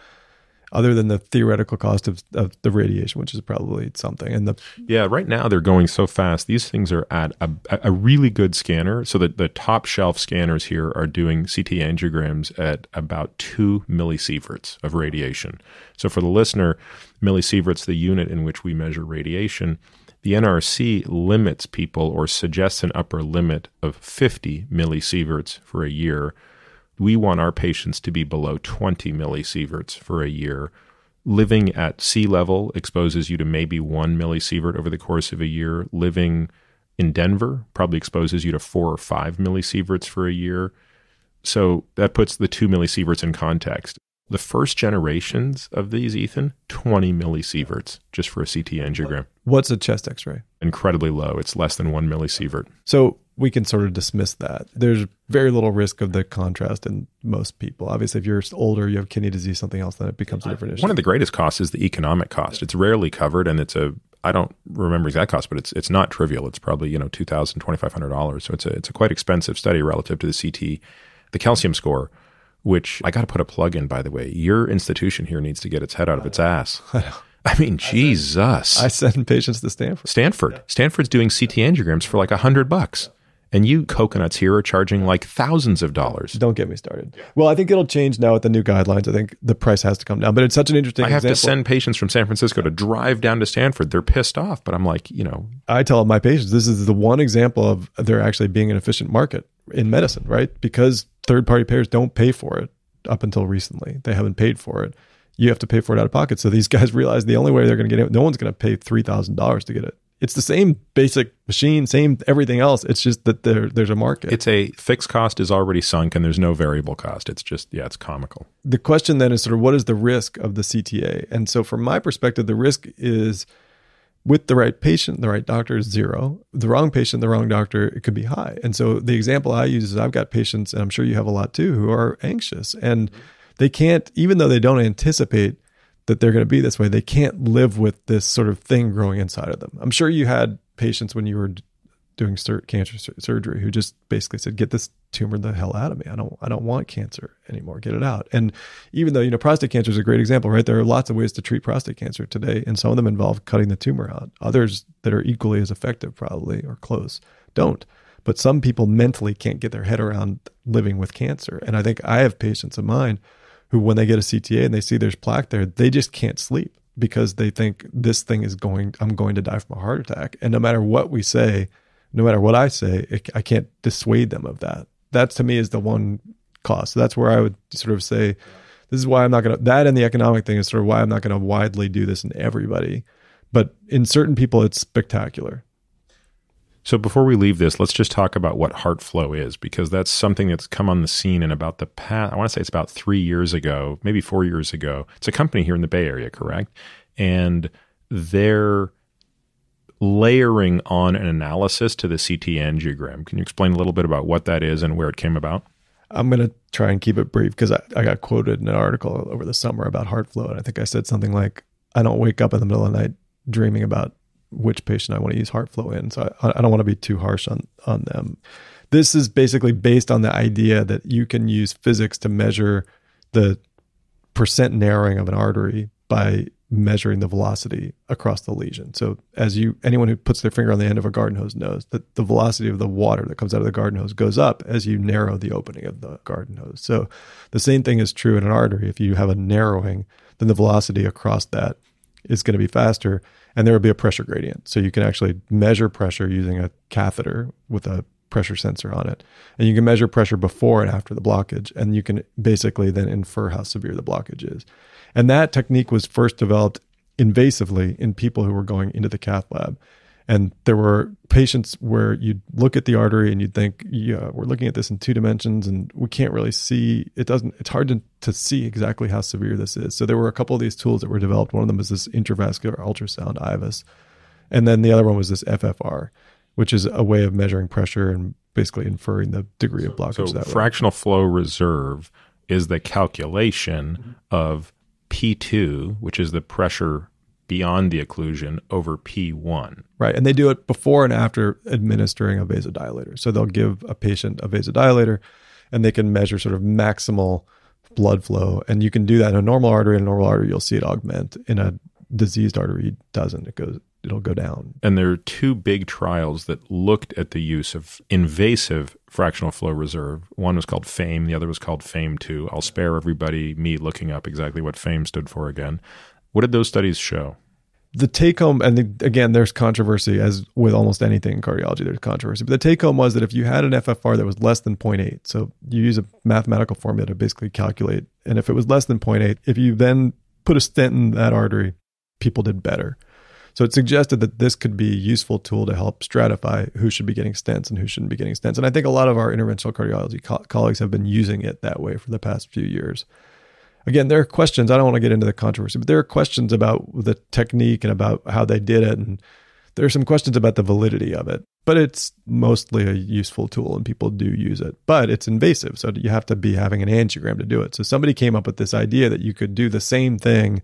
other than the theoretical cost of, of the radiation which is probably something and the yeah right now they're going so fast these things are at a, a really good scanner so that the top shelf scanners here are doing ct angiograms at about 2 millisieverts of radiation so for the listener millisieverts the unit in which we measure radiation the NRC limits people or suggests an upper limit of 50 millisieverts for a year. We want our patients to be below 20 millisieverts for a year. Living at sea level exposes you to maybe one millisievert over the course of a year. Living in Denver probably exposes you to four or five millisieverts for a year. So that puts the two millisieverts in context. The first generations of these, Ethan, 20 millisieverts just for a CT angiogram. What's a chest x ray? Incredibly low. It's less than one millisievert. So we can sort of dismiss that. There's very little risk of the contrast in most people. Obviously, if you're older, you have kidney disease, something else, then it becomes a different issue. One of the greatest costs is the economic cost. It's rarely covered, and it's a I don't remember exact cost, but it's it's not trivial. It's probably you know two thousand twenty five hundred dollars. So it's a it's a quite expensive study relative to the CT, the calcium score which I got to put a plug in, by the way. Your institution here needs to get its head out of its ass. I mean, Jesus. I send patients to Stanford. Stanford. Stanford's doing CT angiograms for like a hundred bucks. And you coconuts here are charging like thousands of dollars. Don't get me started. Well, I think it'll change now with the new guidelines. I think the price has to come down. But it's such an interesting. I have example. to send patients from San Francisco to drive down to Stanford. They're pissed off, but I'm like, you know. I tell my patients this is the one example of there actually being an efficient market in medicine, right? Because third party payers don't pay for it up until recently. They haven't paid for it. You have to pay for it out of pocket. So these guys realize the only way they're going to get it, no one's going to pay $3,000 to get it. It's the same basic machine, same everything else. It's just that there, there's a market. It's a fixed cost is already sunk and there's no variable cost. It's just, yeah, it's comical. The question then is sort of what is the risk of the CTA? And so, from my perspective, the risk is with the right patient, the right doctor is zero. The wrong patient, the wrong doctor, it could be high. And so the example I use is I've got patients, and I'm sure you have a lot too, who are anxious and they can't, even though they don't anticipate that they're going to be this way, they can't live with this sort of thing growing inside of them. I'm sure you had patients when you were doing sur- cancer sur- surgery who just basically said, "Get this tumor the hell out of me. I don't I don't want cancer anymore. Get it out." And even though you know prostate cancer is a great example, right? There are lots of ways to treat prostate cancer today, and some of them involve cutting the tumor out. Others that are equally as effective, probably or close, don't. But some people mentally can't get their head around living with cancer, and I think I have patients of mine who, when they get a CTA and they see there's plaque there, they just can't sleep because they think this thing is going. I'm going to die from a heart attack, and no matter what we say no matter what I say, it, I can't dissuade them of that. That to me is the one cause. So that's where I would sort of say, this is why I'm not going to, that and the economic thing is sort of why I'm not going to widely do this in everybody. But in certain people, it's spectacular. So before we leave this, let's just talk about what heart flow is because that's something that's come on the scene in about the past. I want to say it's about three years ago, maybe four years ago. It's a company here in the Bay Area, correct? And they're layering on an analysis to the CT angiogram. Can you explain a little bit about what that is and where it came about? I'm going to try and keep it brief because I, I, got quoted in an article over the summer about heart flow. And I think I said something like, I don't wake up in the middle of the night dreaming about which patient I want to use heart flow in. So I, I don't want to be too harsh on, on them. This is basically based on the idea that you can use physics to measure the percent narrowing of an artery by measuring the velocity across the lesion. So as you anyone who puts their finger on the end of a garden hose knows that the velocity of the water that comes out of the garden hose goes up as you narrow the opening of the garden hose. So the same thing is true in an artery. If you have a narrowing, then the velocity across that is going to be faster and there will be a pressure gradient. So you can actually measure pressure using a catheter with a pressure sensor on it. And you can measure pressure before and after the blockage. And you can basically then infer how severe the blockage is. And that technique was first developed invasively in people who were going into the cath lab. And there were patients where you'd look at the artery and you'd think, yeah, we're looking at this in two dimensions and we can't really see. It doesn't, it's hard to, to see exactly how severe this is. So there were a couple of these tools that were developed. One of them was this intravascular ultrasound, IVUS. And then the other one was this FFR, which is a way of measuring pressure and basically inferring the degree so, of blockage. So fractional way. flow reserve is the calculation mm-hmm. of P2, which is the pressure beyond the occlusion, over P1. Right. And they do it before and after administering a vasodilator. So they'll give a patient a vasodilator and they can measure sort of maximal blood flow. And you can do that in a normal artery. In a normal artery, you'll see it augment. In a diseased artery, doesn't. It goes it'll go down. And there are two big trials that looked at the use of invasive fractional flow reserve. One was called FAME, the other was called FAME 2. I'll spare everybody me looking up exactly what FAME stood for again. What did those studies show? The take home, and the, again, there's controversy, as with almost anything in cardiology, there's controversy. But the take home was that if you had an FFR that was less than 0.8, so you use a mathematical formula to basically calculate, and if it was less than 0.8, if you then put a stent in that artery, people did better. So it suggested that this could be a useful tool to help stratify who should be getting stents and who shouldn't be getting stents. And I think a lot of our interventional cardiology co- colleagues have been using it that way for the past few years. Again, there are questions. I don't want to get into the controversy, but there are questions about the technique and about how they did it. And there are some questions about the validity of it, but it's mostly a useful tool and people do use it. But it's invasive, so you have to be having an angiogram to do it. So somebody came up with this idea that you could do the same thing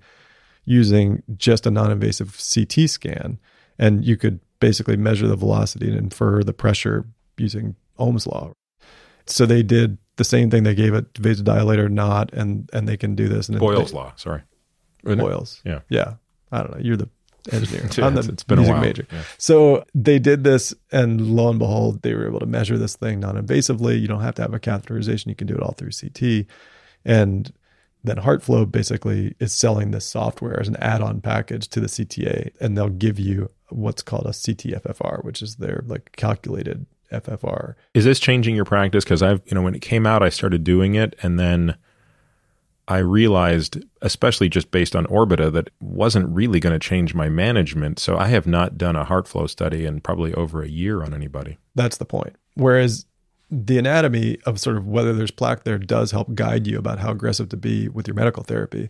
using just a non-invasive CT scan, and you could basically measure the velocity and infer the pressure using Ohm's law. So they did the same thing. They gave it vasodilator not, and and they can do this. And Boyle's they, law, sorry, Boyle's. Yeah, yeah. I don't know. You're the engineer. yeah, I'm the it's been music a while. major. Yeah. So they did this, and lo and behold, they were able to measure this thing non-invasively. You don't have to have a catheterization. You can do it all through CT, and then Heartflow basically is selling this software as an add-on package to the CTA, and they'll give you what's called a CTFFR, which is their like calculated FFR. Is this changing your practice? Because I've you know when it came out, I started doing it, and then I realized, especially just based on Orbita, that wasn't really going to change my management. So I have not done a HeartFlow study in probably over a year on anybody. That's the point. Whereas the anatomy of sort of whether there's plaque there does help guide you about how aggressive to be with your medical therapy.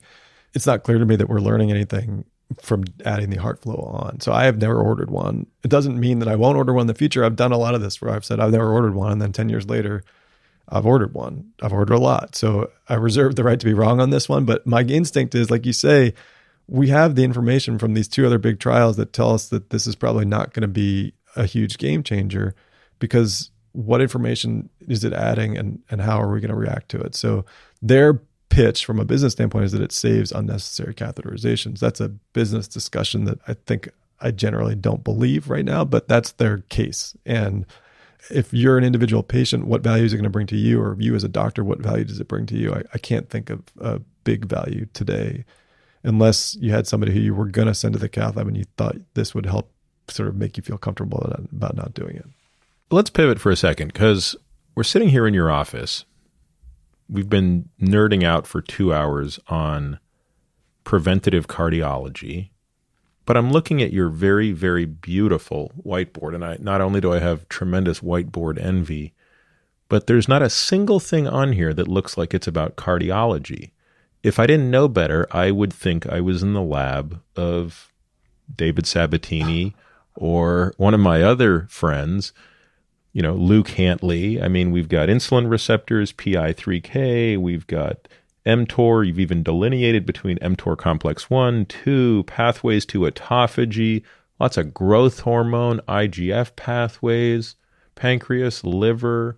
It's not clear to me that we're learning anything from adding the heart flow on. So I have never ordered one. It doesn't mean that I won't order one in the future. I've done a lot of this where I've said I've never ordered one and then 10 years later I've ordered one. I've ordered a lot. So I reserve the right to be wrong on this one, but my instinct is like you say we have the information from these two other big trials that tell us that this is probably not going to be a huge game changer because what information is it adding and, and how are we going to react to it? So their pitch from a business standpoint is that it saves unnecessary catheterizations. That's a business discussion that I think I generally don't believe right now, but that's their case. And if you're an individual patient, what value is it going to bring to you? Or you as a doctor, what value does it bring to you? I, I can't think of a big value today unless you had somebody who you were going to send to the cath lab and you thought this would help sort of make you feel comfortable about not doing it. Let's pivot for a second because we're sitting here in your office. We've been nerding out for two hours on preventative cardiology, but I'm looking at your very, very beautiful whiteboard. And I not only do I have tremendous whiteboard envy, but there's not a single thing on here that looks like it's about cardiology. If I didn't know better, I would think I was in the lab of David Sabatini or one of my other friends you know, Luke Hantley. I mean, we've got insulin receptors, PI3K, we've got mTOR. You've even delineated between mTOR complex 1, 2, pathways to autophagy, lots of growth hormone, IGF pathways, pancreas, liver.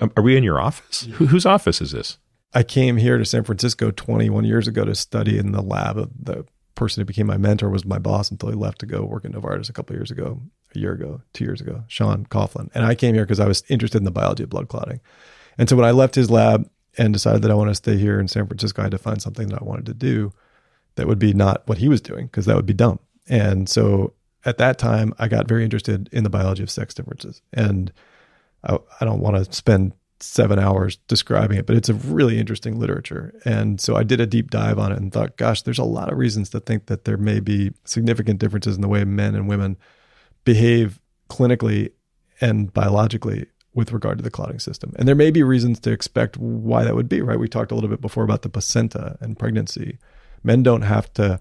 Um, are we in your office? Yeah. whose office is this? I came here to San Francisco 21 years ago to study in the lab of the person who became my mentor was my boss until he left to go work in Novartis a couple years ago, a year ago, two years ago, Sean Coughlin. And I came here because I was interested in the biology of blood clotting. And so when I left his lab and decided that I wanted to stay here in San Francisco, I had to find something that I wanted to do that would be not what he was doing because that would be dumb. And so at that time, I got very interested in the biology of sex differences. And I, I don't want to spend seven hours describing it, but it's a really interesting literature. And so I did a deep dive on it and thought, gosh, there's a lot of reasons to think that there may be significant differences in the way men and women behave clinically and biologically with regard to the clotting system. And there may be reasons to expect why that would be, right? We talked a little bit before about the placenta and pregnancy. Men don't have to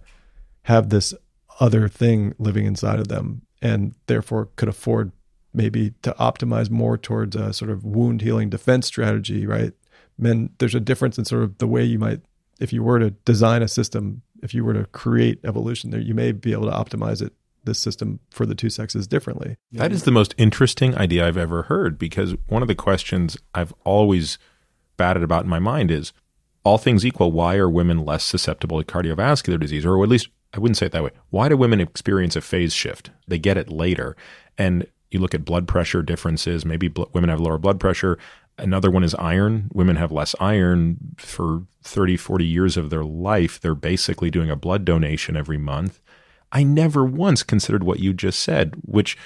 have this other thing living inside of them and therefore could afford maybe to optimize more towards a sort of wound healing defense strategy, right? Men, there's a difference in sort of the way you might, if you were to design a system, if you were to create evolution, there you may be able to optimize it this system for the two sexes differently. That is the most interesting idea I've ever heard because one of the questions I've always batted about in my mind is all things equal, why are women less susceptible to cardiovascular disease? Or at least I wouldn't say it that way. Why do women experience a phase shift? They get it later. And you look at blood pressure differences. Maybe bl- women have lower blood pressure. Another one is iron. Women have less iron for 30, 40 years of their life. They're basically doing a blood donation every month. I never once considered what you just said, which,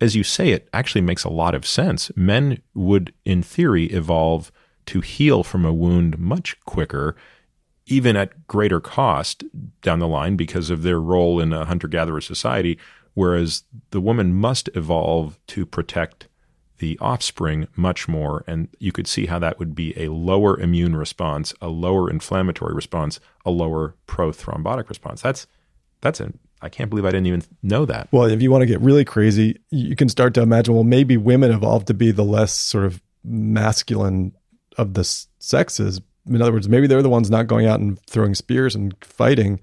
as you say, it actually makes a lot of sense. Men would, in theory, evolve to heal from a wound much quicker, even at greater cost down the line because of their role in a hunter gatherer society whereas the woman must evolve to protect the offspring much more. And you could see how that would be a lower immune response, a lower inflammatory response, a lower prothrombotic response. That's that's an I can't believe I didn't even know that. Well, if you want to get really crazy, you can start to imagine well, maybe women evolved to be the less sort of masculine of the sexes. In other words, maybe they're the ones not going out and throwing spears and fighting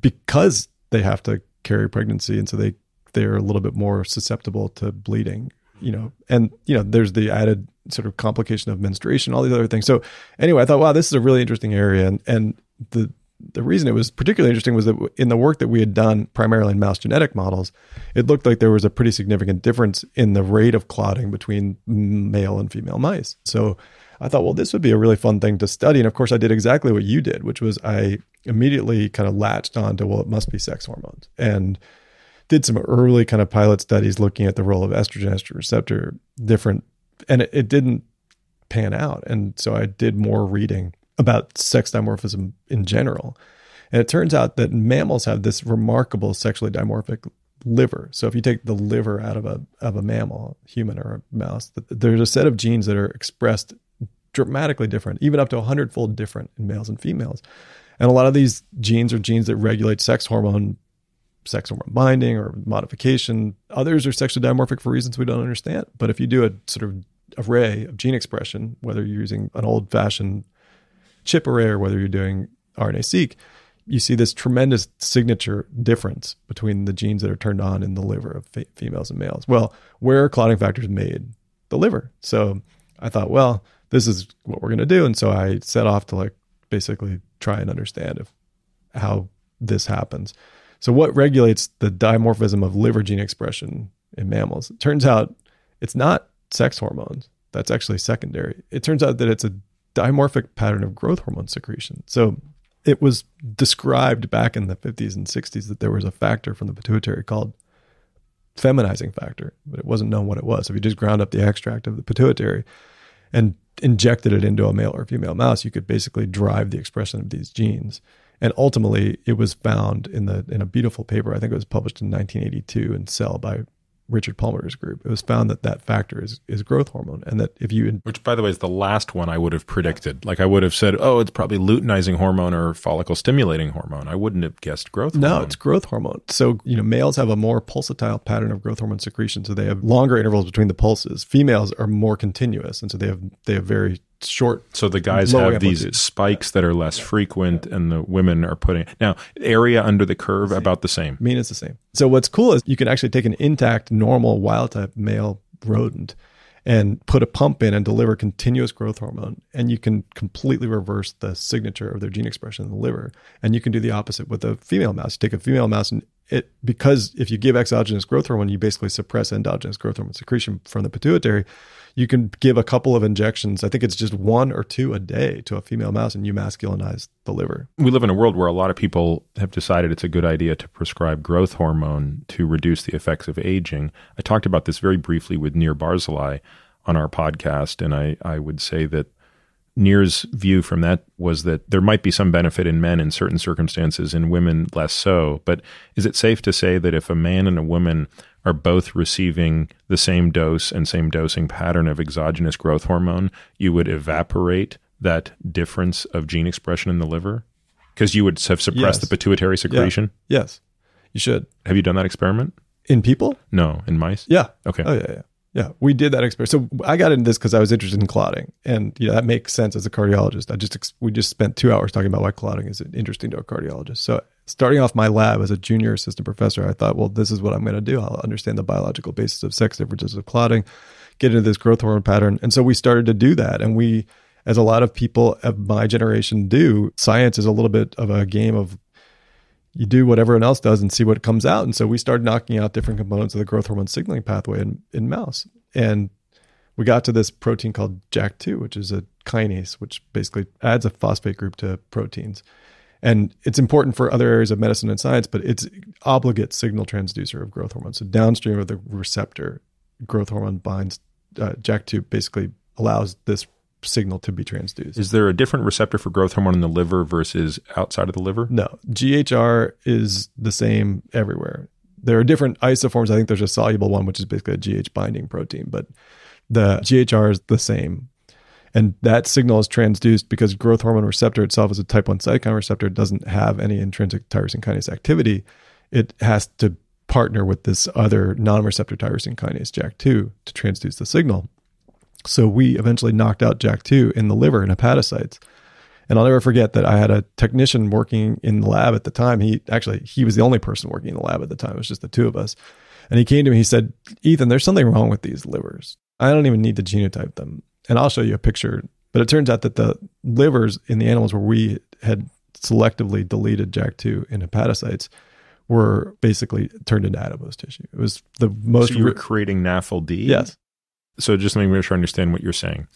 because they have to carry pregnancy, and so they they're a little bit more susceptible to bleeding. You know, and you know, there's the added sort of complication of menstruation, all these other things. So anyway, I thought, wow, this is a really interesting area, and and the the reason it was particularly interesting was that in the work that we had done primarily in mouse genetic models, it looked like there was a pretty significant difference in the rate of clotting between male and female mice. So I thought, well, this would be a really fun thing to study. And of course, I did exactly what you did, which was I immediately kind of latched on to well it must be sex hormones and did some early kind of pilot studies looking at the role of estrogen estrogen receptor different and it, it didn't pan out and so i did more reading about sex dimorphism in general and it turns out that mammals have this remarkable sexually dimorphic liver. So if you take the liver out of a of a mammal, human or a mouse, there's a set of genes that are expressed dramatically different, even up to a hundredfold different in males and females. And a lot of these genes are genes that regulate sex hormone, sex hormone binding or modification. Others are sexually dimorphic for reasons we don't understand. But if you do a sort of array of gene expression, whether you're using an old fashioned chip array or whether you're doing RNA seq, you see this tremendous signature difference between the genes that are turned on in the liver of fe- females and males. Well, where are clotting factors made? The liver. So I thought, well, this is what we're going to do. And so I set off to like basically try and understand if how this happens. So, what regulates the dimorphism of liver gene expression in mammals? It turns out it's not sex hormones. That's actually secondary. It turns out that it's a dimorphic pattern of growth hormone secretion. So, it was described back in the 50s and 60s that there was a factor from the pituitary called feminizing factor, but it wasn't known what it was. If you just ground up the extract of the pituitary, and injected it into a male or female mouse, you could basically drive the expression of these genes. And ultimately, it was found in the in a beautiful paper. I think it was published in 1982 in Cell by Richard Palmer's group, it was found that that factor is is growth hormone, and that if you which by the way is the last one I would have predicted. Like I would have said, oh, it's probably luteinizing hormone or follicle stimulating hormone. I wouldn't have guessed growth. No, hormone. it's growth hormone. So you know, males have a more pulsatile pattern of growth hormone secretion, so they have longer intervals between the pulses. Females are more continuous, and so they have they have very short. So the guys have amplitude. these spikes that are less yeah. frequent, yeah. and the women are putting now area under the curve about the same. I mean, it's the same. So what's cool is you can actually take an intact, normal wild type male rodent and put a pump in and deliver continuous growth hormone and you can completely reverse the signature of their gene expression in the liver and you can do the opposite with a female mouse you take a female mouse and it because if you give exogenous growth hormone you basically suppress endogenous growth hormone secretion from the pituitary you can give a couple of injections. I think it's just one or two a day to a female mouse, and you masculinize the liver. We live in a world where a lot of people have decided it's a good idea to prescribe growth hormone to reduce the effects of aging. I talked about this very briefly with Nir Barzilai on our podcast, and I, I would say that Neer's view from that was that there might be some benefit in men in certain circumstances, in women less so. But is it safe to say that if a man and a woman are both receiving the same dose and same dosing pattern of exogenous growth hormone, you would evaporate that difference of gene expression in the liver? Because you would have suppressed yes. the pituitary secretion? Yeah. Yes, you should. Have you done that experiment? In people? No, in mice? Yeah. Okay. Oh, yeah, yeah. Yeah, we did that experiment. So I got into this because I was interested in clotting, and you know, that makes sense as a cardiologist. I just we just spent two hours talking about why clotting is interesting to a cardiologist. So starting off my lab as a junior assistant professor, I thought, well, this is what I'm going to do. I'll understand the biological basis of sex differences of clotting, get into this growth hormone pattern, and so we started to do that, and we. As a lot of people of my generation do, science is a little bit of a game of you do what everyone else does and see what comes out. And so we started knocking out different components of the growth hormone signaling pathway in, in mouse. And we got to this protein called JAK2, which is a kinase, which basically adds a phosphate group to proteins. And it's important for other areas of medicine and science, but it's obligate signal transducer of growth hormone. So downstream of the receptor, growth hormone binds uh, JAK2 basically allows this signal to be transduced. Is there a different receptor for growth hormone in the liver versus outside of the liver? No, GHR is the same everywhere. There are different isoforms. I think there's a soluble one, which is basically a GH binding protein, but the GHR is the same. And that signal is transduced because growth hormone receptor itself is a type 1 cytokine receptor. It doesn't have any intrinsic tyrosine kinase activity. It has to partner with this other non receptor tyrosine kinase, JAK2, to transduce the signal. So we eventually knocked out JAK2 in the liver and hepatocytes. And I'll never forget that I had a technician working in the lab at the time. He actually he was the only person working in the lab at the time. It was just the two of us. And he came to me, he said, Ethan, there's something wrong with these livers. I don't even need to genotype them. And I'll show you a picture. But it turns out that the livers in the animals where we had selectively deleted JAK2 in hepatocytes were basically turned into adipose tissue. It was the most. So you were re- creating NAFLD? Yes. So just let me make sure I understand what you're saying.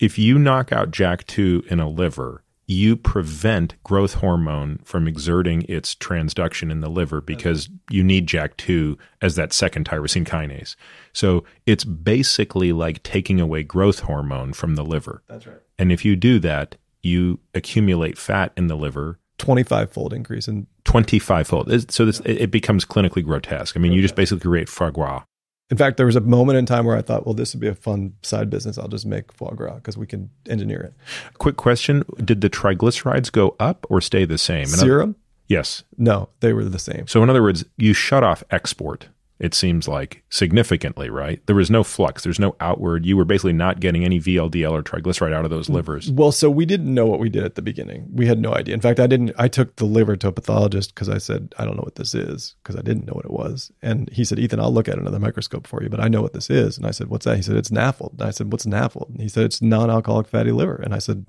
If you knock out JAK2 in a liver, you prevent growth hormone from exerting its transduction in the liver because you need JAK2 as that second tyrosine kinase. So it's basically like taking away growth hormone from the liver. That's right. And if you do that, you accumulate fat in the liver. 25 fold increase in 25 fold. So this, it becomes clinically grotesque. I mean, you just basically create foie gras in fact, there was a moment in time where I thought, well, this would be a fun side business. I'll just make foie gras because we can engineer it. Quick question Did the triglycerides go up or stay the same? In yes. No, they were the same. So, in other words, you shut off export it seems like significantly, right? There was no flux, there's no outward. You were basically not getting any VLDL or triglyceride out of those livers. Well, so we didn't know what we did at the beginning. We had no idea. In fact, I didn't I took the liver to a pathologist cuz I said I don't know what this is because I didn't know what it was. And he said, "Ethan, I'll look at another microscope for you, but I know what this is." And I said, "What's that?" He said, "It's NAFLD." And I said, "What's NAFLD?" And he said, "It's non-alcoholic fatty liver." And I said,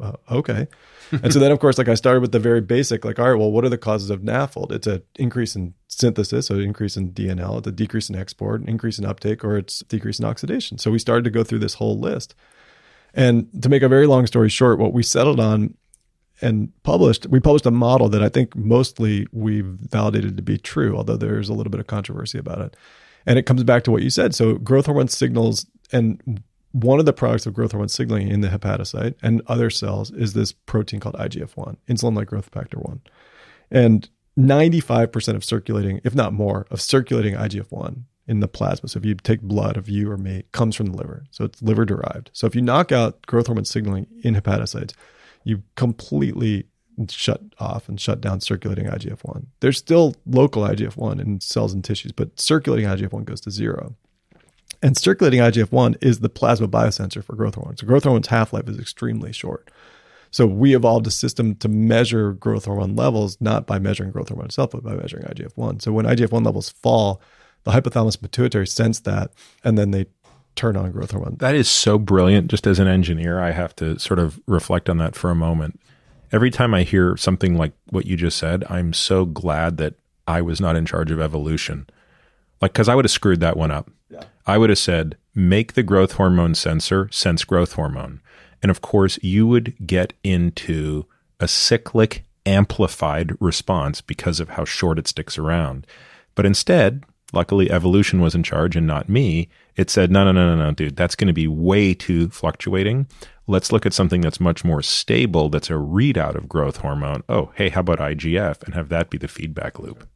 uh, okay. and so then, of course, like I started with the very basic, like, all right, well, what are the causes of NAFLD? It's an increase in synthesis, so increase in DNL, it's a decrease in export, an increase in uptake, or it's decrease in oxidation. So we started to go through this whole list. And to make a very long story short, what we settled on and published, we published a model that I think mostly we've validated to be true, although there's a little bit of controversy about it. And it comes back to what you said. So growth hormone signals and one of the products of growth hormone signaling in the hepatocyte and other cells is this protein called IGF-1, insulin-like growth factor 1. And 95% of circulating, if not more, of circulating IGF-1 in the plasma. So if you take blood of you or me, comes from the liver. So it's liver derived. So if you knock out growth hormone signaling in hepatocytes, you completely shut off and shut down circulating IGF-1. There's still local IGF-1 in cells and tissues, but circulating IGF-1 goes to zero. And circulating IGF 1 is the plasma biosensor for growth hormone. So, growth hormone's half life is extremely short. So, we evolved a system to measure growth hormone levels, not by measuring growth hormone itself, but by measuring IGF 1. So, when IGF 1 levels fall, the hypothalamus pituitary sense that, and then they turn on growth hormone. That is so brilliant. Just as an engineer, I have to sort of reflect on that for a moment. Every time I hear something like what you just said, I'm so glad that I was not in charge of evolution. Like, because I would have screwed that one up. I would have said, make the growth hormone sensor sense growth hormone. And of course, you would get into a cyclic amplified response because of how short it sticks around. But instead, luckily evolution was in charge and not me. It said, no, no, no, no, no, dude, that's going to be way too fluctuating. Let's look at something that's much more stable, that's a readout of growth hormone. Oh, hey, how about IGF? And have that be the feedback loop.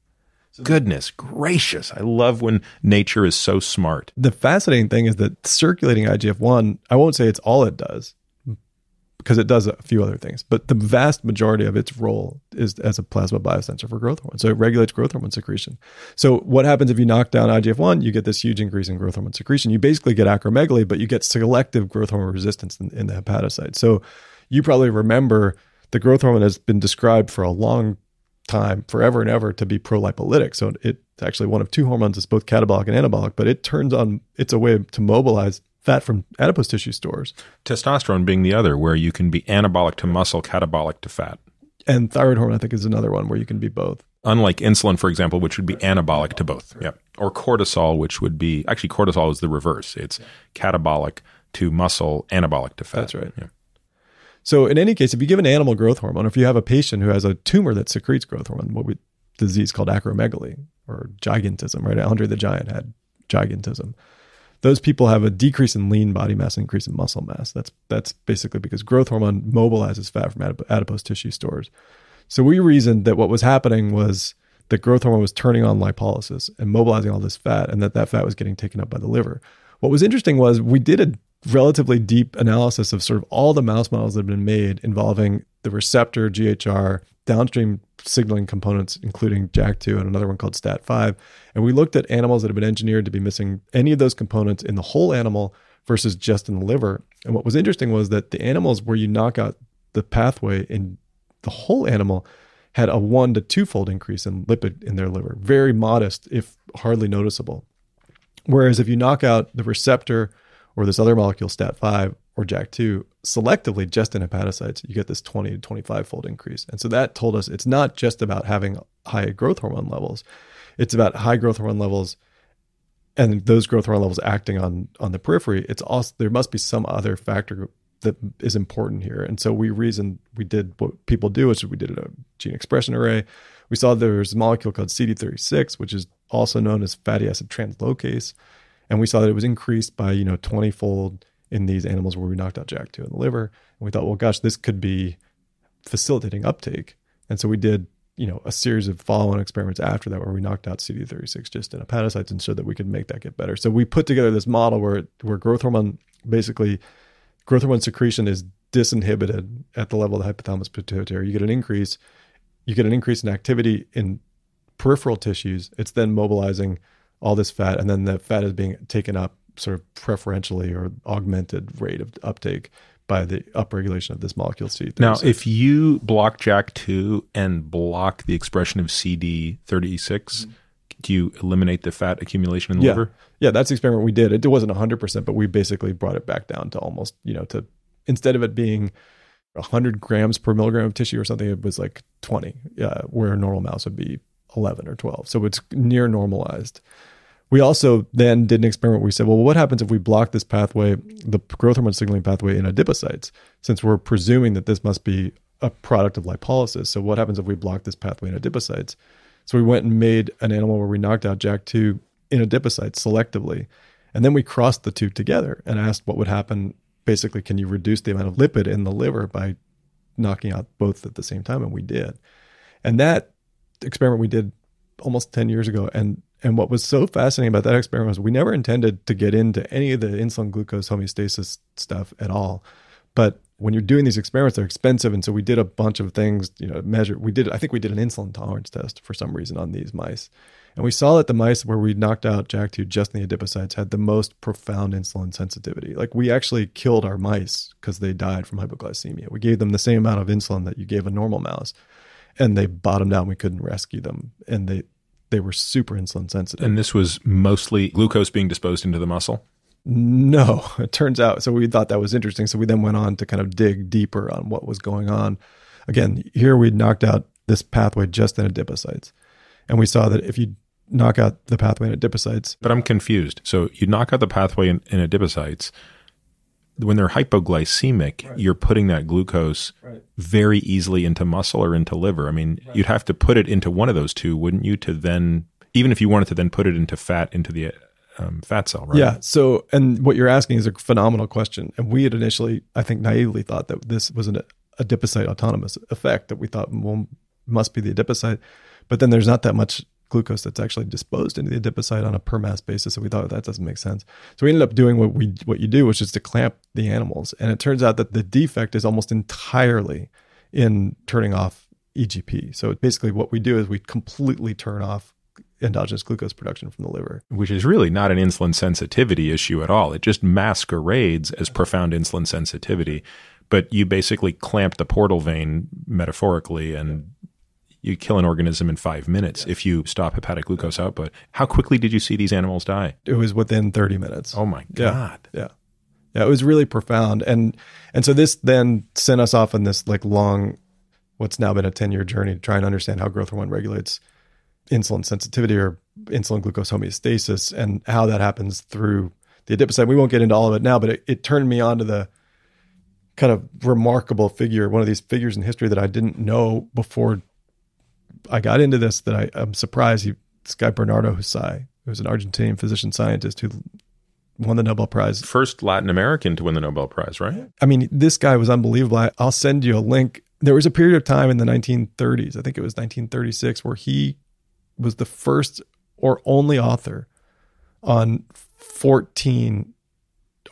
Goodness gracious. I love when nature is so smart. The fascinating thing is that circulating IGF 1, I won't say it's all it does, because it does a few other things, but the vast majority of its role is as a plasma biosensor for growth hormone. So it regulates growth hormone secretion. So what happens if you knock down IGF one? You get this huge increase in growth hormone secretion. You basically get acromegaly, but you get selective growth hormone resistance in, in the hepatocyte. So you probably remember the growth hormone has been described for a long time forever and ever to be prolipolytic. So it's actually one of two hormones. that's both catabolic and anabolic, but it turns on. It's a way to mobilize fat from adipose tissue stores. Testosterone being the other, where you can be anabolic to muscle, catabolic to fat. And thyroid hormone, I think, is another one where you can be both. Unlike insulin, for example, which would be anabolic to both. Yep. Or cortisol, which would be actually cortisol is the reverse. It's catabolic to muscle, anabolic to fat. That's right. Yeah. So in any case, if you give an animal growth hormone, if you have a patient who has a tumor that secretes growth hormone, what we disease called acromegaly or gigantism, right? Andre the Giant had gigantism. Those people have a decrease in lean body mass, increase in muscle mass. That's that's basically because growth hormone mobilizes fat from adip- adipose tissue stores. So we reasoned that what was happening was that growth hormone was turning on lipolysis and mobilizing all this fat, and that that fat was getting taken up by the liver. What was interesting was we did a relatively deep analysis of sort of all the mouse models that have been made involving the receptor, GHR, downstream signaling components, including JAK2 and another one called STAT5. And we looked at animals that have been engineered to be missing any of those components in the whole animal versus just in the liver. And what was interesting was that the animals where you knock out the pathway in the whole animal had a one to two fold increase in lipid in their liver, very modest, if hardly noticeable. Whereas if you knock out the receptor, or this other molecule, STAT5 or JAK2, selectively just in hepatocytes, you get this 20 to 25 fold increase. And so that told us it's not just about having high growth hormone levels, it's about high growth hormone levels and those growth hormone levels acting on on the periphery it's also there must be some other factor that is important here. And so we reasoned we did what people do, which we did a gene expression array. We saw there's a molecule called CD36, which is also known as fatty acid translocase and we saw that it was increased by you know 20 fold in these animals where we knocked out jack2 in the liver and we thought well gosh this could be facilitating uptake and so we did you know a series of follow-on experiments after that where we knocked out cd36 just in hepatocytes and showed that we could make that get better so we put together this model where where growth hormone basically growth hormone secretion is disinhibited at the level of the hypothalamus pituitary you get an increase you get an increase in activity in peripheral tissues it's then mobilizing all this fat, and then the fat is being taken up sort of preferentially or augmented rate of uptake by the upregulation of this molecule c Now, if you block JAK2 and block the expression of CD36, mm-hmm. do you eliminate the fat accumulation in the yeah. liver? Yeah, that's the experiment we did. It wasn't 100%, but we basically brought it back down to almost, you know, to instead of it being 100 grams per milligram of tissue or something, it was like 20, uh, where a normal mouse would be 11 or 12. So it's near normalized. We also then did an experiment where we said, well, what happens if we block this pathway, the growth hormone signaling pathway in adipocytes, since we're presuming that this must be a product of lipolysis. So what happens if we block this pathway in adipocytes? So we went and made an animal where we knocked out JAK2 in adipocytes selectively. And then we crossed the two together and asked what would happen. Basically, can you reduce the amount of lipid in the liver by knocking out both at the same time? And we did. And that experiment we did almost 10 years ago and and what was so fascinating about that experiment was we never intended to get into any of the insulin glucose homeostasis stuff at all but when you're doing these experiments they're expensive and so we did a bunch of things you know measure we did i think we did an insulin tolerance test for some reason on these mice and we saw that the mice where we knocked out JAK2 just in the adipocytes had the most profound insulin sensitivity. Like we actually killed our mice because they died from hypoglycemia. We gave them the same amount of insulin that you gave a normal mouse, and they bottomed out and we couldn't rescue them and they they were super insulin sensitive and this was mostly glucose being disposed into the muscle no it turns out so we thought that was interesting so we then went on to kind of dig deeper on what was going on again here we knocked out this pathway just in adipocytes and we saw that if you knock out the pathway in adipocytes but i'm confused so you knock out the pathway in, in adipocytes when they're hypoglycemic, right. you're putting that glucose right. very easily into muscle or into liver. I mean, right. you'd have to put it into one of those two, wouldn't you? To then, even if you wanted to then put it into fat, into the um, fat cell, right? Yeah. So, and what you're asking is a phenomenal question. And we had initially, I think, naively thought that this was an adipocyte autonomous effect that we thought well, must be the adipocyte. But then there's not that much glucose that's actually disposed into the adipocyte on a per mass basis. And we thought that doesn't make sense. So we ended up doing what we what you do, which is to clamp the animals. And it turns out that the defect is almost entirely in turning off EGP. So basically, what we do is we completely turn off endogenous glucose production from the liver. Which is really not an insulin sensitivity issue at all. It just masquerades as profound insulin sensitivity. But you basically clamp the portal vein metaphorically and you kill an organism in five minutes yeah. if you stop hepatic glucose output. How quickly did you see these animals die? It was within 30 minutes. Oh my God. Yeah. yeah. Yeah, it was really profound. And and so this then sent us off on this like long what's now been a 10-year journey to try and understand how growth hormone regulates insulin sensitivity or insulin glucose homeostasis and how that happens through the adipocyte. We won't get into all of it now, but it, it turned me on to the kind of remarkable figure, one of these figures in history that I didn't know before I got into this that I, I'm surprised. He, this guy Bernardo Hussai, who's an Argentinian physician scientist who won the Nobel Prize. First Latin American to win the Nobel Prize, right? I mean, this guy was unbelievable. I, I'll send you a link. There was a period of time in the 1930s, I think it was 1936, where he was the first or only author on 14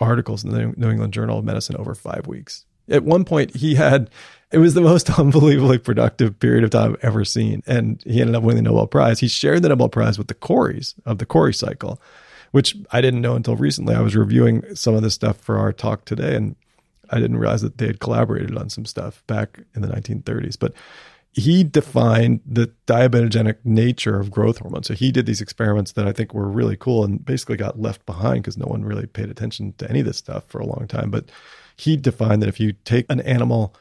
articles in the New England Journal of Medicine over five weeks. At one point, he had it was the most unbelievably productive period of time I've ever seen. And he ended up winning the Nobel Prize. He shared the Nobel Prize with the Coreys of the Corey cycle, which I didn't know until recently. I was reviewing some of this stuff for our talk today, and I didn't realize that they had collaborated on some stuff back in the 1930s. But he defined the diabetogenic nature of growth hormone. So he did these experiments that I think were really cool and basically got left behind because no one really paid attention to any of this stuff for a long time. But he defined that if you take an animal,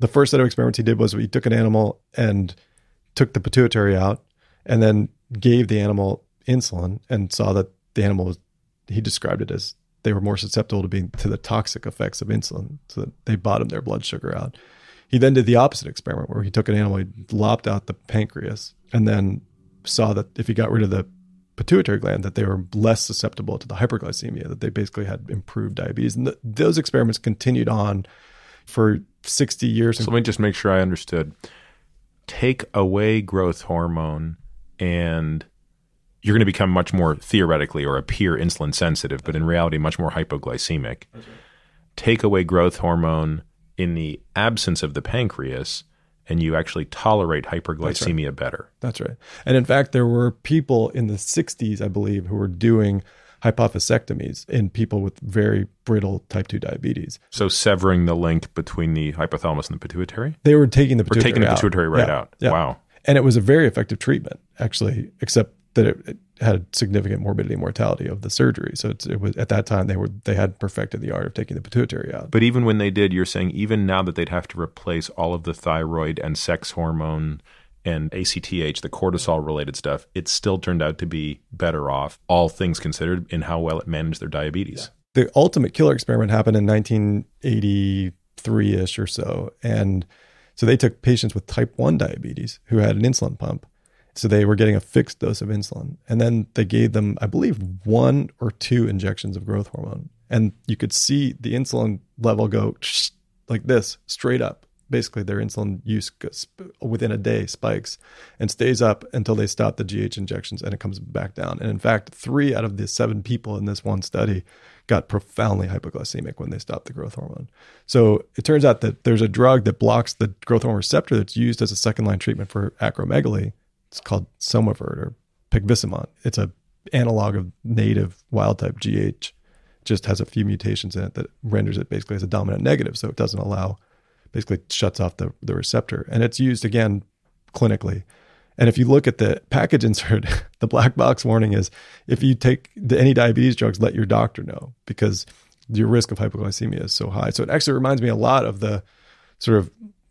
the first set of experiments he did was he took an animal and took the pituitary out and then gave the animal insulin and saw that the animal was, he described it as they were more susceptible to being to the toxic effects of insulin. So that they bottomed their blood sugar out. He then did the opposite experiment where he took an animal, he lopped out the pancreas, and then saw that if he got rid of the pituitary gland that they were less susceptible to the hyperglycemia, that they basically had improved diabetes. And th- those experiments continued on for 60 years. So let me just make sure I understood. Take away growth hormone and you're going to become much more theoretically or appear insulin sensitive, but in reality, much more hypoglycemic. Right. Take away growth hormone in the absence of the pancreas, and you actually tolerate hyperglycemia That's right. better. That's right. And in fact, there were people in the 60s, I believe, who were doing hypophysectomies in people with very brittle type 2 diabetes. So severing the link between the hypothalamus and the pituitary? They were taking the pituitary, taking the pituitary right yeah. out. Yeah. Wow. And it was a very effective treatment, actually, except that it, it had significant morbidity and mortality of the surgery. So it was at that time they were they had perfected the art of taking the pituitary out. But even when they did, you're saying even now that they'd have to replace all of the thyroid and sex hormone and ACTH, the cortisol related stuff, it still turned out to be better off, all things considered, in how well it managed their diabetes. Yeah. The ultimate killer experiment happened in 1983 ish or so. And so they took patients with type 1 diabetes who had an insulin pump so they were getting a fixed dose of insulin. And then they gave them, I believe, one or two injections of growth hormone. And you could see the insulin level go like this straight up. Basically, their insulin use within a day spikes and stays up until they stop the GH injections and it comes back down. And in fact, three out of the seven people in this one study got profoundly hypoglycemic when they stopped the growth hormone. So it turns out that there's a drug that blocks the growth hormone receptor that's used as a second line treatment for acromegaly it's called Somavert or Picvisimont. It's a analog of native wild type GH. Just has a few mutations in it that renders it basically as a dominant negative, so it doesn't allow, basically shuts off the, the receptor. And it's used again clinically. And if you look at the package insert, the black box warning is if you take any diabetes drugs, let your doctor know because your risk of hypoglycemia is so high. So it actually reminds me a lot of the sort of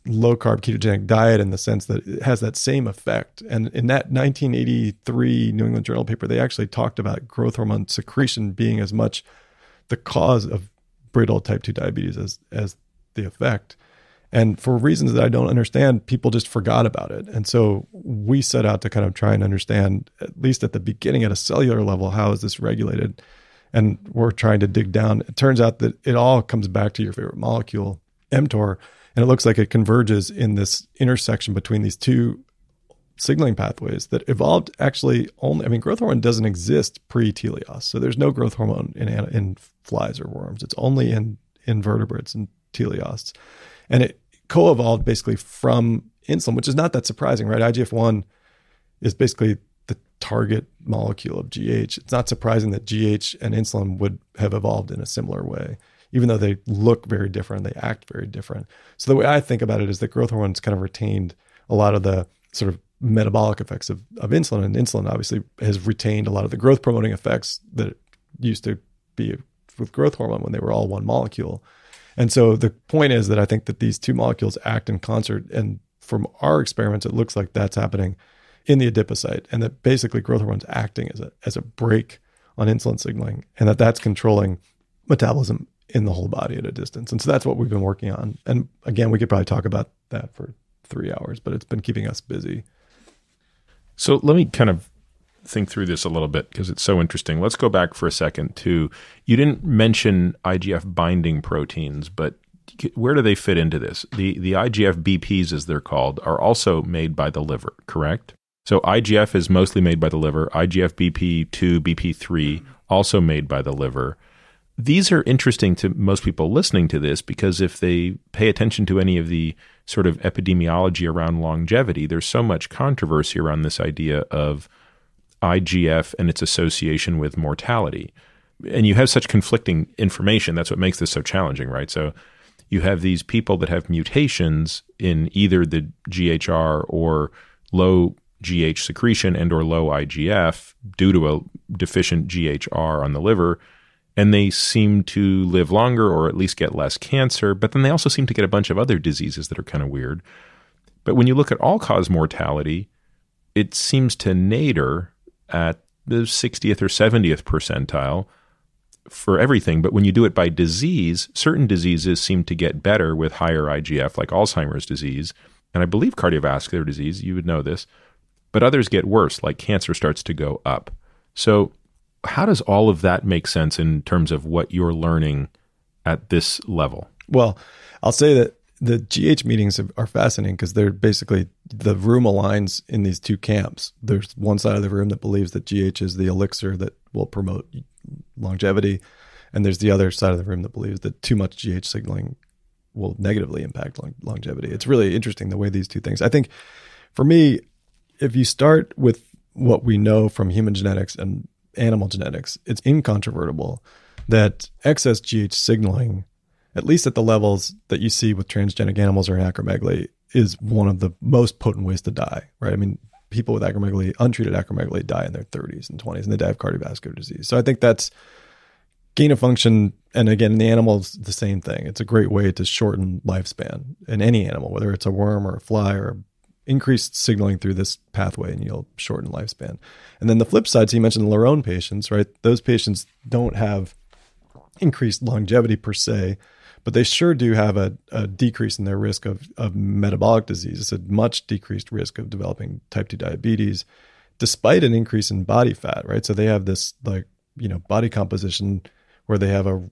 low carb ketogenic diet in the sense that it has that same effect. And in that 1983 New England Journal paper, they actually talked about growth hormone secretion being as much the cause of brittle type 2 diabetes as, as the effect. And for reasons that I don't understand, people just forgot about it. And so we set out to kind of try and understand, at least at the beginning, at a cellular level, how is this regulated? And we're trying to dig down. It turns out that it all comes back to your favorite molecule, mTOR and it looks like it converges in this intersection between these two signaling pathways that evolved actually only. I mean, growth hormone doesn't exist pre teleos, so there's no growth hormone in in flies or worms. It's only in invertebrates and teleosts, and it co-evolved basically from insulin, which is not that surprising, right? IGF one is basically the target molecule of GH. It's not surprising that GH and insulin would have evolved in a similar way even though they look very different, they act very different. So the way I think about it is that growth hormones kind of retained a lot of the sort of metabolic effects of, of insulin, and insulin obviously has retained a lot of the growth promoting effects that used to be with growth hormone when they were all one molecule. And so the point is that I think that these two molecules act in concert. And from our experiments, it looks like that's happening in the adipocyte, and that basically growth hormone's acting as a as a break on insulin signaling, and that that's controlling metabolism in the whole body at a distance. And so that's what we've been working on. And again, we could probably talk about that for three hours, but it's been keeping us busy. So let me kind of think through this a little bit because it's so interesting. Let's go back for a second to you didn't mention IGF binding proteins, but where do they fit into this? The the IGF BPs as they're called are also made by the liver, correct? So IGF is mostly made by the liver. IGF BP2, BP3 also made by the liver these are interesting to most people listening to this because if they pay attention to any of the sort of epidemiology around longevity, there's so much controversy around this idea of IGF and its association with mortality. And you have such conflicting information. That's what makes this so challenging, right? So you have these people that have mutations in either the GHR or low GH secretion and or low IGF due to a deficient GHR on the liver – and they seem to live longer or at least get less cancer, but then they also seem to get a bunch of other diseases that are kind of weird. But when you look at all cause mortality, it seems to nadir at the 60th or 70th percentile for everything. But when you do it by disease, certain diseases seem to get better with higher IGF, like Alzheimer's disease. And I believe cardiovascular disease, you would know this, but others get worse, like cancer starts to go up. So how does all of that make sense in terms of what you're learning at this level? Well, I'll say that the GH meetings are fascinating because they're basically the room aligns in these two camps. There's one side of the room that believes that GH is the elixir that will promote longevity, and there's the other side of the room that believes that too much GH signaling will negatively impact long- longevity. It's really interesting the way these two things. I think for me, if you start with what we know from human genetics and animal genetics, it's incontrovertible that excess GH signaling, at least at the levels that you see with transgenic animals or in acromegaly, is one of the most potent ways to die, right? I mean, people with acromegaly, untreated acromegaly, die in their 30s and 20s and they die of cardiovascular disease. So I think that's gain of function. And again, in the animals, the same thing. It's a great way to shorten lifespan in any animal, whether it's a worm or a fly or Increased signaling through this pathway and you'll shorten lifespan. And then the flip side, so you mentioned the Larone patients, right? Those patients don't have increased longevity per se, but they sure do have a, a decrease in their risk of, of metabolic disease. It's a much decreased risk of developing type 2 diabetes, despite an increase in body fat, right? So they have this like, you know, body composition where they have a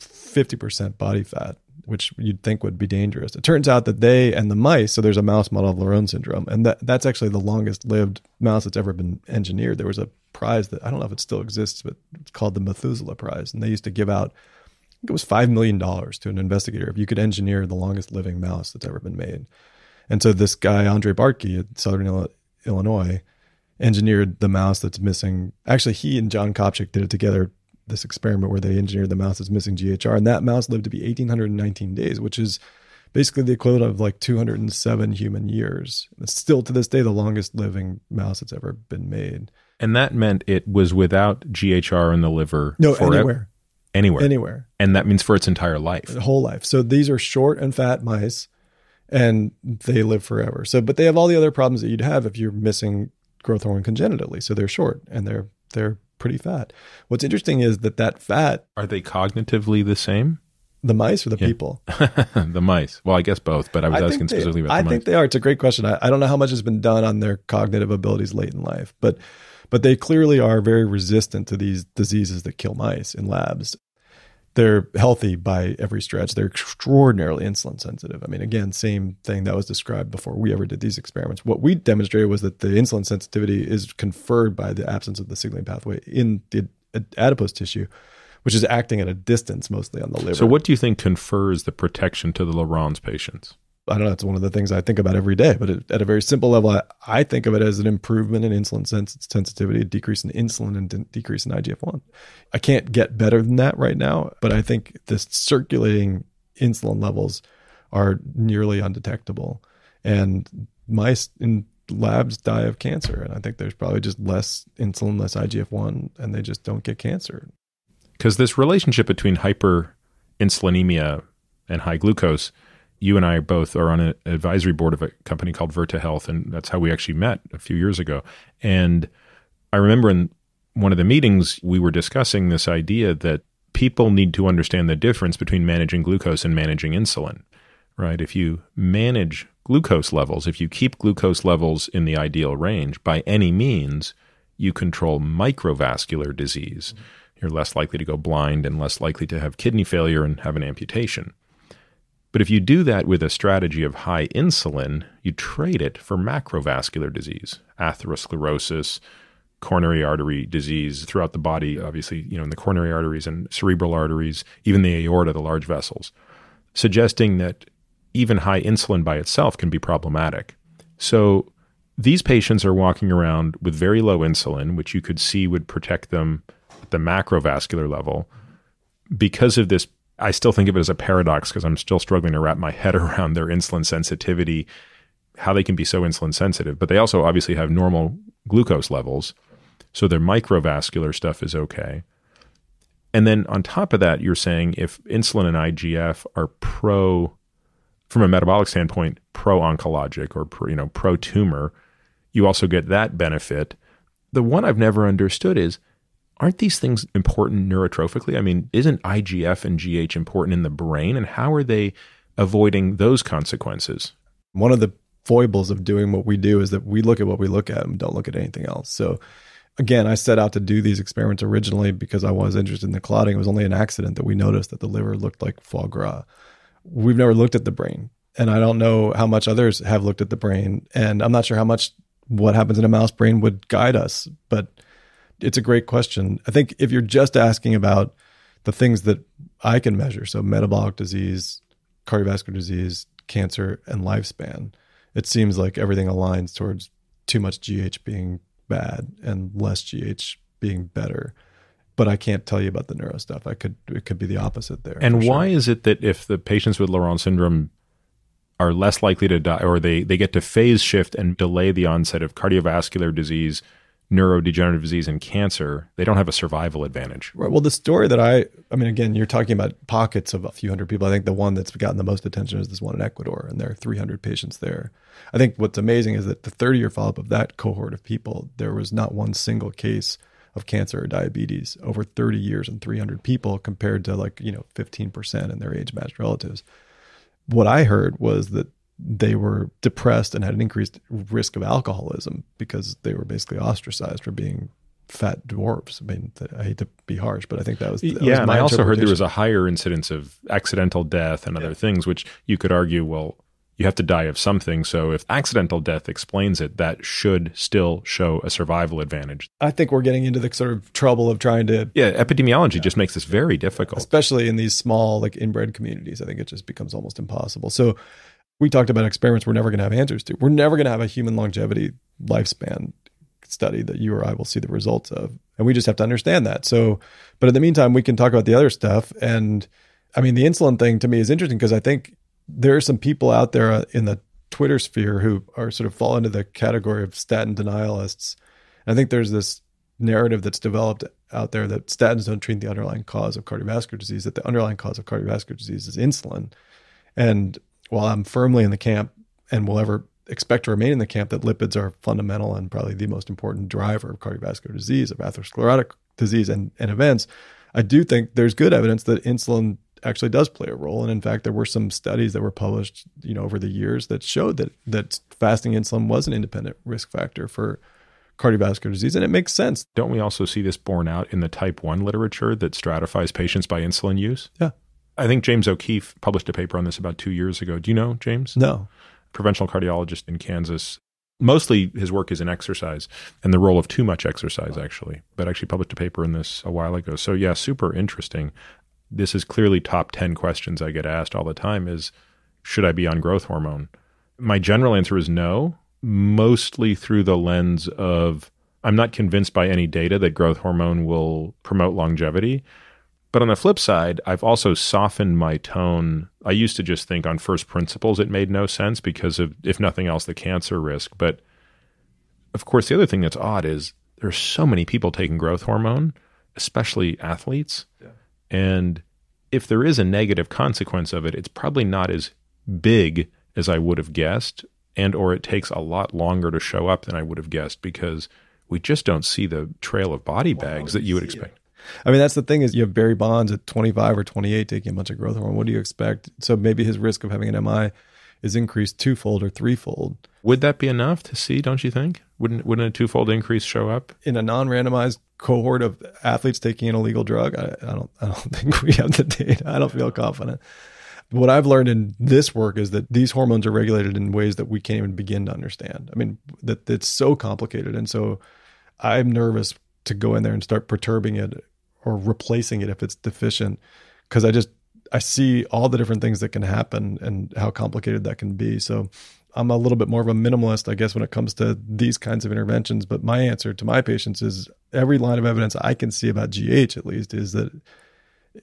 50% body fat which you'd think would be dangerous. It turns out that they and the mice, so there's a mouse model of Laron syndrome, and that, that's actually the longest lived mouse that's ever been engineered. There was a prize that I don't know if it still exists, but it's called the Methuselah Prize, and they used to give out it was five million dollars to an investigator if you could engineer the longest living mouse that's ever been made. And so this guy Andre Barkey at Southern Illinois engineered the mouse that's missing. Actually, he and John Kopchick did it together this experiment where they engineered the mouse that's missing GHR, and that mouse lived to be 1,819 days, which is basically the equivalent of like 207 human years. It's still to this day the longest living mouse that's ever been made. And that meant it was without GHR in the liver. No, forever. anywhere. Anywhere. Anywhere. And that means for its entire life. The whole life. So these are short and fat mice and they live forever. So but they have all the other problems that you'd have if you're missing growth hormone congenitally. So they're short and they're they're pretty fat. What's interesting is that that fat. Are they cognitively the same? The mice or the yeah. people? the mice. Well, I guess both, but I was I asking they, specifically about I the mice. I think they are. It's a great question. I, I don't know how much has been done on their cognitive abilities late in life, but but they clearly are very resistant to these diseases that kill mice in labs they're healthy by every stretch. They're extraordinarily insulin sensitive. I mean, again, same thing that was described before we ever did these experiments. What we demonstrated was that the insulin sensitivity is conferred by the absence of the signaling pathway in the adipose tissue, which is acting at a distance mostly on the liver. So, what do you think confers the protection to the Laron's patients? I don't know. It's one of the things I think about every day. But it, at a very simple level, I, I, think of it as an improvement in insulin sens- sensitivity, a decrease in insulin, and de- decrease in IGF one. I can't get better than that right now, but I think the circulating insulin levels are nearly undetectable, and mice in labs die of cancer. And I think there's probably just less insulin, less IGF one, and they just don't get cancer. Because this relationship between hyperinsulinemia and high glucose you and I both are on an advisory board of a company called Verta Health, and that's how we actually met a few years ago. And I remember in one of the meetings we were discussing this idea that people need to understand the difference between managing glucose and managing insulin. Right? If you manage glucose levels, if you keep glucose levels in the ideal range by any means, you control microvascular disease. Mm-hmm. You're less likely to go blind and less likely to have kidney failure and have an amputation. But if you do that with a strategy of high insulin, you trade it for macrovascular disease, atherosclerosis, coronary artery disease throughout the body, obviously, you know, in the coronary arteries and cerebral arteries, even the aorta, the large vessels, suggesting that even high insulin by itself can be problematic. So these patients are walking around with very low insulin, which you could see would protect them at the macrovascular level because of this I still think of it as a paradox because I'm still struggling to wrap my head around their insulin sensitivity, how they can be so insulin sensitive. But they also obviously have normal glucose levels. So their microvascular stuff is okay. And then on top of that, you're saying if insulin and IGF are pro, from a metabolic standpoint, pro oncologic or pro, you know pro tumor, you also get that benefit. The one I've never understood is aren't these things important neurotrophically? I mean, isn't IGF and GH important in the brain? And how are they avoiding those consequences? One of the foibles of doing what we do is that we look at what we look at and don't look at anything else. So, again, I set out to do these experiments originally because I was interested in the clotting. It was only an accident that we noticed that the liver looked like foie gras. We've never looked at the brain, and I don't know how much others have looked at the brain, and I'm not sure how much what happens in a mouse brain would guide us, but it's a great question. I think if you're just asking about the things that I can measure, so metabolic disease, cardiovascular disease, cancer, and lifespan, it seems like everything aligns towards too much GH being bad and less GH being better. But I can't tell you about the neuro stuff. I could it could be the opposite there. And why sure. is it that if the patients with Laurent syndrome are less likely to die or they, they get to phase shift and delay the onset of cardiovascular disease neurodegenerative disease and cancer, they don't have a survival advantage. Right. Well, the story that I, I mean, again, you're talking about pockets of a few hundred people. I think the one that's gotten the most attention is this one in Ecuador, and there are 300 patients there. I think what's amazing is that the 30 year follow up of that cohort of people, there was not one single case of cancer or diabetes over 30 years in 300 people compared to like, you know, 15% in their age matched relatives. What I heard was that they were depressed and had an increased risk of alcoholism because they were basically ostracized for being fat dwarfs. I mean, I hate to be harsh, but I think that was that yeah. Was and I also heard there was a higher incidence of accidental death and other yeah. things, which you could argue, well, you have to die of something. So if accidental death explains it, that should still show a survival advantage. I think we're getting into the sort of trouble of trying to. Yeah, epidemiology yeah. just makes this very difficult, especially in these small, like inbred communities. I think it just becomes almost impossible. So we talked about experiments we're never going to have answers to. We're never going to have a human longevity lifespan study that you or I will see the results of. And we just have to understand that. So, but in the meantime, we can talk about the other stuff. And I mean, the insulin thing to me is interesting because I think there are some people out there uh, in the Twitter sphere who are sort of fall into the category of statin denialists. I think there's this narrative that's developed out there that statins don't treat the underlying cause of cardiovascular disease, that the underlying cause of cardiovascular disease is insulin. And while I'm firmly in the camp and will ever expect to remain in the camp that lipids are fundamental and probably the most important driver of cardiovascular disease, of atherosclerotic disease, and, and events, I do think there's good evidence that insulin actually does play a role. And in fact, there were some studies that were published, you know, over the years that showed that that fasting insulin was an independent risk factor for cardiovascular disease, and it makes sense. Don't we also see this borne out in the type one literature that stratifies patients by insulin use? Yeah, I think James O'Keefe published a paper on this about two years ago. Do you know James? No. Provincial cardiologist in Kansas. Mostly his work is in exercise and the role of too much exercise, actually, but actually published a paper in this a while ago. So, yeah, super interesting. This is clearly top 10 questions I get asked all the time is should I be on growth hormone? My general answer is no, mostly through the lens of I'm not convinced by any data that growth hormone will promote longevity. But on the flip side, I've also softened my tone. I used to just think on first principles it made no sense because of, if nothing else, the cancer risk. But of course, the other thing that's odd is there are so many people taking growth hormone, especially athletes. Yeah. And if there is a negative consequence of it, it's probably not as big as I would have guessed and or it takes a lot longer to show up than I would have guessed because we just don't see the trail of body bags well, that you would expect. It. I mean, that's the thing is you have Barry Bonds at 25 or 28 taking a bunch of growth hormone. What do you expect? So maybe his risk of having an MI is increased twofold or threefold. Would that be enough to see? Don't you think? Wouldn't wouldn't a twofold increase show up in a non-randomized cohort of athletes taking an illegal drug? I, I don't I don't think we have the data. I don't feel confident. What I've learned in this work is that these hormones are regulated in ways that we can't even begin to understand. I mean, that it's so complicated, and so I'm nervous to go in there and start perturbing it or replacing it if it's deficient because i just i see all the different things that can happen and how complicated that can be so i'm a little bit more of a minimalist i guess when it comes to these kinds of interventions but my answer to my patients is every line of evidence i can see about gh at least is that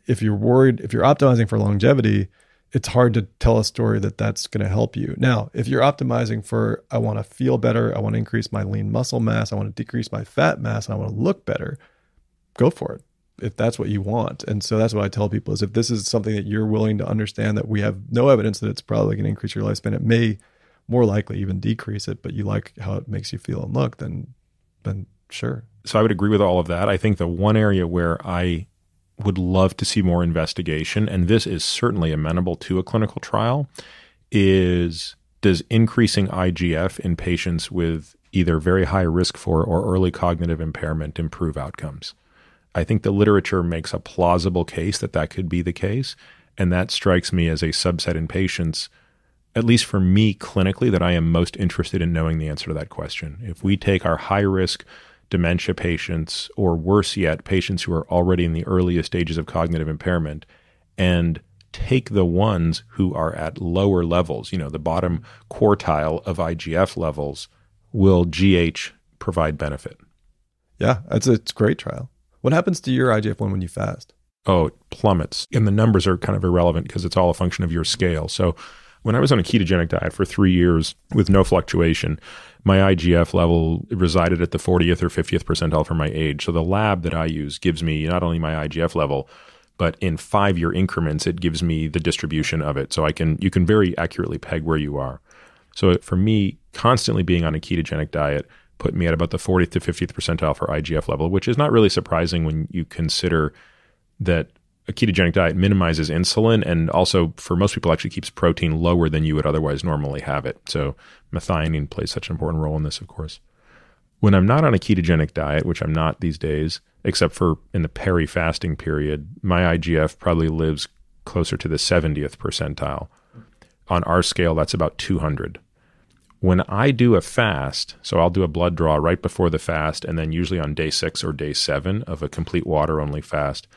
if you're worried if you're optimizing for longevity it's hard to tell a story that that's going to help you. Now, if you're optimizing for, I want to feel better, I want to increase my lean muscle mass, I want to decrease my fat mass, and I want to look better, go for it if that's what you want. And so that's what I tell people is if this is something that you're willing to understand that we have no evidence that it's probably going to increase your lifespan, it may more likely even decrease it, but you like how it makes you feel and look, then then sure. So I would agree with all of that. I think the one area where I would love to see more investigation, and this is certainly amenable to a clinical trial, is does increasing IGF in patients with either very high risk for or early cognitive impairment improve outcomes? I think the literature makes a plausible case that that could be the case. And that strikes me as a subset in patients, at least for me clinically, that I am most interested in knowing the answer to that question. If we take our high risk dementia patients, or worse yet, patients who are already in the earliest stages of cognitive impairment, and take the ones who are at lower levels, you know, the bottom quartile of IGF levels, will GH provide benefit? Yeah, it's a, it's a great trial. What happens to your IGF 1 when you fast? Oh, it plummets. And the numbers are kind of irrelevant because it's all a function of your scale. So when I was on a ketogenic diet for three years with no fluctuation, my IGF level resided at the 40th or 50th percentile for my age. So the lab that I use gives me not only my IGF level, but in five year increments, it gives me the distribution of it. So I can you can very accurately peg where you are. So for me, constantly being on a ketogenic diet put me at about the 40th to 50th percentile for IGF level, which is not really surprising when you consider that a ketogenic diet minimizes insulin and also for most people actually keeps protein lower than you would otherwise normally have it. So methionine plays such an important role in this, of course. When I'm not on a ketogenic diet, which I'm not these days, except for in the peri fasting period, my IGF probably lives closer to the 70th percentile. On our scale, that's about 200 when I do a fast, so I'll do a blood draw right before the fast, and then usually on day six or day seven of a complete water only fast,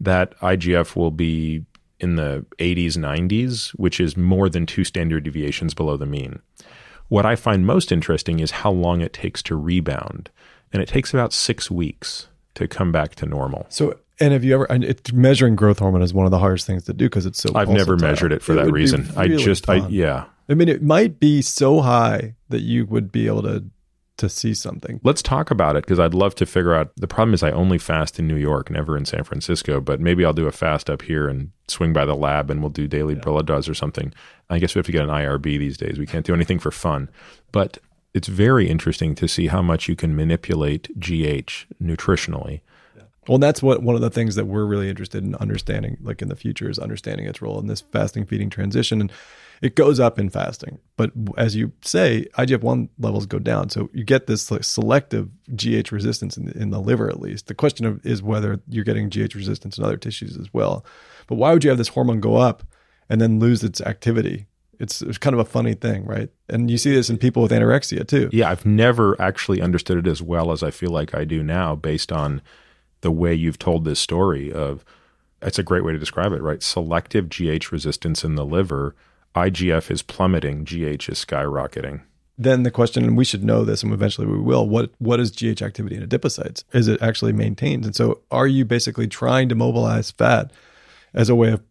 that IGF will be in the 80s, 90s, which is more than two standard deviations below the mean. What I find most interesting is how long it takes to rebound. And it takes about six weeks to come back to normal. So, and have you ever, it, measuring growth hormone is one of the hardest things to do because it's so. I've never measured it for it that reason. Really I just, fun. I, yeah, I mean, it might be so high that you would be able to to see something. Let's talk about it because I'd love to figure out. The problem is I only fast in New York, never in San Francisco. But maybe I'll do a fast up here and swing by the lab, and we'll do daily yeah. draws or something. I guess we have to get an IRB these days. We can't do anything for fun, but it's very interesting to see how much you can manipulate GH nutritionally. Well, that's what one of the things that we're really interested in understanding, like in the future, is understanding its role in this fasting feeding transition. And it goes up in fasting. But as you say, IGF 1 levels go down. So you get this like selective GH resistance in the, in the liver, at least. The question of, is whether you're getting GH resistance in other tissues as well. But why would you have this hormone go up and then lose its activity? It's, it's kind of a funny thing, right? And you see this in people with anorexia too. Yeah, I've never actually understood it as well as I feel like I do now based on the way you've told this story of it's a great way to describe it, right? Selective GH resistance in the liver IGF is plummeting, GH is skyrocketing. Then the question, and we should know this, and eventually we will. What what is GH activity in adipocytes? Is it actually maintained? And so, are you basically trying to mobilize fat as a way of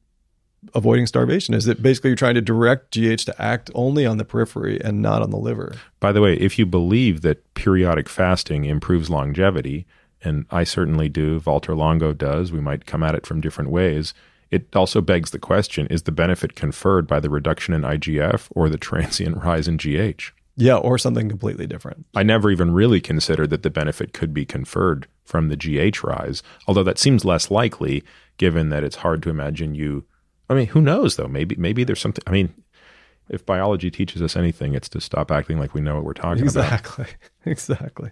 avoiding starvation is it basically you're trying to direct GH to act only on the periphery and not on the liver. By the way, if you believe that periodic fasting improves longevity, and I certainly do, Walter Longo does, we might come at it from different ways, it also begs the question is the benefit conferred by the reduction in IGF or the transient rise in GH? Yeah, or something completely different. I never even really considered that the benefit could be conferred from the GH rise, although that seems less likely given that it's hard to imagine you. I mean, who knows though? Maybe maybe there's something. I mean, if biology teaches us anything, it's to stop acting like we know what we're talking exactly. about. Exactly. Exactly.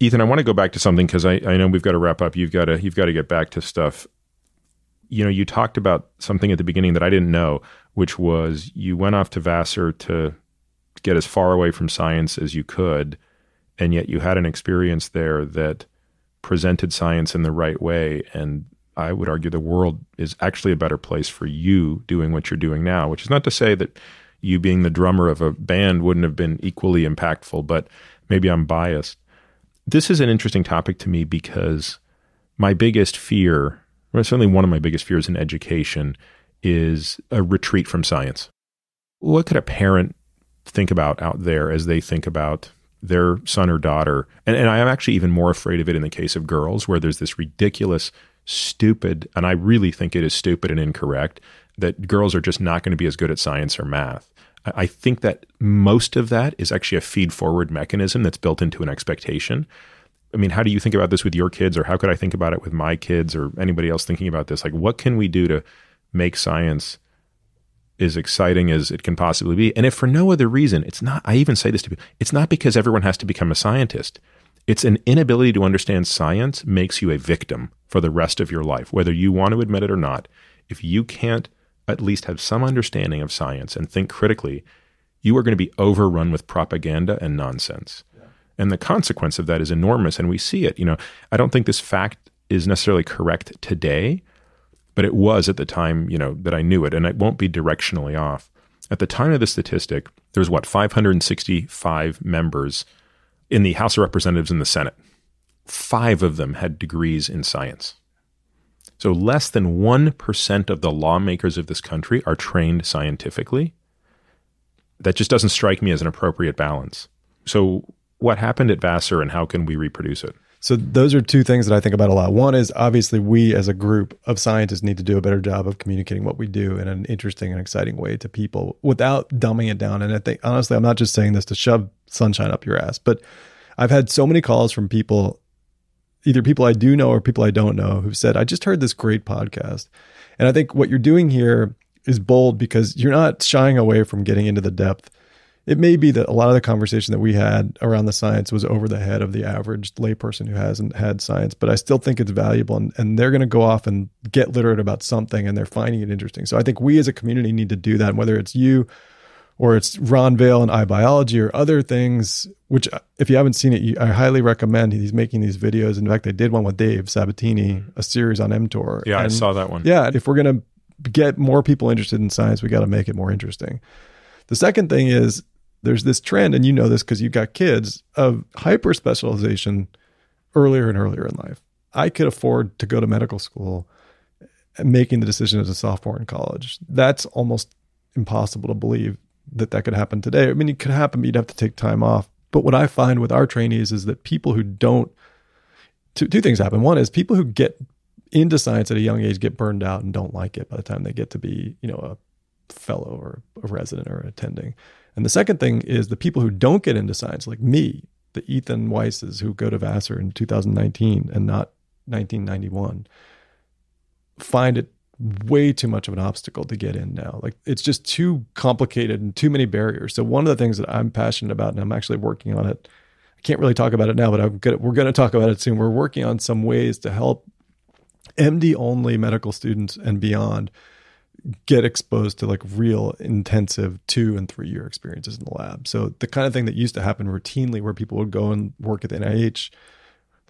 Ethan, I want to go back to something because I, I know we've got to wrap up. You've got to you've got to get back to stuff you know, you talked about something at the beginning that I didn't know, which was you went off to Vassar to get as far away from science as you could, and yet you had an experience there that presented science in the right way. And I would argue the world is actually a better place for you doing what you're doing now, which is not to say that you being the drummer of a band wouldn't have been equally impactful, but maybe I'm biased. This is an interesting topic to me because my biggest fear certainly one of my biggest fears in education is a retreat from science. What could a parent think about out there as they think about their son or daughter? And, and I am actually even more afraid of it in the case of girls, where there's this ridiculous, stupid, and I really think it is stupid and incorrect that girls are just not going to be as good at science or math. I think that most of that is actually a feed forward mechanism that's built into an expectation. I mean, how do you think about this with your kids, or how could I think about it with my kids, or anybody else thinking about this? Like, what can we do to make science as exciting as it can possibly be? And if for no other reason, it's not, I even say this to people, it's not because everyone has to become a scientist. It's an inability to understand science makes you a victim for the rest of your life, whether you want to admit it or not. If you can't at least have some understanding of science and think critically, you are going to be overrun with propaganda and nonsense and the consequence of that is enormous and we see it you know i don't think this fact is necessarily correct today but it was at the time you know that i knew it and it won't be directionally off at the time of the statistic there was what 565 members in the house of representatives and the senate five of them had degrees in science so less than 1% of the lawmakers of this country are trained scientifically that just doesn't strike me as an appropriate balance so what happened at Vassar and how can we reproduce it? So those are two things that I think about a lot. One is obviously we as a group of scientists need to do a better job of communicating what we do in an interesting and exciting way to people without dumbing it down. And I think honestly, I'm not just saying this to shove sunshine up your ass, but I've had so many calls from people, either people I do know or people I don't know, who said, I just heard this great podcast. And I think what you're doing here is bold because you're not shying away from getting into the depth it may be that a lot of the conversation that we had around the science was over the head of the average layperson who hasn't had science, but I still think it's valuable and, and they're going to go off and get literate about something and they're finding it interesting. So I think we as a community need to do that, and whether it's you or it's Ron Vale and iBiology or other things, which if you haven't seen it, you, I highly recommend. He's making these videos. In fact, they did one with Dave Sabatini, mm-hmm. a series on mTOR. Yeah, and I saw that one. Yeah, if we're going to get more people interested in science, we got to make it more interesting. The second thing is there's this trend, and you know this because you've got kids, of hyper specialization earlier and earlier in life. I could afford to go to medical school uh, making the decision as a sophomore in college. That's almost impossible to believe that that could happen today. I mean, it could happen, but you'd have to take time off. But what I find with our trainees is that people who don't, two, two things happen. One is people who get into science at a young age get burned out and don't like it by the time they get to be, you know, a fellow or a resident or attending. And the second thing is the people who don't get into science, like me, the Ethan Weisses who go to Vassar in 2019 and not 1991, find it way too much of an obstacle to get in now. Like it's just too complicated and too many barriers. So one of the things that I'm passionate about, and I'm actually working on it. I can't really talk about it now, but gonna, we're going to talk about it soon. We're working on some ways to help MD only medical students and beyond get exposed to like real intensive two and three year experiences in the lab. So the kind of thing that used to happen routinely where people would go and work at the NIH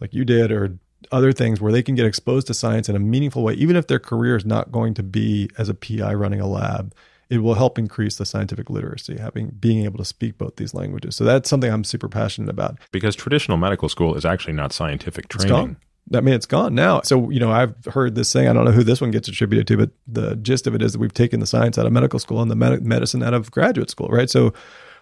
like you did or other things where they can get exposed to science in a meaningful way even if their career is not going to be as a PI running a lab. It will help increase the scientific literacy, having being able to speak both these languages. So that's something I'm super passionate about. Because traditional medical school is actually not scientific training that mean, it's gone now. So, you know, I've heard this thing. I don't know who this one gets attributed to, but the gist of it is that we've taken the science out of medical school and the med- medicine out of graduate school, right? So,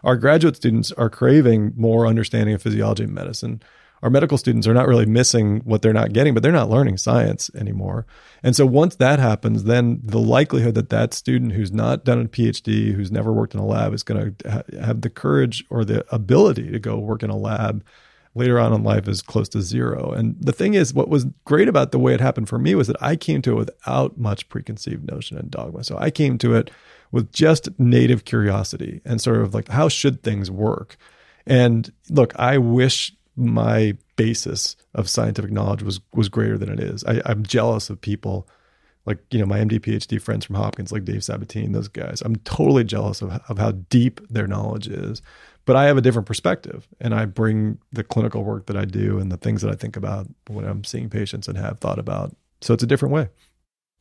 our graduate students are craving more understanding of physiology and medicine. Our medical students are not really missing what they're not getting, but they're not learning science anymore. And so, once that happens, then the likelihood that that student who's not done a PhD, who's never worked in a lab, is going to ha- have the courage or the ability to go work in a lab later on in life is close to zero. And the thing is, what was great about the way it happened for me was that I came to it without much preconceived notion and dogma. So I came to it with just native curiosity and sort of like, how should things work? And look, I wish my basis of scientific knowledge was was greater than it is. I, I'm jealous of people like you know my MD PhD friends from Hopkins, like Dave Sabatine, those guys. I'm totally jealous of, of how deep their knowledge is but I have a different perspective and I bring the clinical work that I do and the things that I think about when I'm seeing patients and have thought about. So it's a different way.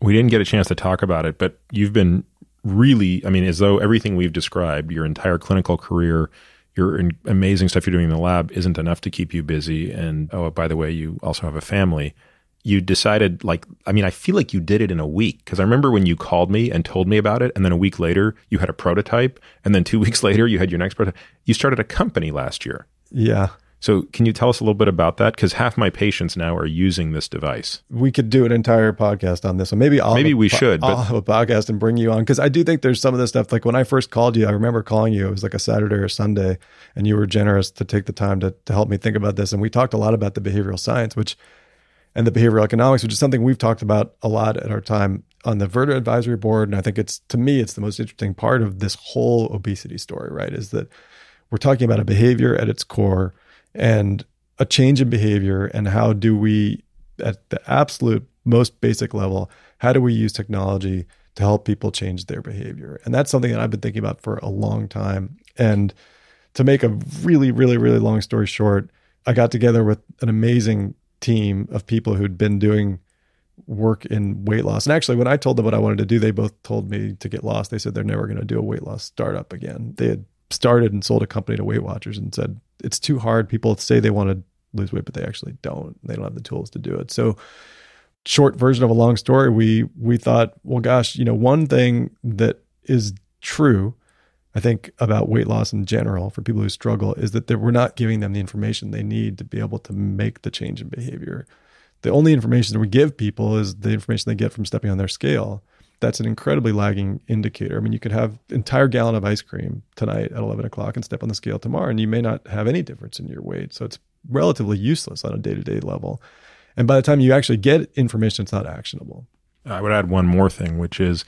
We didn't get a chance to talk about it, but you've been really, I mean, as though everything we've described, your entire clinical career, your amazing stuff you're doing in the lab isn't enough to keep you busy. And oh, by the way, you also have a family you decided like i mean i feel like you did it in a week because i remember when you called me and told me about it and then a week later you had a prototype and then two weeks later you had your next prototype you started a company last year yeah so can you tell us a little bit about that because half my patients now are using this device we could do an entire podcast on this so maybe I'll maybe we should I'll but, have a podcast and bring you on because i do think there's some of this stuff like when i first called you i remember calling you it was like a saturday or sunday and you were generous to take the time to, to help me think about this and we talked a lot about the behavioral science which and the behavioral economics, which is something we've talked about a lot at our time on the Verda Advisory Board. And I think it's, to me, it's the most interesting part of this whole obesity story, right? Is that we're talking about a behavior at its core and a change in behavior. And how do we, at the absolute most basic level, how do we use technology to help people change their behavior? And that's something that I've been thinking about for a long time. And to make a really, really, really long story short, I got together with an amazing team of people who'd been doing work in weight loss. And actually, when I told them what I wanted to do, they both told me to get lost. They said they're never going to do a weight loss startup again. They had started and sold a company to Weight Watchers and said it's too hard. People say they want to lose weight, but they actually don't. They don't have the tools to do it. So, short version of a long story, we we thought, well, gosh, you know, one thing that is true I think about weight loss in general for people who struggle is that we're not giving them the information they need to be able to make the change in behavior. The only information that we give people is the information they get from stepping on their scale. That's an incredibly lagging indicator. I mean, you could have entire gallon of ice cream tonight at 11 o'clock and step on the scale tomorrow, and you may not have any difference in your weight. So it's relatively useless on a day to day level. And by the time you actually get information, it's not actionable. I would add one more thing, which is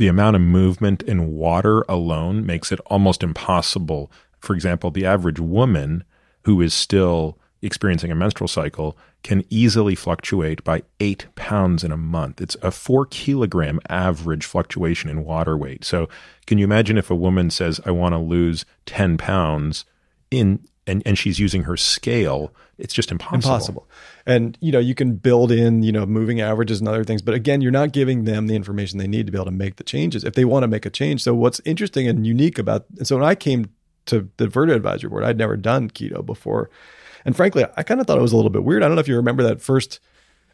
the amount of movement in water alone makes it almost impossible. For example, the average woman who is still experiencing a menstrual cycle can easily fluctuate by eight pounds in a month. It's a four kilogram average fluctuation in water weight. So, can you imagine if a woman says, I want to lose 10 pounds in and, and she's using her scale? It's just impossible. Impossible and you know you can build in you know moving averages and other things but again you're not giving them the information they need to be able to make the changes if they want to make a change so what's interesting and unique about and so when i came to the verta advisory board i'd never done keto before and frankly i kind of thought it was a little bit weird i don't know if you remember that first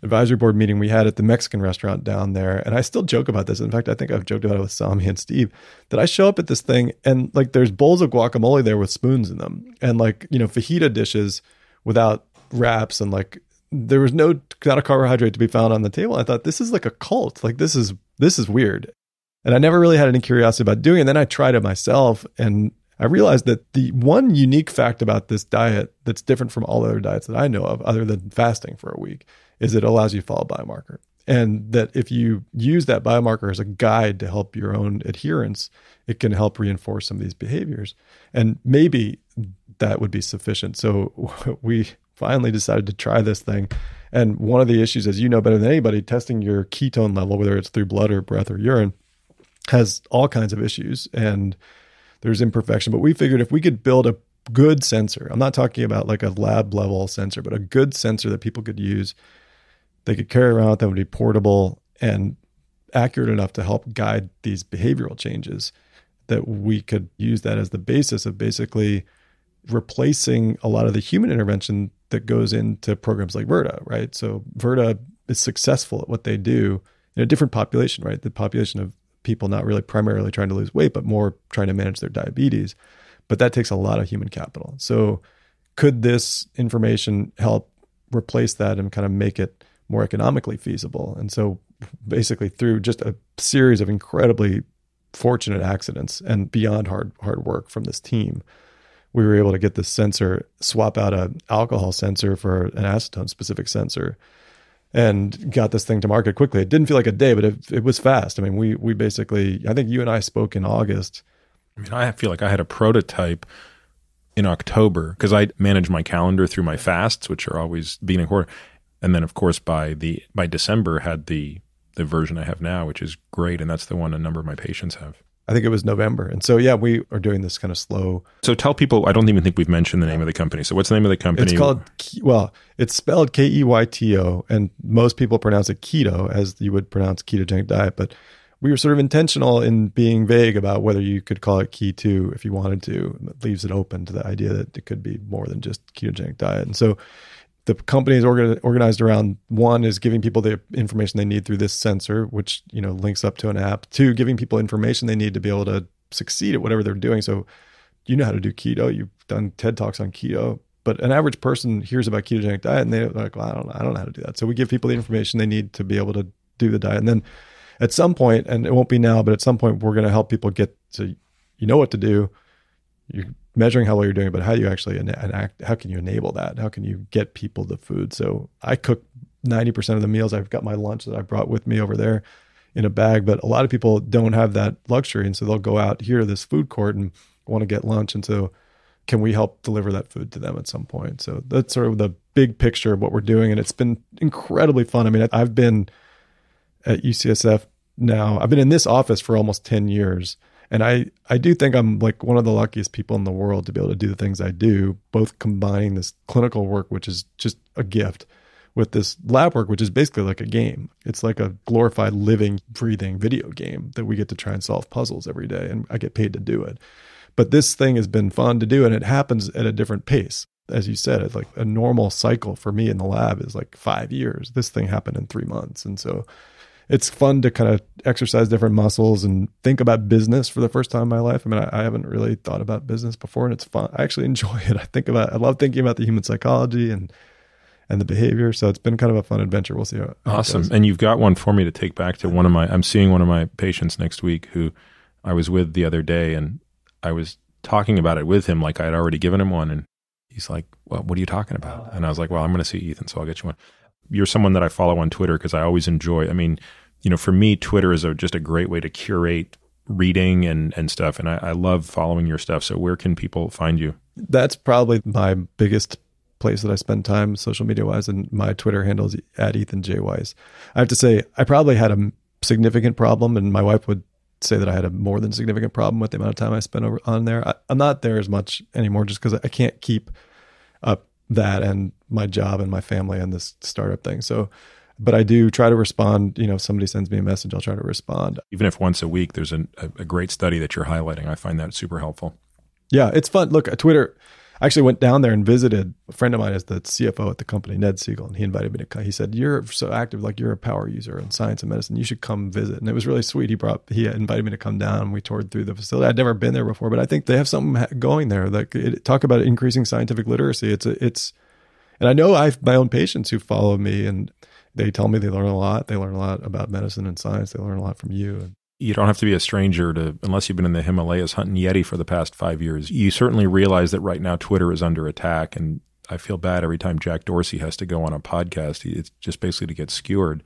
advisory board meeting we had at the Mexican restaurant down there. And I still joke about this. In fact, I think I've joked about it with Sami and Steve that I show up at this thing and like there's bowls of guacamole there with spoons in them and like, you know, fajita dishes without wraps and like there was no not a carbohydrate to be found on the table. I thought this is like a cult. Like this is this is weird. And I never really had any curiosity about doing it. And then I tried it myself and I realized that the one unique fact about this diet that's different from all other diets that I know of, other than fasting for a week, is it allows you to follow biomarker. And that if you use that biomarker as a guide to help your own adherence, it can help reinforce some of these behaviors. And maybe that would be sufficient. So we finally decided to try this thing. And one of the issues, as you know better than anybody, testing your ketone level, whether it's through blood or breath or urine, has all kinds of issues and there's imperfection. But we figured if we could build a good sensor, I'm not talking about like a lab level sensor, but a good sensor that people could use, they could carry around that would be portable and accurate enough to help guide these behavioral changes, that we could use that as the basis of basically replacing a lot of the human intervention that goes into programs like Verda, right? So Verda is successful at what they do in a different population, right? The population of people not really primarily trying to lose weight, but more trying to manage their diabetes. But that takes a lot of human capital. So could this information help replace that and kind of make it more economically feasible? And so basically through just a series of incredibly fortunate accidents and beyond hard hard work from this team we were able to get the sensor, swap out an alcohol sensor for an acetone specific sensor, and got this thing to market quickly. It didn't feel like a day, but it, it was fast. I mean, we we basically, I think you and I spoke in August. I mean, I feel like I had a prototype in October because I manage my calendar through my fasts, which are always a quarter, and then of course by the by December had the the version I have now, which is great, and that's the one a number of my patients have. I think it was November. And so, yeah, we are doing this kind of slow. So tell people, I don't even think we've mentioned the name of the company. So what's the name of the company? It's called, well, it's spelled K E Y T O. And most people pronounce it keto as you would pronounce ketogenic diet. But we were sort of intentional in being vague about whether you could call it keto if you wanted to. It leaves it open to the idea that it could be more than just ketogenic diet. And so the company is orga- organized around one is giving people the information they need through this sensor which you know links up to an app two giving people information they need to be able to succeed at whatever they're doing so you know how to do keto you've done ted talks on keto but an average person hears about ketogenic diet and they're like well, i don't i don't know how to do that so we give people the information they need to be able to do the diet and then at some point and it won't be now but at some point we're going to help people get to you know what to do you measuring how well you're doing, but how do you actually enact, how can you enable that? How can you get people the food? So I cook 90% of the meals. I've got my lunch that I brought with me over there in a bag, but a lot of people don't have that luxury. And so they'll go out here to this food court and want to get lunch. And so can we help deliver that food to them at some point? So that's sort of the big picture of what we're doing. And it's been incredibly fun. I mean, I've been at UCSF now, I've been in this office for almost 10 years and I I do think I'm like one of the luckiest people in the world to be able to do the things I do, both combining this clinical work, which is just a gift, with this lab work, which is basically like a game. It's like a glorified living, breathing video game that we get to try and solve puzzles every day, and I get paid to do it. But this thing has been fun to do, and it happens at a different pace. As you said, it's like a normal cycle for me in the lab is like five years. This thing happened in three months, and so it's fun to kind of exercise different muscles and think about business for the first time in my life. I mean, I, I, haven't really thought about business before, and it's fun. I actually enjoy it. I think about, I love thinking about the human psychology and and the behavior. So it's been kind of a fun adventure. We'll see how. how awesome, and you've got one for me to take back to one of my. I'm seeing one of my patients next week who I was with the other day, and I was talking about it with him like I had already given him one, and he's like, "Well, what are you talking about?" And I was like, "Well, I'm going to see Ethan, so I'll get you one." you're someone that I follow on Twitter because I always enjoy. I mean, you know, for me, Twitter is a, just a great way to curate reading and and stuff, and I, I love following your stuff. So where can people find you? That's probably my biggest place that I spend time social media wise, and my Twitter handle is at Ethan J Wise. I have to say, I probably had a significant problem, and my wife would say that I had a more than significant problem with the amount of time I spent over on there. I, am not there as much anymore just because I can't keep up that and my job and my family and this startup thing. So, but I do try to respond. You know, if somebody sends me a message, I'll try to respond. Even if once a week, there's an, a, a great study that you're highlighting. I find that super helpful. Yeah, it's fun. Look, Twitter, I actually went down there and visited a friend of mine is the CFO at the company, Ned Siegel, and he invited me to come. He said, "You're so active, like you're a power user in science and medicine. You should come visit." And it was really sweet. He brought he invited me to come down. and We toured through the facility. I'd never been there before, but I think they have something going there. Like it, talk about increasing scientific literacy. It's a, it's, and I know I have my own patients who follow me and they tell me they learn a lot. They learn a lot about medicine and science. They learn a lot from you. And you don't have to be a stranger to, unless you've been in the Himalayas hunting Yeti for the past five years, you certainly realize that right now Twitter is under attack. And I feel bad every time Jack Dorsey has to go on a podcast. It's just basically to get skewered.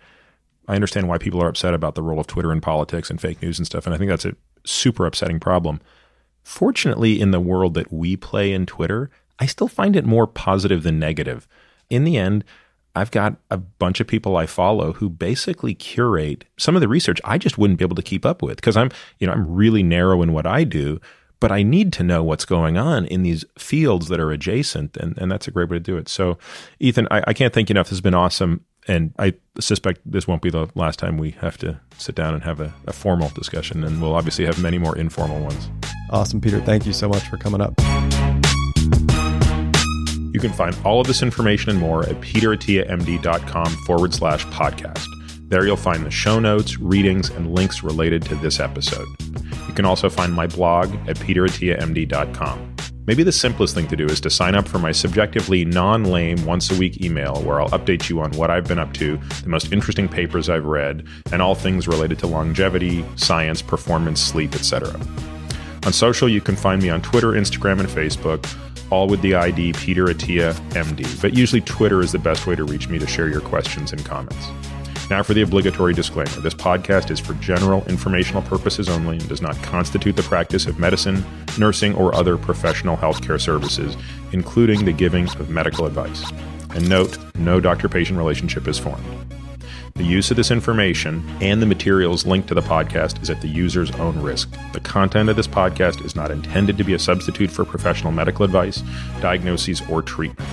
I understand why people are upset about the role of Twitter in politics and fake news and stuff. And I think that's a super upsetting problem. Fortunately, in the world that we play in Twitter, I still find it more positive than negative. In the end, I've got a bunch of people I follow who basically curate some of the research I just wouldn't be able to keep up with because I'm, you know, I'm really narrow in what I do, but I need to know what's going on in these fields that are adjacent. And, and that's a great way to do it. So, Ethan, I, I can't thank you enough. This has been awesome. And I suspect this won't be the last time we have to sit down and have a, a formal discussion. And we'll obviously have many more informal ones. Awesome, Peter. Thank you so much for coming up. You can find all of this information and more at peteratiamd.com forward slash podcast. There you'll find the show notes, readings, and links related to this episode. You can also find my blog at peteratiamd.com. Maybe the simplest thing to do is to sign up for my subjectively non lame once a week email where I'll update you on what I've been up to, the most interesting papers I've read, and all things related to longevity, science, performance, sleep, etc. On social, you can find me on Twitter, Instagram, and Facebook, all with the ID Peter Atia MD. But usually, Twitter is the best way to reach me to share your questions and comments. Now, for the obligatory disclaimer this podcast is for general informational purposes only and does not constitute the practice of medicine, nursing, or other professional healthcare services, including the giving of medical advice. And note no doctor patient relationship is formed. The use of this information and the materials linked to the podcast is at the user's own risk. The content of this podcast is not intended to be a substitute for professional medical advice, diagnoses, or treatment.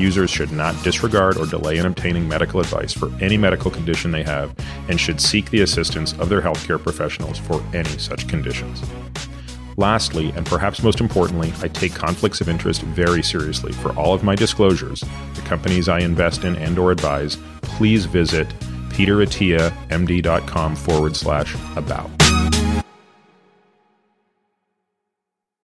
Users should not disregard or delay in obtaining medical advice for any medical condition they have and should seek the assistance of their healthcare professionals for any such conditions. Lastly, and perhaps most importantly, I take conflicts of interest very seriously. For all of my disclosures, the companies I invest in and or advise, please visit peteratia.md.com forward slash about.